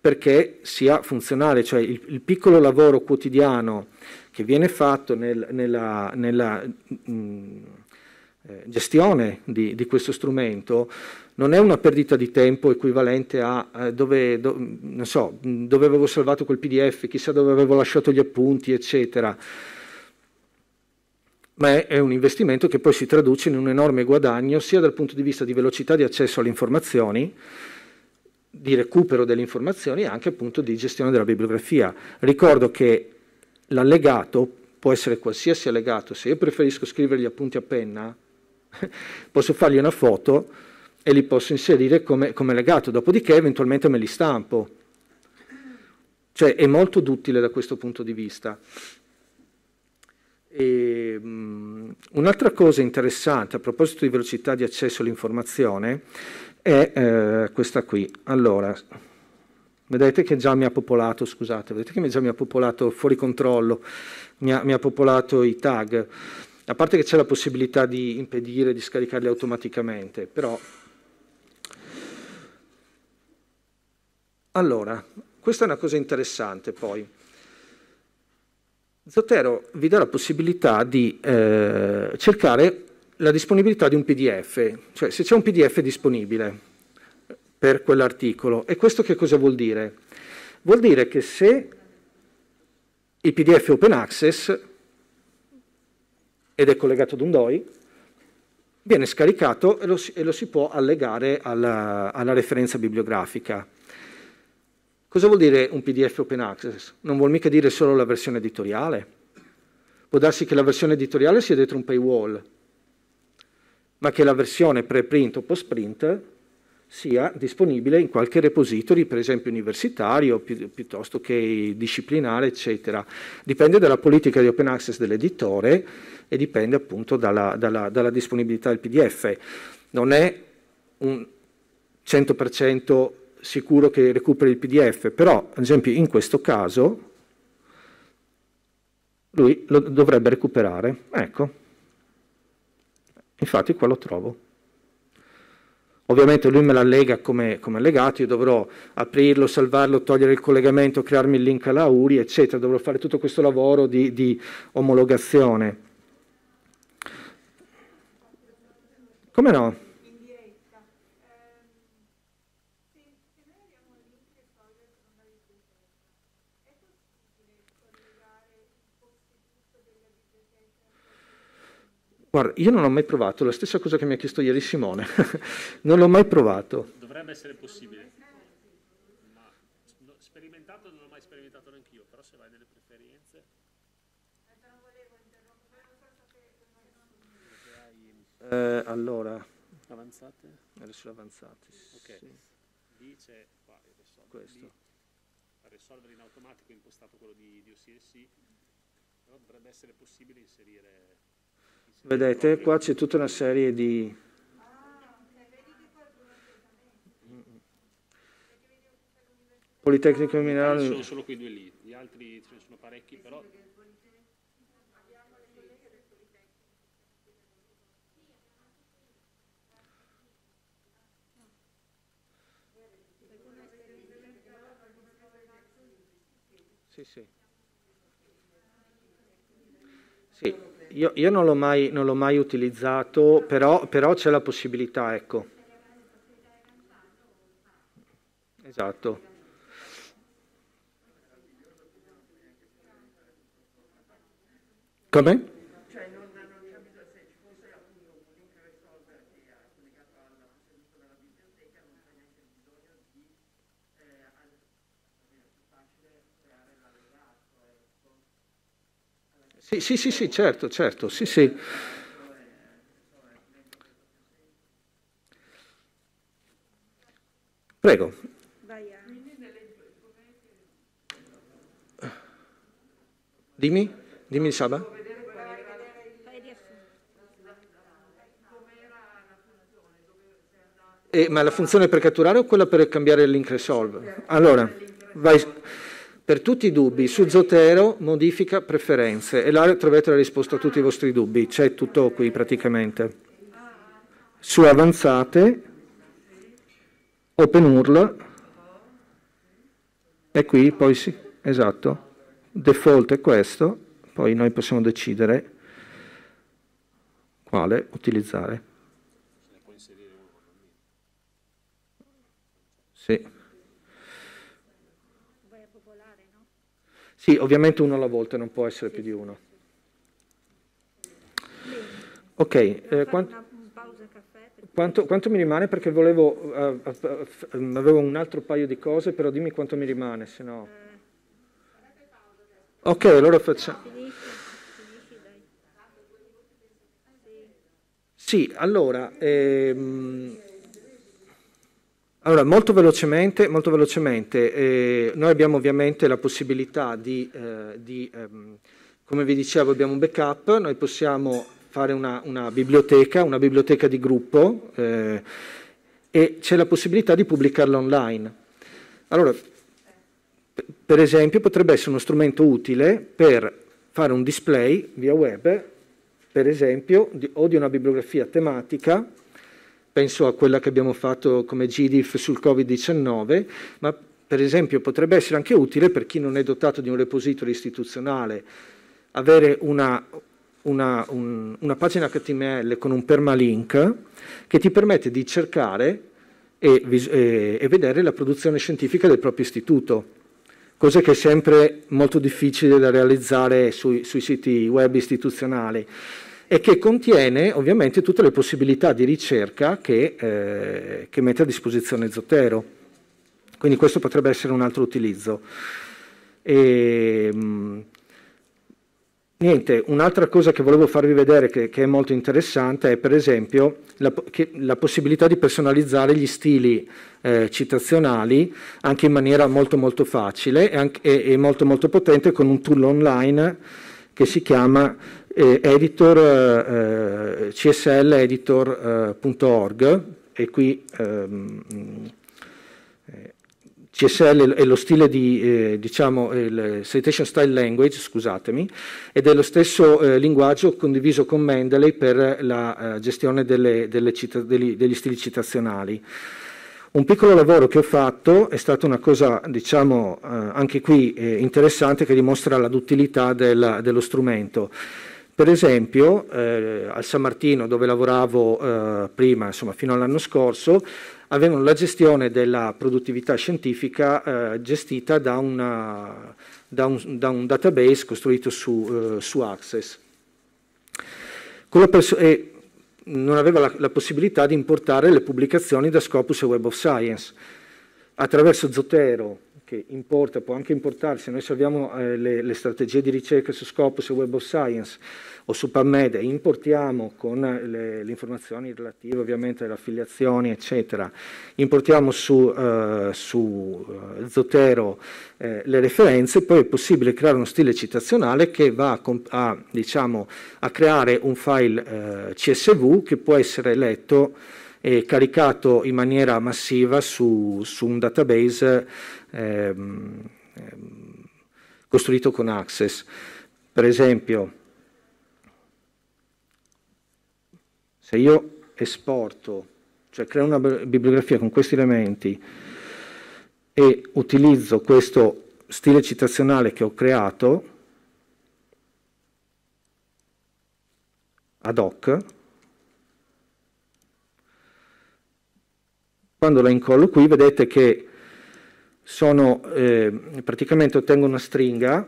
C: perché sia funzionale, cioè il, il piccolo lavoro quotidiano che viene fatto nel, nella, nella mh, mm, eh, gestione di, di, questo strumento non è una perdita di tempo equivalente a eh, dove, do, so, dove avevo salvato quel PDF, chissà dove avevo lasciato gli appunti, eccetera ma è, un investimento che poi si traduce in un enorme guadagno sia dal punto di vista di velocità di accesso alle informazioni, di recupero delle informazioni e anche appunto di gestione della bibliografia. Ricordo che l'allegato può essere qualsiasi allegato, se io preferisco scrivere gli appunti a penna, posso fargli una foto e li posso inserire come, come allegato, dopodiché eventualmente me li stampo. Cioè è molto duttile da questo punto di vista un'altra cosa interessante a proposito di velocità di accesso all'informazione è eh, questa qui. Allora, vedete che già mi ha popolato, scusate, vedete che già mi ha popolato fuori controllo, mi ha, mi ha popolato i tag. A parte che c'è la possibilità di impedire di scaricarli automaticamente, però... Allora, questa è una cosa interessante poi. Zotero vi dà la possibilità di eh, cercare la disponibilità di un PDF, cioè se c'è un PDF disponibile per quell'articolo. E questo che cosa vuol dire? Vuol dire che se il PDF è open access ed è collegato ad un DOI, viene scaricato e lo si, e lo si può allegare alla, alla referenza bibliografica. Cosa vuol dire un PDF open access? Non vuol mica dire solo la versione editoriale. Può darsi che la versione editoriale sia dietro un paywall, ma che la versione preprint o postprint sia disponibile in qualche repository, per esempio universitario, pi piuttosto che disciplinare, eccetera. Dipende dalla politica di open access dell'editore e dipende appunto dalla, dalla, dalla, disponibilità del PDF. Non è un 100% sicuro che recuperi il PDF, però ad esempio in questo caso lui lo dovrebbe recuperare, ecco, infatti qua lo trovo. Ovviamente lui me l'allega come, come allegato, io dovrò aprirlo, salvarlo, togliere il collegamento, crearmi il link alla URI, eccetera, dovrò fare tutto questo lavoro di, di omologazione. Come no? Guarda, io non ho mai provato, la stessa cosa che mi ha chiesto ieri Simone, non l'ho mai provato.
B: Dovrebbe essere possibile, ma sperimentato non l'ho mai sperimentato neanche io, però se vai nelle preferenze... Eh, allora... Avanzate? Adesso avanzate, Ok, sì. dice qua, adesso... Questo. risolvere in automatico impostato quello di, di OCSI, però dovrebbe essere possibile inserire
C: Vedete, qua c'è tutta una serie di... Politecnico Minerale... Sono
B: solo quei due lì, gli altri ce ne sono parecchi, però...
C: Sì, sì. Sì io, io non, l'ho mai, non, l'ho mai, utilizzato, però, però c'è la possibilità, ecco. Esatto. Come? Sì, sì, sì, sì, certo, certo, sì, sì. Prego. Dimmi, dimmi il sabato. Eh, ma la funzione per catturare o quella per cambiare link resolve? Allora, vai... Per tutti i dubbi su Zotero modifica preferenze e là troverete la risposta a tutti i vostri dubbi, c'è tutto qui praticamente. Su avanzate, open url e qui poi sì, esatto, default è questo, poi noi possiamo decidere quale utilizzare. Sì. Sì, ovviamente uno alla volta, non può essere più di uno. Ok, eh, quant quanto, quanto, mi rimane? Perché volevo, uh, uh, avevo un altro paio di cose, però dimmi quanto mi rimane, se no... Ok, allora facciamo... Sì, allora, ehm, allora, molto velocemente, molto velocemente eh, noi abbiamo ovviamente la possibilità di, eh, di ehm, come vi dicevo, abbiamo un backup, noi possiamo fare una, una biblioteca, una biblioteca di gruppo eh, e c'è la possibilità di pubblicarla online. Allora, per esempio, potrebbe essere uno strumento utile per fare un display via web, per esempio, di, o di una bibliografia tematica penso a quella che abbiamo fatto come GDIF sul Covid-19, ma per esempio potrebbe essere anche utile per chi non è dotato di un repository istituzionale avere una, una, un, una pagina HTML con un permalink che ti permette di cercare e, e, e vedere la produzione scientifica del proprio istituto cosa che è sempre molto difficile da realizzare sui, sui siti web istituzionali e che contiene ovviamente tutte le possibilità di ricerca che, eh, che mette a disposizione Zotero. Quindi questo potrebbe essere un altro utilizzo. E, ehm, Niente, un'altra cosa che volevo farvi vedere che, che, è molto interessante è per esempio la, che, la possibilità di personalizzare gli stili eh, citazionali anche in maniera molto molto facile e, anche, e, e, molto molto potente con un tool online che si chiama eh, editor, eh, csleditor.org eh, e qui ehm, eh, CSL è lo stile di, eh, diciamo, il Citation Style Language, scusatemi, ed è lo stesso eh, linguaggio condiviso con Mendeley per la eh, gestione delle, delle cita- degli, degli, stili citazionali. Un piccolo lavoro che ho fatto è stata una cosa, diciamo, eh, anche qui interessante che dimostra la duttilità del, dello strumento. Per esempio, eh, al San Martino, dove lavoravo eh, prima, insomma, fino all'anno scorso, avevano la gestione della produttività scientifica eh, gestita da, una, da, un, da, un, database costruito su, eh, su Access. e non aveva la, la possibilità di importare le pubblicazioni da Scopus e Web of Science. Attraverso Zotero che importa, può anche importarsi, noi salviamo eh, le, le, strategie di ricerca su Scopus e Web of Science o su PubMed e importiamo con eh, le, le informazioni relative ovviamente alle affiliazioni eccetera, importiamo su, eh, su eh, Zotero eh, le referenze, poi è possibile creare uno stile citazionale che va a, a, diciamo, a creare un file eh, CSV che può essere letto e caricato in maniera massiva su, su un database Ehm, ehm, costruito con Access. Per esempio, se io esporto, cioè creo una bibliografia con questi elementi e utilizzo questo stile citazionale che ho creato ad hoc, quando la incollo qui vedete che sono, eh, praticamente ottengo una stringa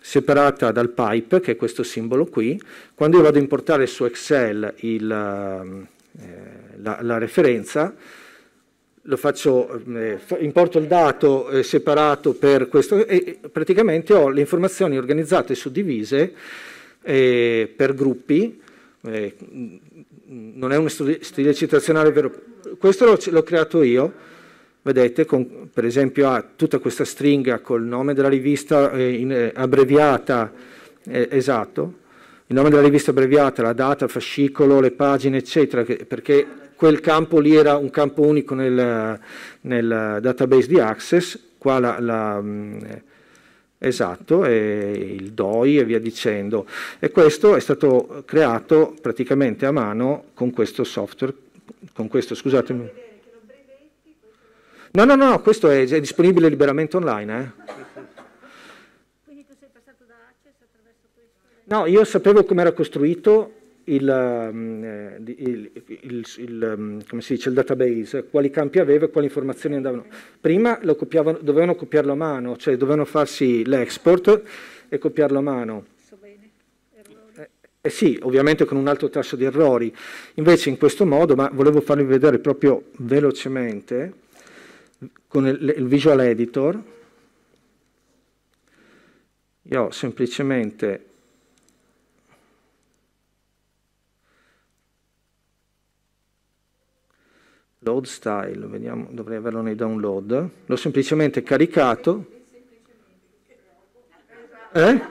C: separata dal pipe, che è questo simbolo qui. Quando io vado a importare su Excel il, ehm, eh, la, la, referenza, faccio, ehm, eh, importo il dato eh, separato per questo e praticamente ho le informazioni organizzate e suddivise eh, per gruppi. Eh, non è uno stile citazionale vero, questo l'ho creato io vedete con, per esempio ha tutta questa stringa col nome della rivista eh, in, eh, abbreviata, eh, esatto, il nome della rivista abbreviata, la data, il fascicolo, le pagine, eccetera, che, perché quel campo lì era un campo unico nel, nel database di Access, qua la, la mh, mm, Esatto, il DOI e via dicendo. E questo è stato creato praticamente a mano con questo software, con questo, scusatemi. No, no, no, questo è, è, disponibile liberamente online. Eh. Quindi tu sei passato da Access attraverso questo? No, io sapevo come era costruito mm, eh, il, il, il, il, mm, come si dice, il database, quali campi aveva e quali informazioni andavano. Prima copiavano, dovevano copiarlo a mano, cioè dovevano farsi l'export e copiarlo a mano. Eh, eh sì, ovviamente con un alto tasso di errori. Invece in questo modo, ma volevo farvi vedere proprio velocemente, con il, il visual editor io semplicemente load style, vediamo, dovrei averlo nei download, l'ho semplicemente caricato. Eh?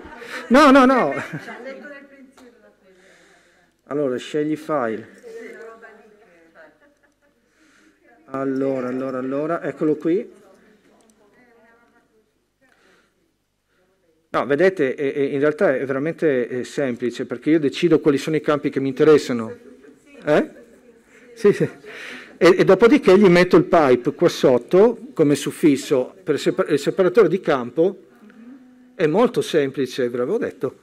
C: No, no, no. Allora, scegli file. Allora, allora, allora, eccolo qui. No, vedete, è, è, in realtà è veramente è eh, semplice perché io decido quali sono i campi che mi interessano. Eh? Sì, sì. E, e, dopodiché gli metto il pipe qua sotto come suffisso per separ il separatore di campo. È molto semplice, ve l'avevo detto.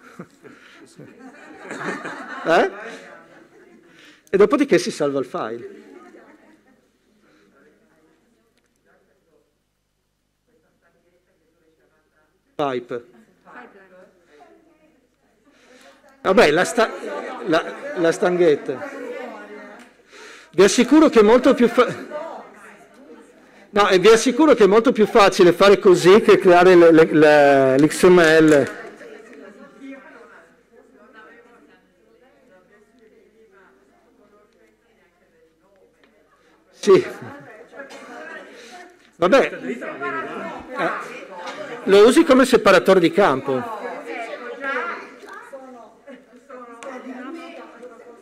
C: Eh? E dopodiché si salva il file. Pipe. Vabbè, la, sta, la, la stanghetta. Vi assicuro che è molto più facile... No, e vi assicuro che è molto più facile fare così che creare l'XML. Sì. Vabbè. Eh. Lo usi come separatore di campo.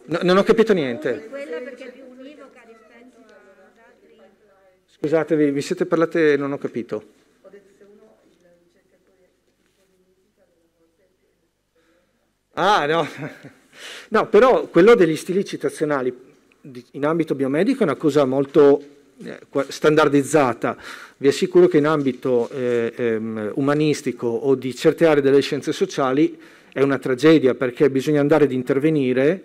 C: No, non ho capito niente. Scusatevi, vi siete parlate e non ho capito. Ah, no. No, però quello degli stili citazionali in ambito biomedico è una cosa molto eh, standardizzata. Vi assicuro che in ambito eh, um, umanistico o di certe aree delle scienze sociali è una tragedia perché bisogna andare ad intervenire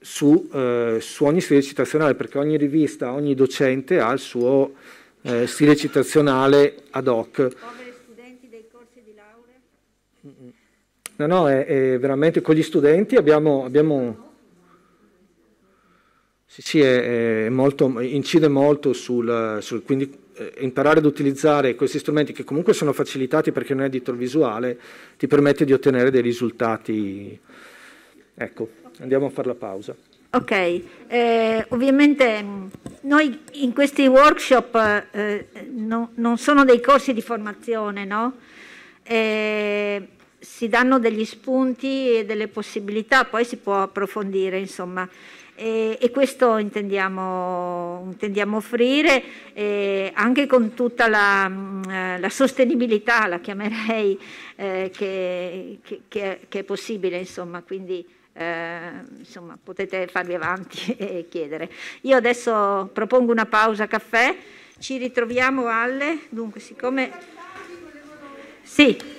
C: su, eh, su ogni stile citazionale, perché ogni rivista, ogni docente ha il suo eh, stile citazionale ad hoc. Poveri studenti dei corsi di laurea? No, no, è, è veramente con gli studenti abbiamo... abbiamo sì, sì è, è molto, incide molto sul, sul quindi eh, imparare ad utilizzare questi strumenti che comunque sono facilitati perché non è editor visuale, ti permette di ottenere dei risultati. Ecco, andiamo a fare la pausa.
A: Ok, eh, ovviamente noi in questi workshop eh, no, non sono dei corsi di formazione, no? Eh, si danno degli spunti e delle possibilità, poi si può approfondire, insomma e, e questo intendiamo, intendiamo offrire eh, anche con tutta la, mm, eh, la, sostenibilità, la chiamerei, eh, che, che, che, è possibile, insomma, quindi eh, insomma, potete farvi avanti e chiedere. Io adesso propongo una pausa caffè, ci ritroviamo alle... Dunque, siccome... Sì.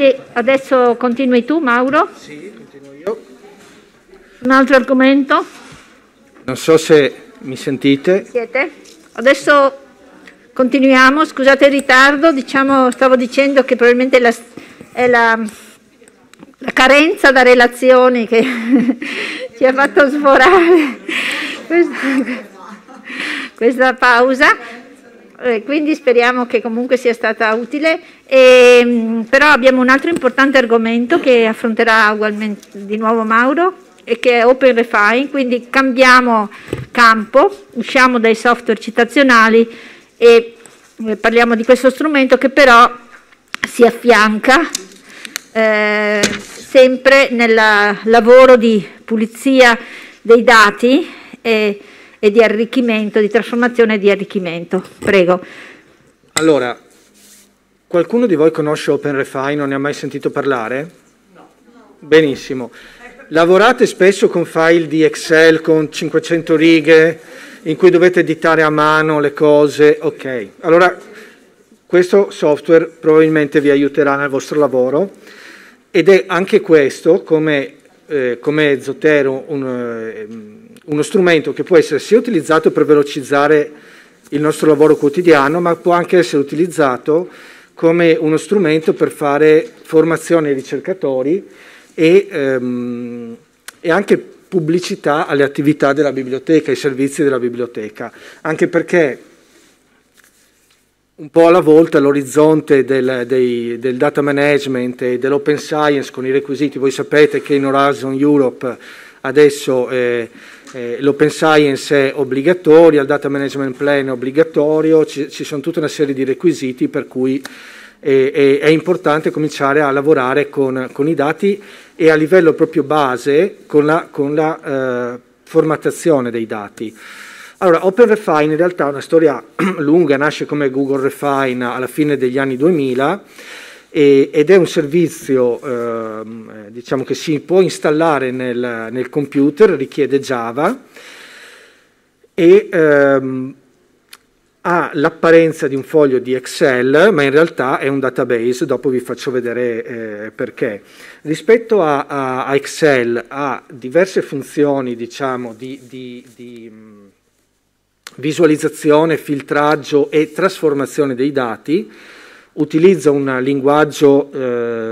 A: Quindi adesso continui tu Mauro?
C: Sì, continuo io.
A: Un altro argomento?
C: Non so se mi sentite.
A: Siete? Adesso continuiamo, scusate il ritardo, diciamo, stavo dicendo che probabilmente la, è la, la, carenza da relazioni che ci ha fatto sforare questa, questa pausa, eh, quindi speriamo che comunque sia stata utile. E, ehm, però abbiamo un altro importante argomento che affronterà ugualmente di nuovo Mauro e che è Open Refine, quindi cambiamo campo, usciamo dai software citazionali e eh, parliamo di questo strumento che però si affianca eh, sempre nel lavoro di pulizia dei dati e, e di arricchimento, di trasformazione e di arricchimento. Prego.
C: Allora, Qualcuno di voi conosce OpenRefine? Non ne ha mai sentito parlare? No. Benissimo. Lavorate spesso con file di Excel con 500 righe in cui dovete editare a mano le cose? Ok. Allora, questo software probabilmente vi aiuterà nel vostro lavoro ed è anche questo, come, eh, come Zotero, un, eh, uno strumento che può essere sia utilizzato per velocizzare il nostro lavoro quotidiano, ma può anche essere utilizzato come uno strumento per fare formazione ai ricercatori e, ehm, e anche pubblicità alle attività della biblioteca, ai servizi della biblioteca, anche perché un po' alla volta l'orizzonte del, del, data management e dell'open science con i requisiti, voi sapete che in Horizon Europe adesso eh, eh, l'open science è obbligatorio, il data management plan è obbligatorio, ci, ci sono tutta una serie di requisiti per cui è, è, è importante cominciare a lavorare con, con, i dati e a livello proprio base con la, con la eh, formattazione dei dati. Allora, OpenRefine in realtà è una storia lunga, nasce come Google Refine alla fine degli anni 2000 e, ed è un servizio eh, diciamo che si può installare nel, nel computer, richiede Java e ehm, ha l'apparenza di un foglio di Excel, ma in realtà è un database, dopo vi faccio vedere eh, perché. Rispetto a, a, a, Excel ha diverse funzioni diciamo, di, di, di mm, visualizzazione, filtraggio e trasformazione dei dati, utilizza un linguaggio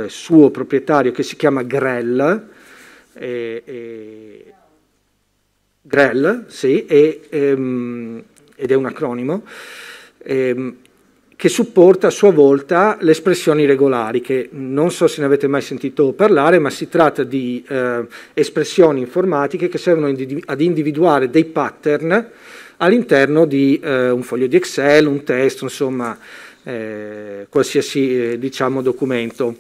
C: eh, suo proprietario che si chiama Grell, e, e, Grell sì, e, ehm, ed è un acronimo, ehm, che supporta a sua volta le espressioni regolari, che non so se ne avete mai sentito parlare, ma si tratta di eh, espressioni informatiche che servono ad individuare dei pattern all'interno di eh, un foglio di Excel, un testo, insomma, eh, qualsiasi eh, diciamo, documento.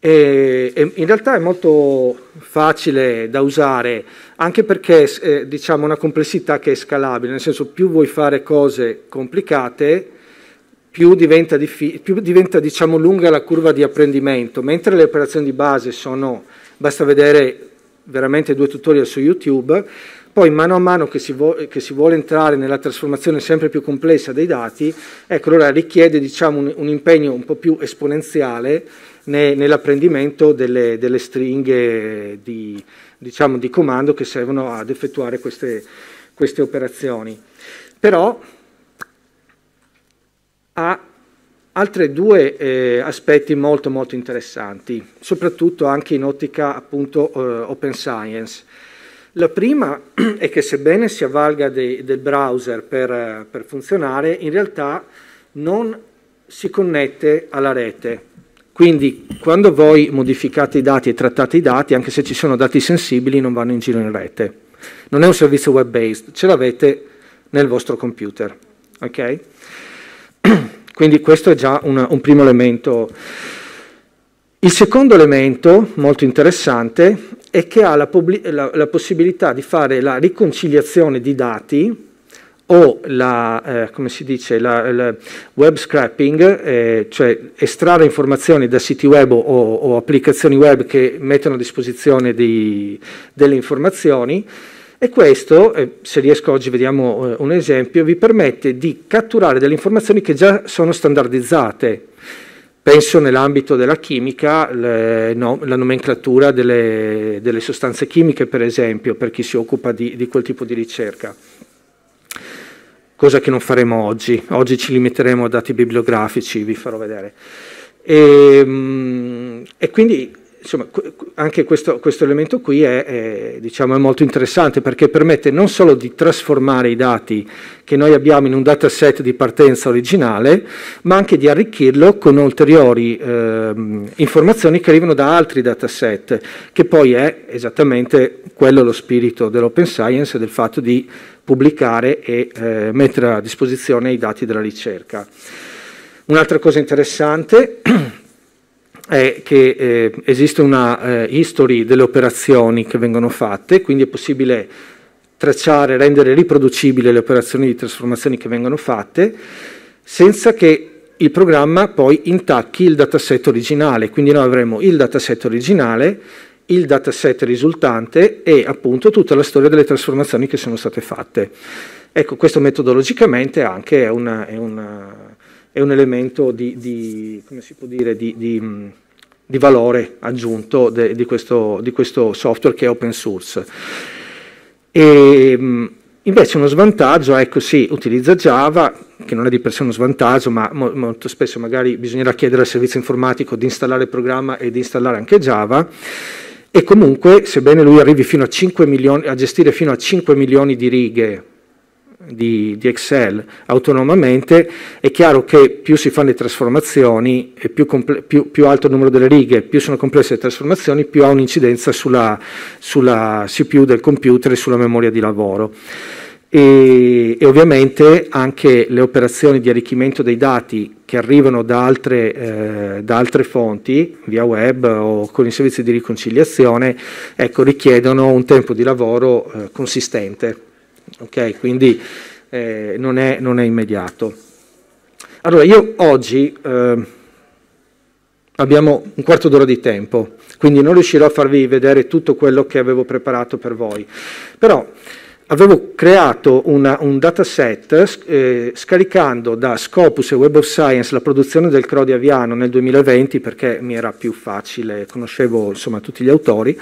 C: E, e in realtà è molto facile da usare anche perché è eh, diciamo, una complessità che è scalabile, nel senso più vuoi fare cose complicate, più diventa, più diventa diciamo, lunga la curva di apprendimento, mentre le operazioni di base sono, basta vedere veramente due tutorial su YouTube, poi mano a mano che si, che si, vuole entrare nella trasformazione sempre più complessa dei dati, ecco, allora richiede diciamo, un, un, impegno un po' più esponenziale ne, nell'apprendimento delle, delle, stringhe di, diciamo, di, comando che servono ad effettuare queste, queste operazioni. Però ha altri due eh, aspetti molto molto interessanti, soprattutto anche in ottica appunto eh, open science. La prima è che sebbene si avvalga de, del browser per, per, funzionare, in realtà non si connette alla rete. Quindi quando voi modificate i dati e trattate i dati, anche se ci sono dati sensibili, non vanno in giro in rete. Non è un servizio web-based, ce l'avete nel vostro computer. Okay? Quindi questo è già una, un primo elemento. Il secondo elemento molto interessante e che ha la, la, la, possibilità di fare la riconciliazione di dati o la, eh, come si dice, la, web scrapping, eh, cioè estrarre informazioni da siti web o, o applicazioni web che mettono a disposizione di, delle informazioni. E questo, eh, se riesco oggi vediamo eh, un esempio, vi permette di catturare delle informazioni che già sono standardizzate, Penso nell'ambito della chimica le, no, la nomenclatura delle, delle, sostanze chimiche, per esempio, per chi si occupa di, di, quel tipo di ricerca, cosa che non faremo oggi. Oggi ci limiteremo a dati bibliografici, vi farò vedere. E, ehm, e quindi insomma, anche questo, questo, elemento qui è, è, diciamo, è, molto interessante perché permette non solo di trasformare i dati che noi abbiamo in un dataset di partenza originale, ma anche di arricchirlo con ulteriori eh, informazioni che arrivano da altri dataset, che poi è esattamente quello lo spirito dell'open science, del fatto di pubblicare e eh, mettere a disposizione i dati della ricerca. Un'altra cosa interessante è che eh, esiste una eh, history delle operazioni che vengono fatte, quindi è possibile tracciare, rendere riproducibili le operazioni di trasformazione che vengono fatte, senza che il programma poi intacchi il dataset originale. Quindi noi avremo il dataset originale, il dataset risultante e appunto tutta la storia delle trasformazioni che sono state fatte. Ecco, questo metodologicamente anche è una, è una è un elemento di, di, dire, di, di valore aggiunto de, questo, di, questo, software che è open source. E, invece uno svantaggio, ecco sì, utilizza Java, che non è di per sé uno svantaggio, ma mo, molto spesso magari bisognerà chiedere al servizio informatico di installare il programma e di installare anche Java, e comunque, sebbene lui arrivi a, milioni, a gestire fino a 5 milioni di righe di, di, Excel autonomamente, è chiaro che più si fanno le trasformazioni, più, più, più, alto il numero delle righe, più sono complesse le trasformazioni, più ha un'incidenza sulla, sulla CPU del computer e sulla memoria di lavoro. E, e, ovviamente anche le operazioni di arricchimento dei dati che arrivano da altre, eh, da altre, fonti, via web o con i servizi di riconciliazione, ecco, richiedono un tempo di lavoro eh, consistente okay? quindi eh, non, è, non, è, immediato. Allora, io oggi eh, abbiamo un quarto d'ora di tempo, quindi non riuscirò a farvi vedere tutto quello che avevo preparato per voi, però avevo creato una, un dataset eh, scaricando da Scopus e Web of Science la produzione del Crodi Aviano nel 2020 perché mi era più facile, conoscevo insomma, tutti gli autori,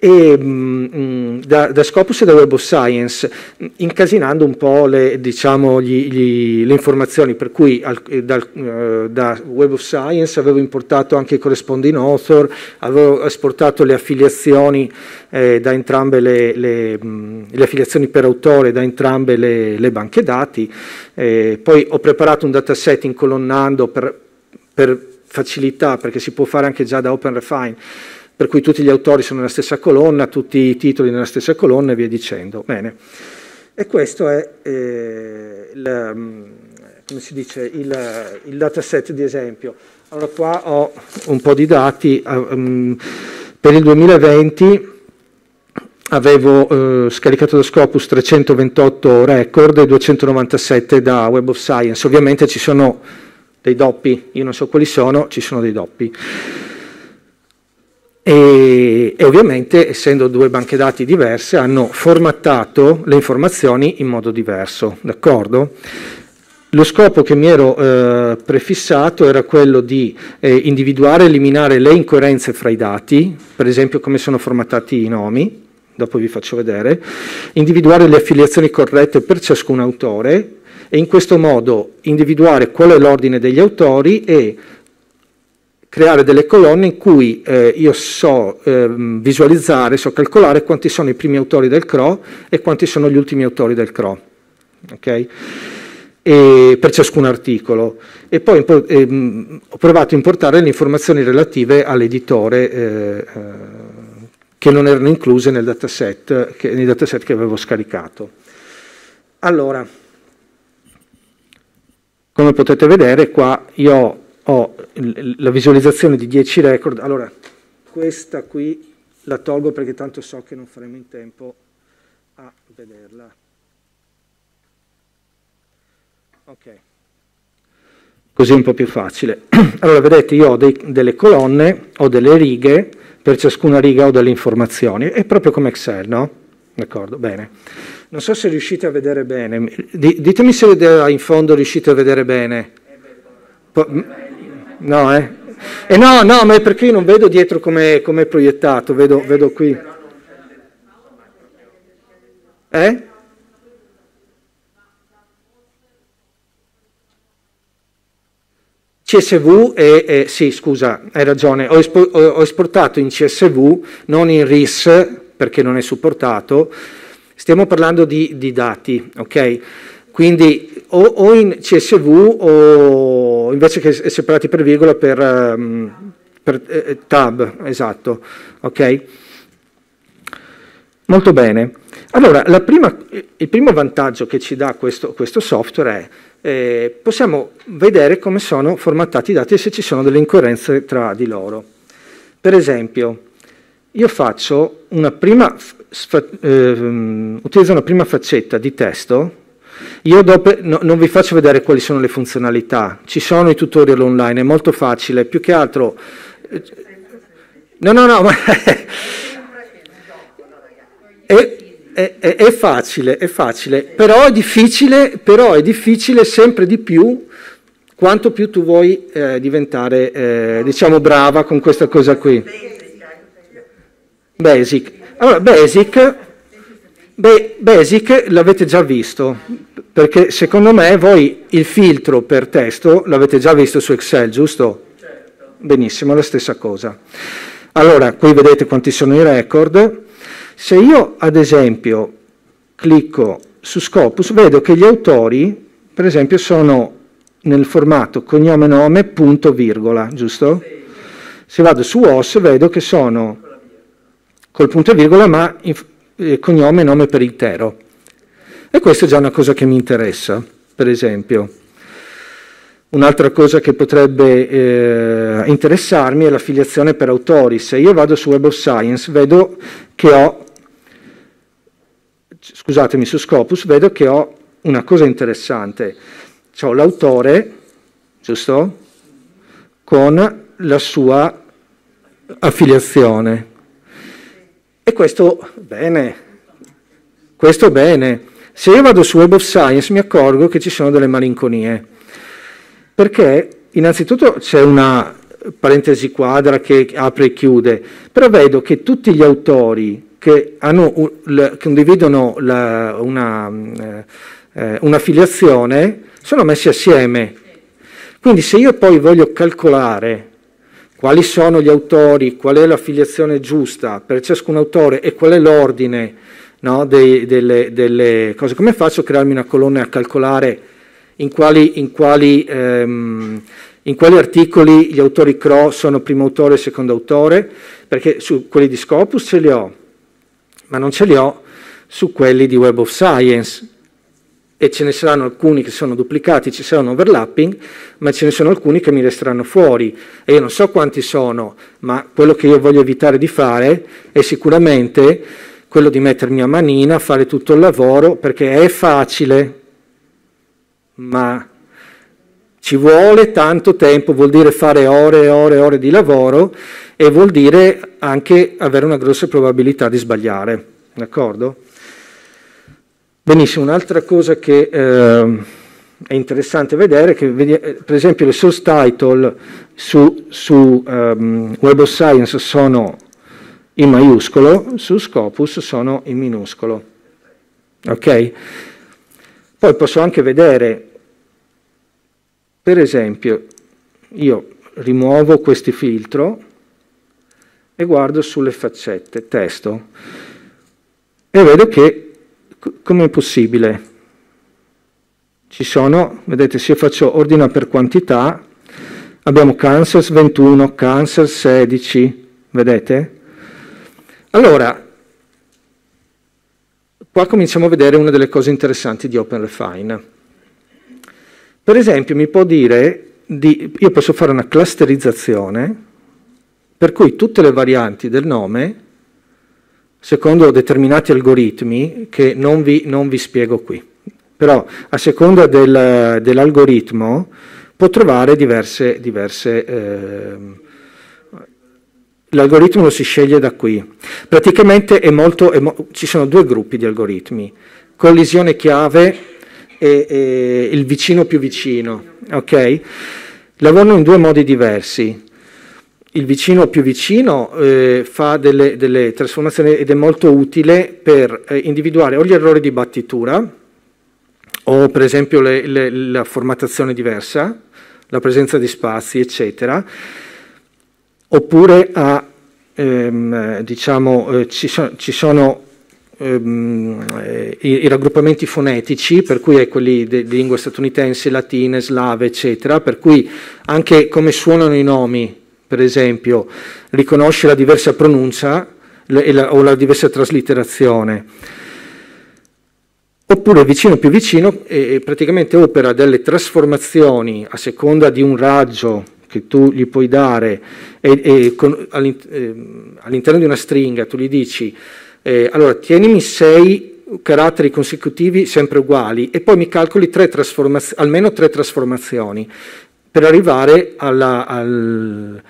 C: e, mh, mm, mm, da, da, Scopus e da Web of Science, mm, incasinando un po' le, diciamo, gli, gli, le informazioni, per cui al, eh, dal, uh, da Web of Science avevo importato anche i corresponding author, avevo esportato le affiliazioni, eh, da entrambe le, le, mh, le, affiliazioni per autore da entrambe le, le banche dati, eh, poi ho preparato un dataset incolonnando per, per facilità, perché si può fare anche già da OpenRefine, per cui tutti gli autori sono nella stessa colonna, tutti i titoli nella stessa colonna e via dicendo. Bene. E questo è eh, il, mm, dice, il, il, dataset di esempio. Allora qua ho un po' di dati. Ah, mm, per il 2020 avevo eh, scaricato da Scopus 328 record e 297 da Web of Science. Ovviamente ci sono dei doppi, io non so quali sono, ci sono dei doppi e, e, ovviamente essendo due banche dati diverse hanno formattato le informazioni in modo diverso, d'accordo? Lo scopo che mi ero eh, prefissato era quello di eh, individuare e eliminare le incoerenze fra i dati, per esempio come sono formattati i nomi, dopo vi faccio vedere, individuare le affiliazioni corrette per ciascun autore e in questo modo individuare qual è l'ordine degli autori e creare delle colonne in cui eh, io so eh, visualizzare, so calcolare quanti sono i primi autori del CRO e quanti sono gli ultimi autori del CRO. Okay? per ciascun articolo e poi ehm, ho provato a importare le informazioni relative all'editore eh, eh, che non erano incluse nel dataset che, nei dataset che avevo scaricato. Allora, come potete vedere qua io ho ho la visualizzazione di 10 record, allora questa qui la tolgo perché tanto so che non faremo in tempo a vederla. Ok, così è un po' più facile. Allora vedete io ho dei, delle colonne, ho delle righe, per ciascuna riga ho delle informazioni, è proprio come Excel, no? D'accordo, bene. Non so se riuscite a vedere bene, ditemi se in fondo riuscite a vedere bene. Po No, eh? eh? no, no, ma è perché io non vedo dietro come è proiettato, vedo, vedo qui. Eh? CSV e, e, sì, scusa, hai ragione, ho, espo, ho, ho, esportato in CSV, non in RIS, perché non è supportato. Stiamo parlando di, di dati, ok? Quindi o, o in CSV o invece che separati per virgola per, ehm, per eh, eh, tab, esatto, ok? Molto bene. Allora, prima, il primo vantaggio che ci dà questo, questo software è eh, possiamo vedere come sono formattati i dati e se ci sono delle incoerenze tra di loro. Per esempio, io faccio una prima, eh, utilizzo una prima faccetta di testo io dopo no, non vi faccio vedere quali sono le funzionalità, ci sono i tutorial online, è molto facile, più che altro... No, no, no, ma... è, è, è, facile, è facile, però è difficile, però è difficile sempre di più quanto più tu vuoi eh, diventare, eh, diciamo, brava con questa cosa qui. Basic. Allora, basic, beh, basic l'avete già visto. Perché secondo me voi il filtro per testo l'avete già visto su Excel, giusto? Certo. Benissimo, la stessa cosa. Allora, qui vedete quanti sono i record. Se io, ad esempio, clicco su Scopus, vedo che gli autori, per esempio, sono nel formato cognome nome punto virgola, giusto? Sì. Se vado su OS vedo che sono col punto e virgola ma in, eh, cognome nome per intero. E questa è già una cosa che mi interessa, per esempio. Un'altra cosa che potrebbe eh, interessarmi è l'affiliazione per autori. Se io vado su Web of Science, vedo che ho, scusatemi, su Scopus, vedo che ho una cosa interessante. Ho l'autore, giusto? Con la sua affiliazione. E questo bene, questo bene. Se io vado su Web of Science mi accorgo che ci sono delle malinconie, perché innanzitutto c'è una parentesi quadra che apre e chiude, però vedo che tutti gli autori che, hanno, condividono la, una, eh, una filiazione sono messi assieme. Quindi se io poi voglio calcolare quali sono gli autori, qual è la filiazione giusta per ciascun autore e qual è l'ordine no? De, delle, delle, cose. Come faccio a crearmi una colonna e a calcolare in quali, in quali, ehm, in quali articoli gli autori CRO sono primo autore e secondo autore? Perché su quelli di Scopus ce li ho, ma non ce li ho su quelli di Web of Science e ce ne saranno alcuni che sono duplicati, ci saranno overlapping, ma ce ne sono alcuni che mi resteranno fuori e io non so quanti sono, ma quello che io voglio evitare di fare è sicuramente quello di mettermi a manina, fare tutto il lavoro, perché è facile, ma ci vuole tanto tempo, vuol dire fare ore e ore e ore di lavoro e vuol dire anche avere una grossa probabilità di sbagliare, d'accordo? Benissimo, un'altra cosa che eh, è interessante vedere è che eh, per esempio le source title su, su um, Web of Science sono in maiuscolo, su Scopus sono in minuscolo. Ok? Poi posso anche vedere, per esempio, io rimuovo questi filtro e guardo sulle faccette, testo, e vedo che come è possibile? Ci sono, vedete, se io faccio ordine per quantità, abbiamo Kansas 21, Kansas 16, vedete? Allora, qua cominciamo a vedere una delle cose interessanti di OpenRefine. Per esempio, mi può dire, di, io posso fare una clusterizzazione, per cui tutte le varianti del nome, secondo determinati algoritmi, che non vi, non vi spiego qui, però a seconda del, dell'algoritmo può trovare diverse, diverse eh, L'algoritmo lo si sceglie da qui. Praticamente è molto, è mo ci sono due gruppi di algoritmi, collisione chiave e, e il vicino più vicino. Okay? Lavorano in due modi diversi. Il vicino più vicino eh, fa delle, delle, trasformazioni ed è molto utile per eh, individuare o gli errori di battitura, o per esempio le, le, la formattazione diversa, la presenza di spazi, eccetera oppure a, ehm, diciamo, eh, ci, so, ci, sono ehm, eh, i, i, raggruppamenti fonetici, per cui è quelli di lingua statunitense, latine, slave, eccetera, per cui anche come suonano i nomi, per esempio, riconosce la diversa pronuncia la, la, o la diversa traslitterazione. Oppure vicino più vicino eh, praticamente opera delle trasformazioni a seconda di un raggio che tu gli puoi dare e, e con, ehm, all'interno di una stringa tu gli dici eh, allora tienimi sei caratteri consecutivi sempre uguali e poi mi calcoli tre almeno tre trasformazioni per arrivare alla, al,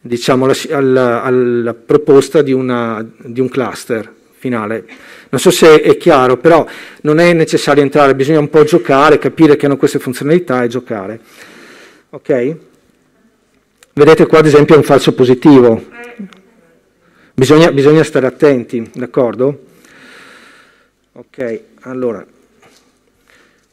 C: diciamo, alla, alla proposta di, una, di un cluster finale. Non so se è chiaro, però non è necessario entrare, bisogna un po' giocare, capire che hanno queste funzionalità e giocare. Ok? Vedete qua ad esempio è un falso positivo. Bisogna, bisogna stare attenti, d'accordo? Ok, allora.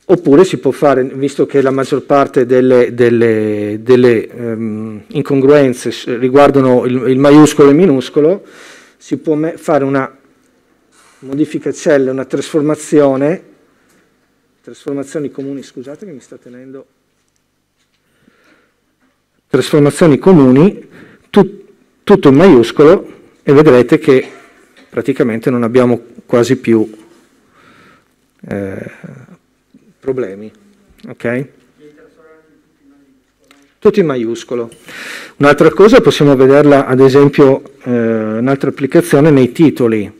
C: Oppure si può fare, visto che la maggior parte delle, delle, delle um, incongruenze riguardano il, il, maiuscolo e il minuscolo, si può fare una modifica cell, una trasformazione, trasformazioni comuni, scusate che mi sta tenendo trasformazioni comuni, tu, tutto in maiuscolo e vedrete che praticamente non abbiamo quasi più eh, problemi. Ok? Tutto in maiuscolo. Un'altra cosa possiamo vederla ad esempio eh, un'altra applicazione nei titoli.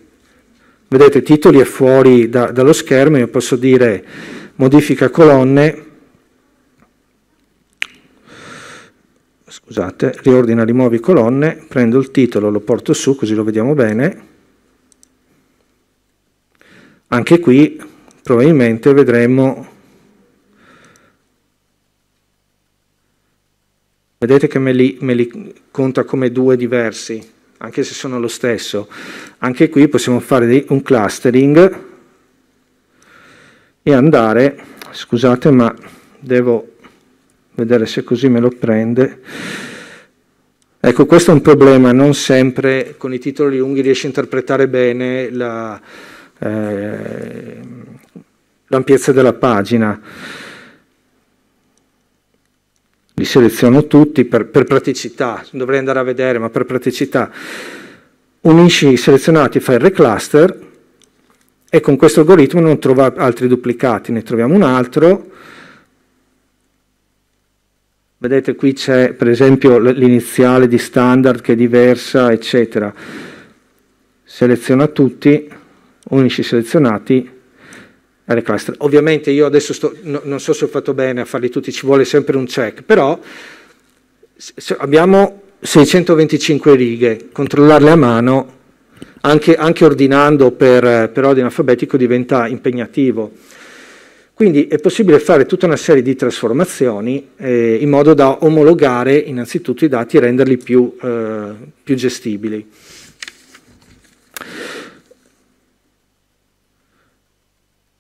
C: Vedete, titoli è fuori da, dallo schermo, io posso dire modifica colonne scusate, riordina, rimuovi colonne, prendo il titolo, lo porto su così lo vediamo bene. Anche qui probabilmente vedremo Vedete che me li, me li, conta come due diversi, anche se sono lo stesso. Anche qui possiamo fare un clustering e andare, scusate ma devo vedere se così me lo prende. Ecco, questo è un problema, non sempre con i titoli lunghi riesci a interpretare bene la, eh, l'ampiezza della pagina. Li seleziono tutti per, per praticità, dovrei andare a vedere, ma per praticità. Unisci i selezionati, fai il recluster e con questo algoritmo non trova altri duplicati, ne troviamo un altro Vedete qui c'è per esempio l'iniziale di standard che è diversa, eccetera. Seleziona tutti, unici selezionati alle cluster. Ovviamente io adesso sto, no, non so se ho fatto bene a farli tutti, ci vuole sempre un check, però abbiamo 625 righe, controllarle a mano, anche, anche ordinando per, per ordine alfabetico diventa impegnativo. Quindi è possibile fare tutta una serie di trasformazioni eh, in modo da omologare innanzitutto i dati e renderli più, eh, più gestibili.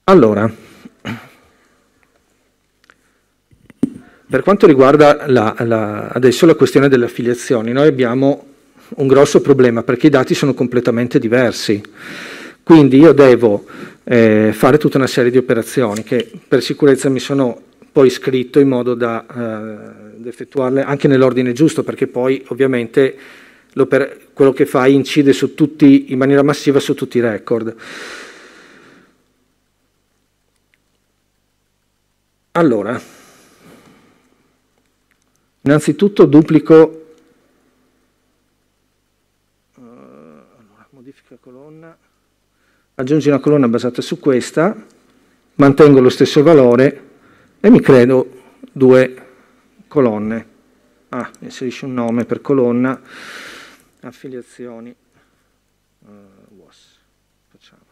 C: Allora, per quanto riguarda la, la, adesso la questione delle affiliazioni, noi abbiamo un grosso problema perché i dati sono completamente diversi. Quindi io devo eh, fare tutta una serie di operazioni che per sicurezza mi sono poi scritto in modo da eh, effettuarle anche nell'ordine giusto, perché poi ovviamente quello che fai incide tutti, in maniera massiva su tutti i record. Allora, innanzitutto duplico aggiungi una colonna basata su questa, mantengo lo stesso valore e mi credo due colonne. Ah, inserisci un nome per colonna, affiliazioni, uh, eh, WAS, facciamo.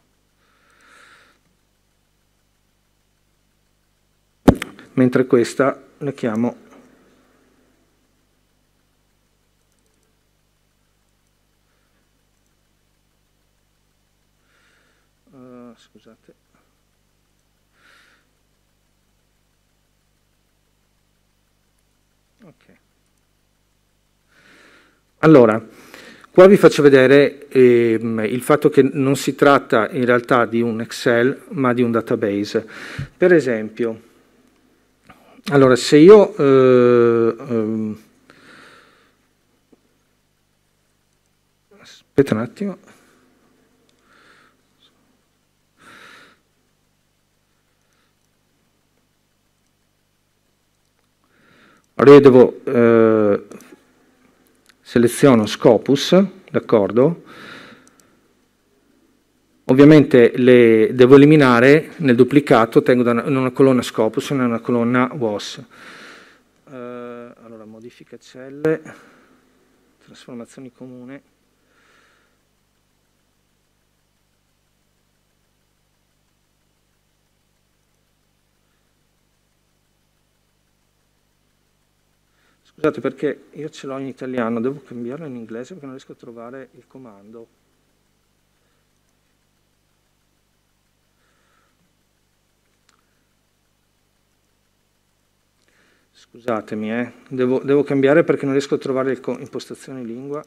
C: Mentre questa la chiamo Allora, qua vi faccio vedere ehm, il fatto che non si tratta in realtà di un Excel, ma di un database. Per esempio, allora, se io... Eh, ehm, aspetta un attimo. Allora io devo eh, seleziono Scopus, d'accordo? Ovviamente le devo eliminare nel duplicato, tengo da una, in una colonna Scopus e in una colonna WAS. Eh, allora, modifica celle, trasformazioni comune. Scusate perché io ce l'ho in italiano, devo cambiarlo in inglese perché non riesco a trovare il comando. Scusatemi, eh. devo, devo cambiare perché non riesco a trovare le impostazioni lingua.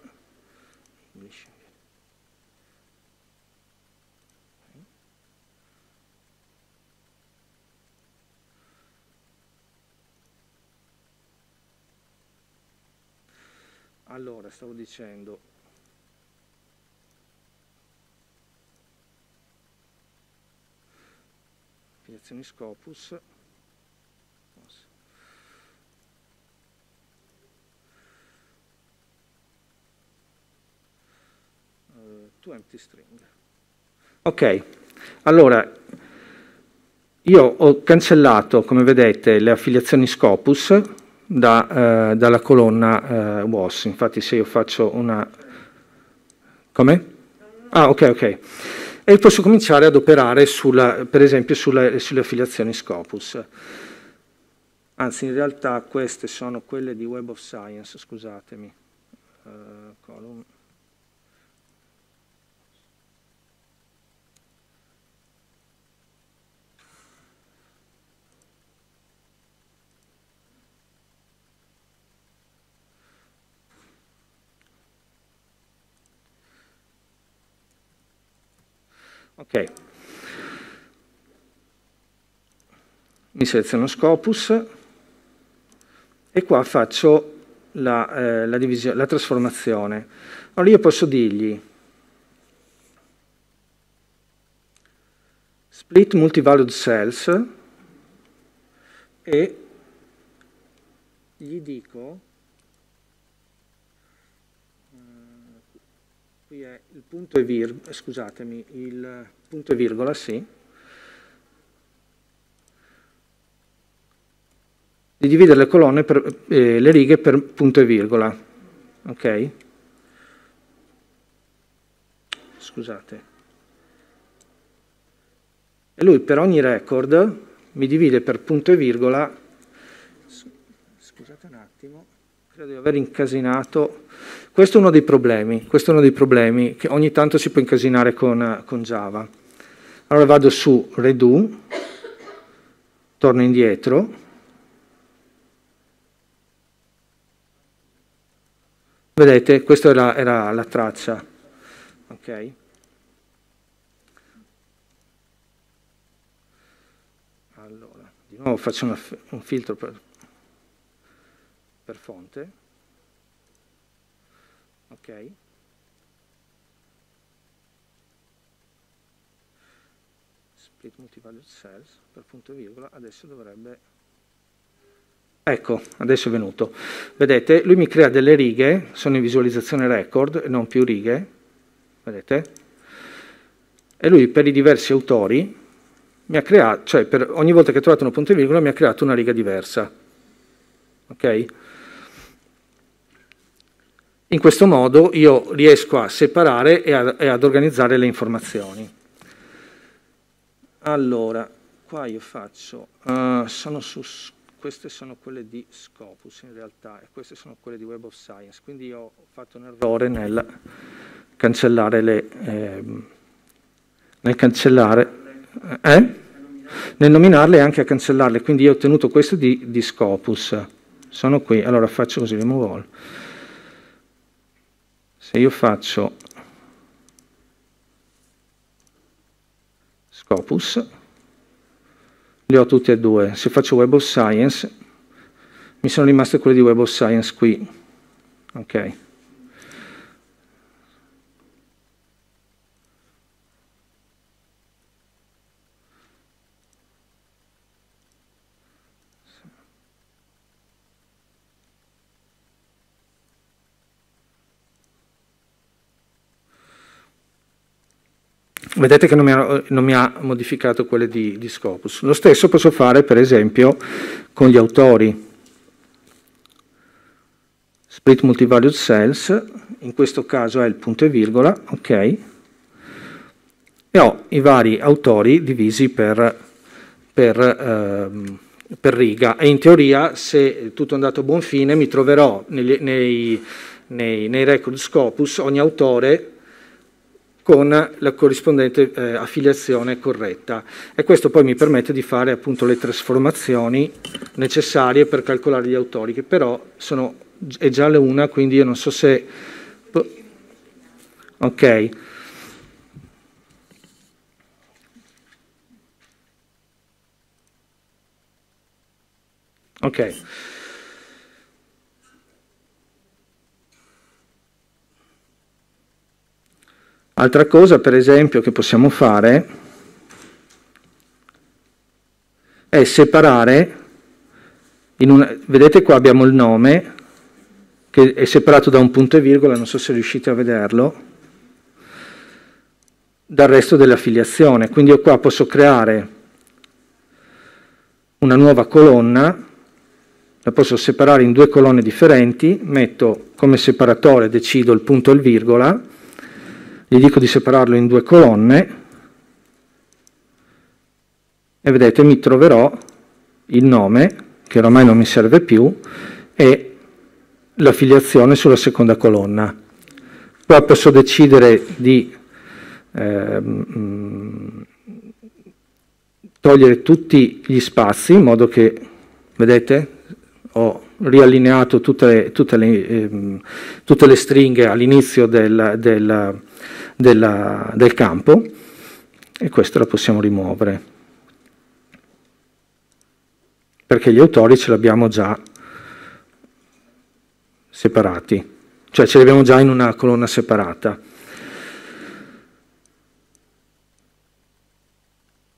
C: allora stavo dicendo applicazioni scopus uh, eh, to empty string ok allora io ho cancellato come vedete le affiliazioni scopus da, eh, dalla colonna eh, WOS. Infatti se io faccio una... Come? Ah, ok, ok. E posso cominciare ad operare sulla, per esempio sulla, sulle affiliazioni Scopus. Anzi, in realtà queste sono quelle di Web of Science, scusatemi. Uh, column. Ok. Mi seleziono Scopus e qua faccio la, eh, la, la trasformazione. Allora io posso dirgli split multivalued cells e gli dico è il punto e virgola, eh, scusatemi, il punto e virgola, sì. Di dividere le colonne, per, eh, le righe per punto e virgola, ok? Scusate. E lui per ogni record mi divide per punto e virgola, scusate un attimo, credo di aver incasinato questo è uno dei problemi, questo è uno dei problemi che ogni tanto si può incasinare con, con Java. Allora vado su redo, torno indietro, vedete questa era, era la traccia. Okay. Allora, di nuovo faccio una, un filtro per, per fonte ok? Split multivalued cells per punto e virgola, adesso dovrebbe... Ecco, adesso è venuto. Vedete, lui mi crea delle righe, sono in visualizzazione record, non più righe, vedete? E lui per i diversi autori mi ha creato, cioè per ogni volta che ha trovato una punto e virgola mi ha creato una riga diversa. Ok? In questo modo io riesco a separare e, a, e ad organizzare le informazioni. Allora, qua io faccio, uh, sono su, queste sono quelle di Scopus in realtà e queste sono quelle di Web of Science, quindi io ho fatto un errore nel cancellare le... Ehm, nel cancellare... Eh? nel nominarle e anche a cancellarle, quindi io ho ottenuto questo di, di Scopus. Sono qui, allora faccio così, remove all se io faccio Scopus, li ho tutti e due, se faccio Web of Science, mi sono rimaste quelle di Web of Science qui, ok? Vedete che non mi ha, non mi ha modificato quelle di, di Scopus. Lo stesso posso fare, per esempio, con gli autori. Split multivalued cells, in questo caso è il punto e virgola, ok? E ho i vari autori divisi per, per, ehm, per riga. E in teoria, se tutto è andato a buon fine, mi troverò negli, nei, nei, nei record Scopus ogni autore con la corrispondente eh, affiliazione corretta e questo poi mi permette di fare appunto le trasformazioni necessarie per calcolare gli autori che però sono, è già le una quindi io non so se ok ok Altra cosa per esempio che possiamo fare è separare, una, vedete qua abbiamo il nome che è separato da un punto e virgola, non so se riuscite a vederlo, dal resto dell'affiliazione. Quindi io qua posso creare una nuova colonna, la posso separare in due colonne differenti, metto come separatore, decido il punto e il virgola, gli dico di separarlo in due colonne e vedete mi troverò il nome che ormai non mi serve più e l'affiliazione sulla seconda colonna qua posso decidere di eh, togliere tutti gli spazi in modo che vedete ho riallineato tutte, tutte, le, ehm, tutte le, stringhe all'inizio del, del, del, del campo e questa la possiamo rimuovere perché gli autori ce li abbiamo già separati cioè ce li abbiamo già in una colonna separata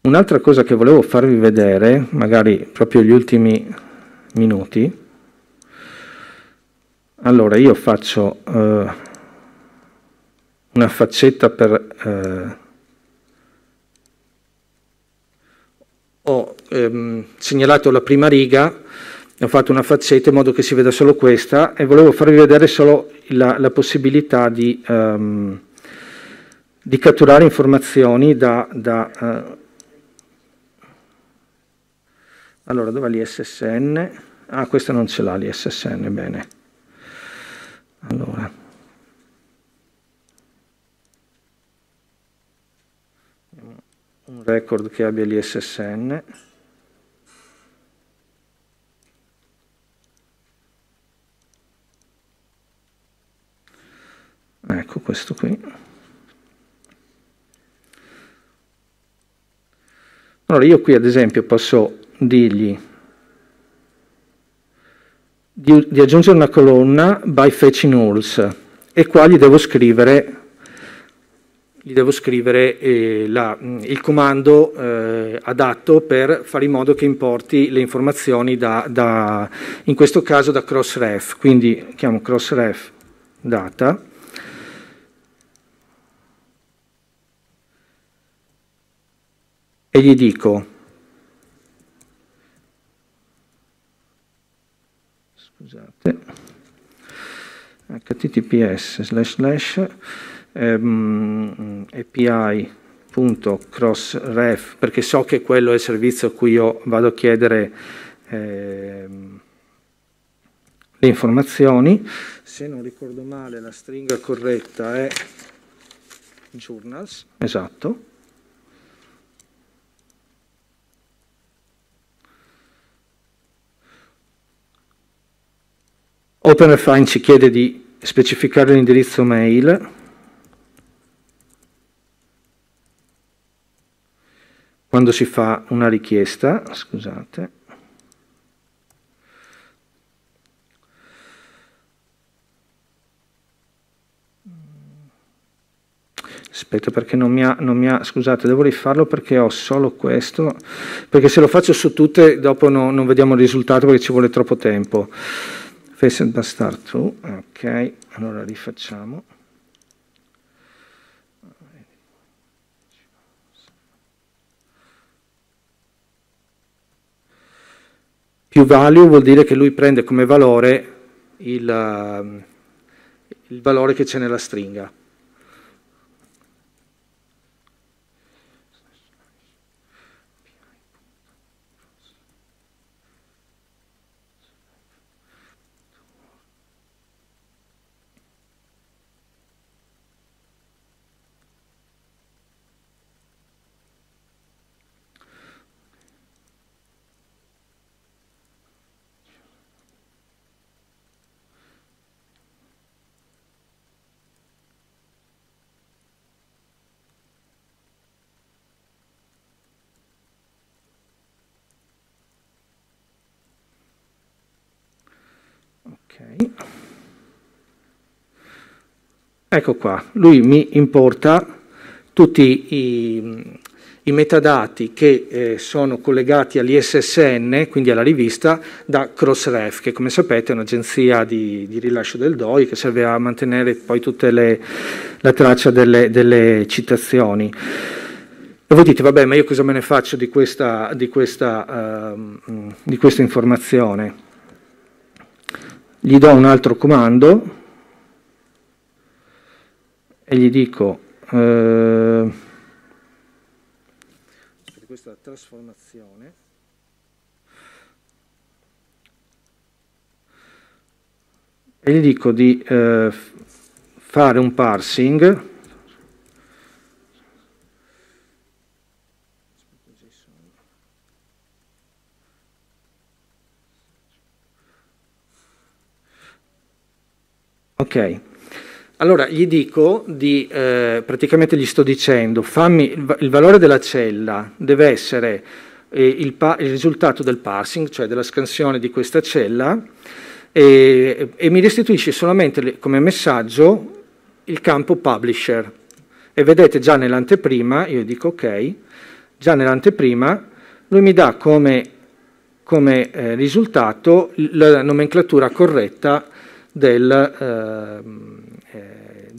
C: Un'altra cosa che volevo farvi vedere, magari proprio gli ultimi minuti, allora io faccio eh, una faccetta per eh, ho ehm, segnalato la prima riga ho fatto una faccetta in modo che si veda solo questa e volevo farvi vedere solo la, la possibilità di, um, di, catturare informazioni da... da uh... Allora, dov'è l'ISSN? Ah, questa non ce l'ha l'ISSN, bene allora un record che abbia l'ISSN ecco questo qui allora io qui ad esempio posso dirgli di, di aggiungere una colonna by fetching alls e qua gli devo scrivere, gli devo scrivere eh, la, il comando eh, adatto per fare in modo che importi le informazioni da, da in questo caso da crossref, quindi chiamo crossref data e gli dico scusate, https ecco, slash slash ehm, api punto crossref perché so che quello è il servizio a cui io vado a chiedere ehm, le informazioni se non ricordo male la stringa corretta è journals esatto OpenRefine ci chiede di specificare l'indirizzo mail quando si fa una richiesta, scusate, aspetta perché non mi, ha, non mi ha, scusate devo rifarlo perché ho solo questo perché se lo faccio su tutte dopo no, non vediamo il risultato perché ci vuole troppo tempo Faced Bastard 2, ok, allora rifacciamo. Più value vuol dire che lui prende come valore il, um, il valore che c'è nella stringa. Ecco qua, lui mi importa tutti i, i metadati che eh, sono collegati all'ISSN, quindi alla rivista, da Crossref, che come sapete è un'agenzia di, di, rilascio del DOI che serve a mantenere poi tutta la traccia delle, delle, citazioni. E voi dite, vabbè, ma io cosa me ne faccio di questa, di questa, uh, di questa informazione? Gli do un altro comando e gli dico eh, questa trasformazione e gli dico di eh, fare un parsing ok allora gli dico di, eh, praticamente gli sto dicendo, fammi, il, il valore della cella deve essere eh, il, il, risultato del parsing, cioè della scansione di questa cella, e, e mi restituisce solamente le, come messaggio il campo publisher. E vedete già nell'anteprima, io dico ok, già nell'anteprima lui mi dà come, come eh, risultato la nomenclatura corretta del ehm,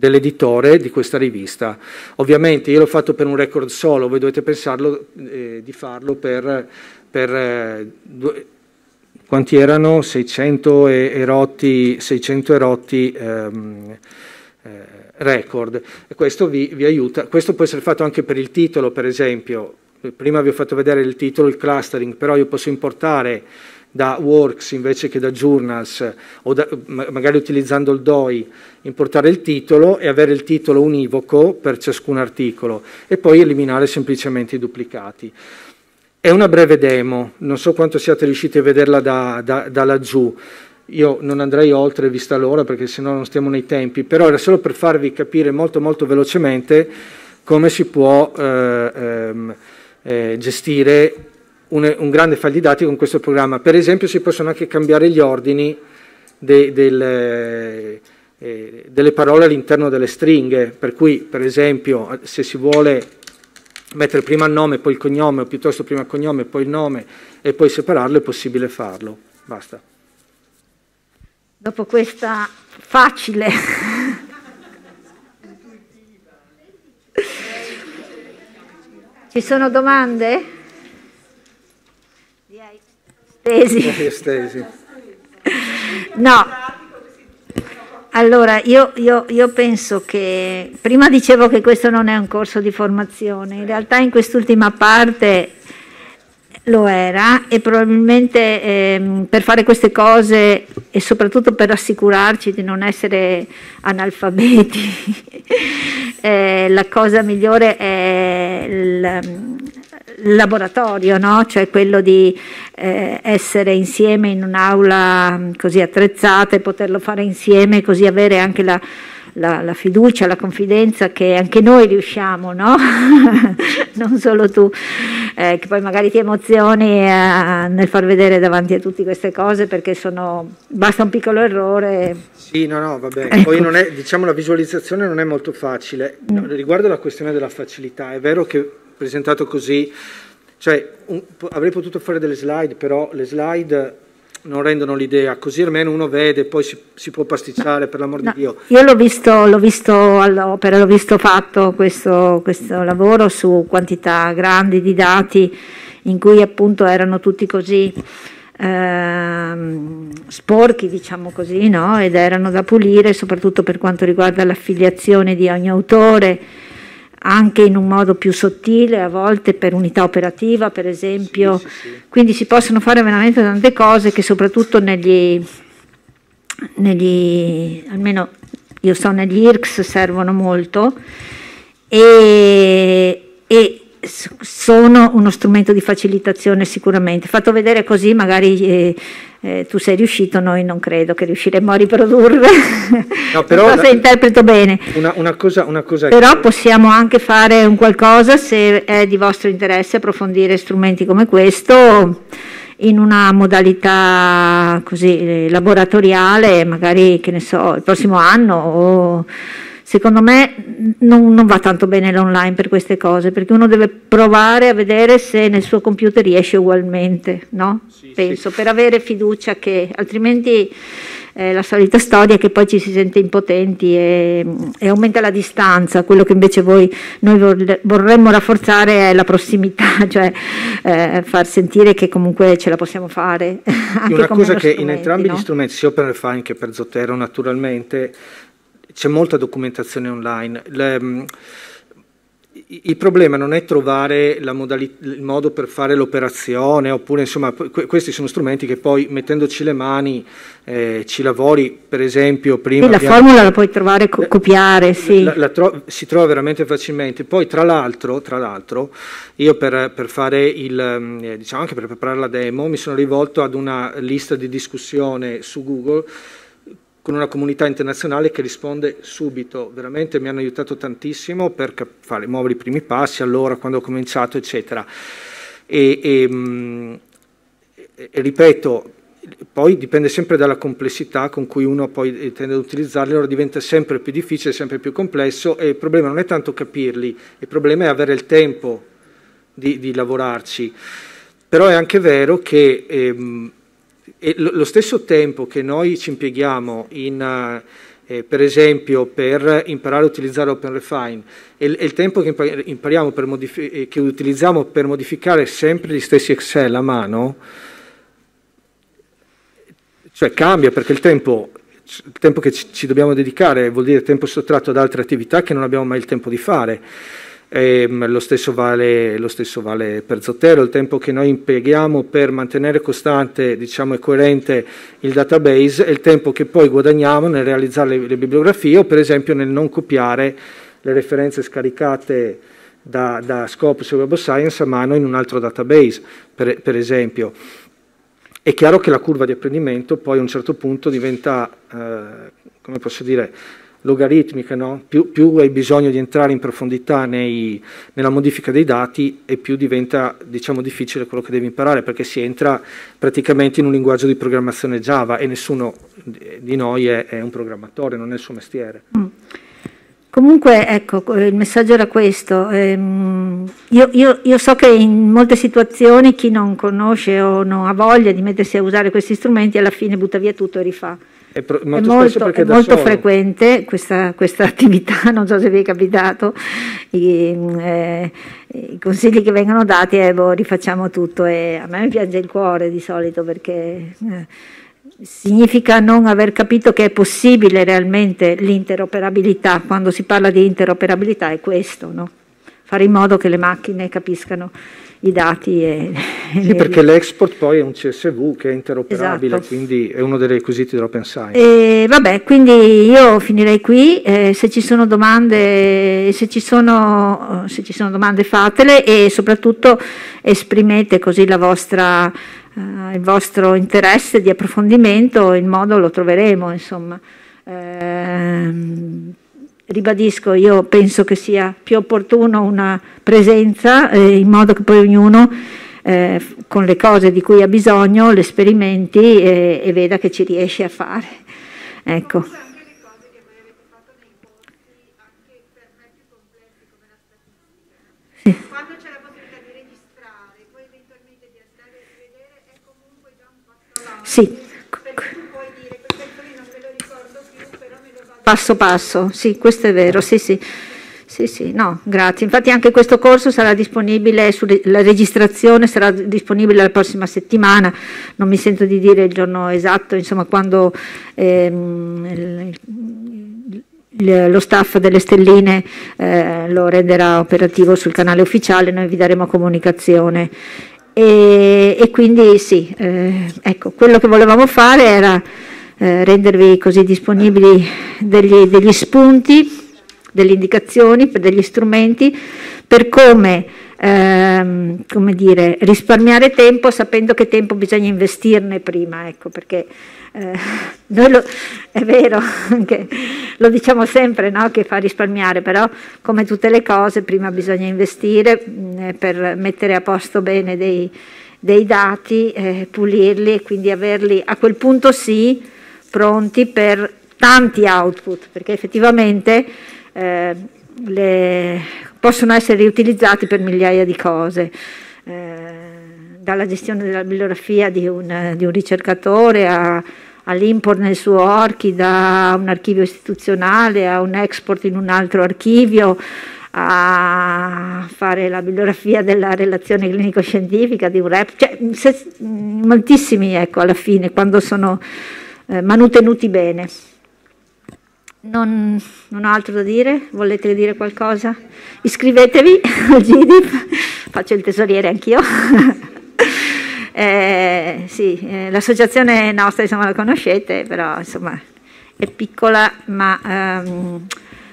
C: dell'editore di questa rivista. Ovviamente io l'ho fatto per un record solo, voi dovete pensarlo eh, di farlo per, per eh, due, quanti erano? 600 erotti, 600 erotti ehm, eh, record. E questo vi, vi aiuta, questo può essere fatto anche per il titolo per esempio, prima vi ho fatto vedere il titolo, il clustering, però io posso importare da works invece che da journals o da, magari utilizzando il DOI importare il titolo e avere il titolo univoco per ciascun articolo e poi eliminare semplicemente i duplicati. È una breve demo, non so quanto siate riusciti a vederla da, da, da laggiù, io non andrei oltre vista l'ora perché sennò non stiamo nei tempi, però era solo per farvi capire molto molto velocemente come si può eh, ehm, eh, gestire un, un grande file didattico in questo programma. Per esempio si possono anche cambiare gli ordini de, del, eh, delle parole all'interno delle stringhe, per cui per esempio se si vuole mettere prima il nome, poi il cognome, o piuttosto prima il cognome, poi il nome, e poi separarlo, è possibile farlo. Basta.
A: Dopo questa
C: facile...
A: Ci sono domande?
C: Stesi. Stesi.
A: No. Allora, io, io, io, penso che prima dicevo che questo non è un corso di formazione, in realtà in quest'ultima parte lo era e probabilmente eh, per fare queste cose e soprattutto per assicurarci di non essere analfabeti, eh, la cosa migliore è il laboratorio, no? cioè quello di eh, essere insieme in un'aula mm, così attrezzata e poterlo fare insieme, così avere anche la, la, la fiducia, la confidenza che anche noi riusciamo, no? non solo tu, eh, che poi magari ti emozioni eh, nel far vedere davanti a tutti queste cose perché sono, basta un piccolo errore.
C: Sì, no, no, vabbè. Ecco. Poi non è, diciamo la visualizzazione non è molto facile. No, mm. riguardo la questione della facilità, è vero che presentato così, cioè, un, avrei potuto fare delle slide, però le slide non rendono l'idea, così almeno uno vede, poi si, si può pasticciare, per l'amor no, di Dio.
A: Io l'ho visto, visto all'opera, l'ho visto fatto questo, questo lavoro su quantità grandi di dati in cui appunto erano tutti così ehm, sporchi, diciamo così, no? ed erano da pulire, soprattutto per quanto riguarda l'affiliazione di ogni autore anche in un modo più sottile, a volte per unità operativa, per esempio. Sì, sì, sì. Quindi si possono fare veramente tante cose che soprattutto negli, negli almeno io so negli IRCS servono molto e, e sono uno strumento di facilitazione sicuramente. Fatto vedere così, magari eh, eh, tu sei riuscito, noi non credo che riusciremo a riprodurre.
C: No, però se interpreto bene. Una, una cosa, una cosa però che...
A: possiamo anche fare un qualcosa se è di vostro interesse approfondire strumenti come questo in una modalità così eh, laboratoriale, magari che ne so, il prossimo anno o secondo me non, non, va tanto bene l'online per queste cose, perché uno deve provare a vedere se nel suo computer riesce ugualmente, no? Sì, Penso, sì. per avere fiducia che altrimenti è eh, la solita storia che poi ci si sente impotenti e, e aumenta la distanza, quello che invece voi, noi vorremmo rafforzare è la prossimità, cioè eh, far sentire che comunque ce la possiamo fare. Anche una cosa che in entrambi no? gli strumenti,
C: sia per Refine che per Zotero naturalmente, c'è molta documentazione online. Le, il problema non è trovare il modo per fare l'operazione, oppure insomma questi sono strumenti che poi mettendoci le mani eh, ci lavori, per esempio prima... E la abbiamo... formula
A: la eh, puoi trovare, co copiare, sì. La,
C: la tro si trova veramente facilmente. Poi tra l'altro, io per, per, fare il, mm, eh, diciamo anche per preparare la demo mi sono rivolto ad una lista di discussione su Google con una comunità internazionale che risponde subito, veramente mi hanno aiutato tantissimo per fare, muovere i primi passi, allora quando ho cominciato, eccetera. E, ehm, e, e, ripeto, poi dipende sempre dalla complessità con cui uno poi eh, tende ad utilizzarli, allora diventa sempre più difficile, sempre più complesso e il problema non è tanto capirli, il problema è avere il tempo di, di lavorarci. Però è anche vero che... Ehm, e lo stesso tempo che noi ci impieghiamo in, eh, eh per esempio per imparare a utilizzare OpenRefine e, e il tempo che, per eh, che utilizziamo per modificare sempre gli stessi Excel a mano, cioè cambia perché il tempo, il tempo che ci dobbiamo dedicare vuol dire tempo sottratto ad altre attività che non abbiamo mai il tempo di fare. E, ehm, lo, stesso vale, lo, stesso vale, per Zotero, il tempo che noi impieghiamo per mantenere costante diciamo, e coerente il database è il tempo che poi guadagniamo nel realizzare le, le bibliografie o per esempio nel non copiare le referenze scaricate da, da Scopus e Web of Science a mano in un altro database, per, per esempio. È chiaro che la curva di apprendimento poi a un certo punto diventa, eh, come posso dire, logaritmiche, no? più, più, hai bisogno di entrare in profondità nei, nella modifica dei dati e più diventa diciamo, difficile quello che devi imparare perché si entra praticamente in un linguaggio di programmazione Java e nessuno di noi è, è un programmatore, non è il suo mestiere. Mm.
A: Comunque, ecco, il messaggio era questo. Ehm, io, io, io, so che in molte situazioni chi non conosce o non ha voglia di mettersi a usare questi strumenti alla fine butta via tutto e rifà.
C: È, pro, molto, è molto, è molto frequente
A: questa, questa, attività, non so se vi è capitato, i, eh, i consigli che vengono dati e eh, boh, rifacciamo tutto e a me piange il cuore di solito perché... Eh, significa non aver capito che è possibile realmente l'interoperabilità, quando si parla di interoperabilità è questo, no? fare in modo che le macchine capiscano i dati. E,
C: sì, e perché le... l'export poi è un CSV che è interoperabile, esatto. quindi è uno dei requisiti dell'open science.
A: E, vabbè, quindi io finirei qui, eh, se, ci domande, se, ci sono, se ci sono domande fatele e soprattutto esprimete così la vostra eh, il vostro interesse di approfondimento, il modo lo troveremo, insomma. Eh, ribadisco, io penso che sia più opportuno una presenza eh, in modo che poi ognuno eh, con le cose di cui ha bisogno le sperimenti e, eh, e veda che ci riesce a fare. Ecco. Sì. Passo passo, sì, questo è vero, sì, sì. Sì, sì, no, grazie. Infatti anche questo corso sarà disponibile, la registrazione sarà disponibile la prossima settimana, non mi sento di dire il giorno esatto, insomma quando ehm, lo staff delle stelline eh, lo renderà operativo sul canale ufficiale, noi vi daremo comunicazione. E, e quindi sì, eh, ecco, quello che volevamo fare era eh, rendervi così disponibili degli, degli spunti delle indicazioni, per degli strumenti per come, ehm, come dire, risparmiare tempo sapendo che tempo bisogna investirne prima, ecco, perché eh, noi lo, è vero che lo diciamo sempre no, che fa risparmiare, però come tutte le cose prima bisogna investire mh, mm, eh, per mettere a posto bene dei, dei dati, eh, pulirli e quindi averli a quel punto sì pronti per tanti output, perché effettivamente eh, le, possono essere riutilizzati per migliaia di cose. Eh, dalla gestione della bibliografia di un, di un ricercatore a, all'import nel suo orchida, a un archivio istituzionale, a un export in un altro archivio, a fare la bibliografia della relazione clinico-scientifica di un rep, cioè se, moltissimi ecco alla fine quando sono eh, manutenuti bene. Non, non, ho altro da dire? Volete dire qualcosa? Iscrivetevi al GDIP, faccio il tesoriere anch'io. eh, sì, eh, l'associazione nostra insomma, la conoscete, però insomma, è piccola ma ehm,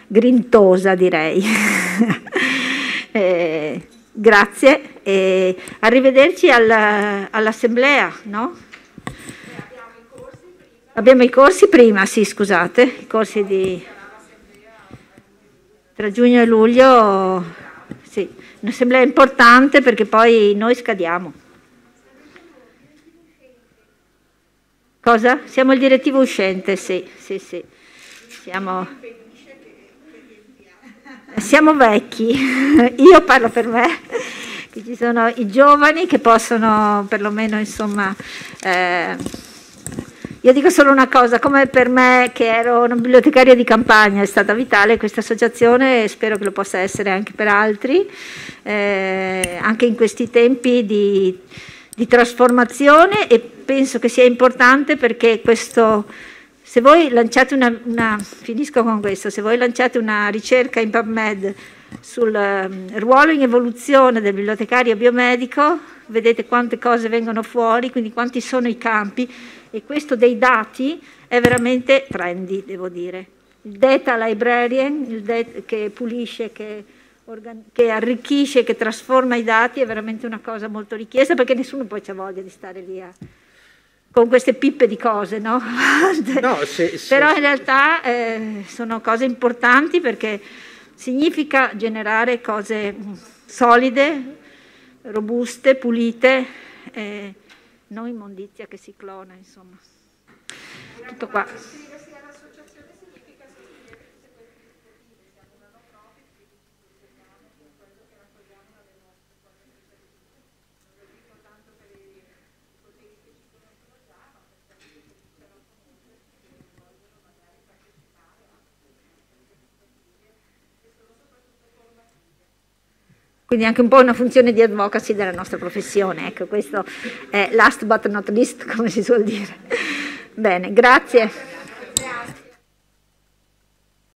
A: grintosa direi. eh, grazie e arrivederci alla, all'assemblea, no? Abbiamo i corsi prima, sì scusate, i corsi di tra giugno e luglio, sì, un'assemblea importante perché poi noi scadiamo. Cosa? Siamo il direttivo uscente, sì, sì, sì. Siamo, siamo vecchi, io parlo per me, che ci sono i giovani che possono perlomeno insomma... Eh, io dico solo una cosa, come per me che ero una bibliotecaria di campagna è stata vitale questa associazione e spero che lo possa essere anche per altri, eh, anche in questi tempi di, di trasformazione e penso che sia importante perché questo... Se voi lanciate una, una, questo, se voi lanciate una ricerca in PubMed sul um, ruolo in evoluzione del bibliotecario biomedico, vedete quante cose vengono fuori, quindi quanti sono i campi, e questo dei dati è veramente trendy, devo dire. Il data librarian, il det che pulisce, che, che, arricchisce, che trasforma i dati, è veramente una cosa molto richiesta perché nessuno poi ha voglia di stare lì a, con queste pippe di cose, no? no se, se, Però in realtà eh, sono cose importanti perché significa generare cose solide, robuste, pulite. Eh, non immondizia che si clona, insomma. Tutto qua. Quindi anche un po' una funzione di advocacy della nostra professione, ecco, questo è last but not least, come si suol dire. Bene, grazie.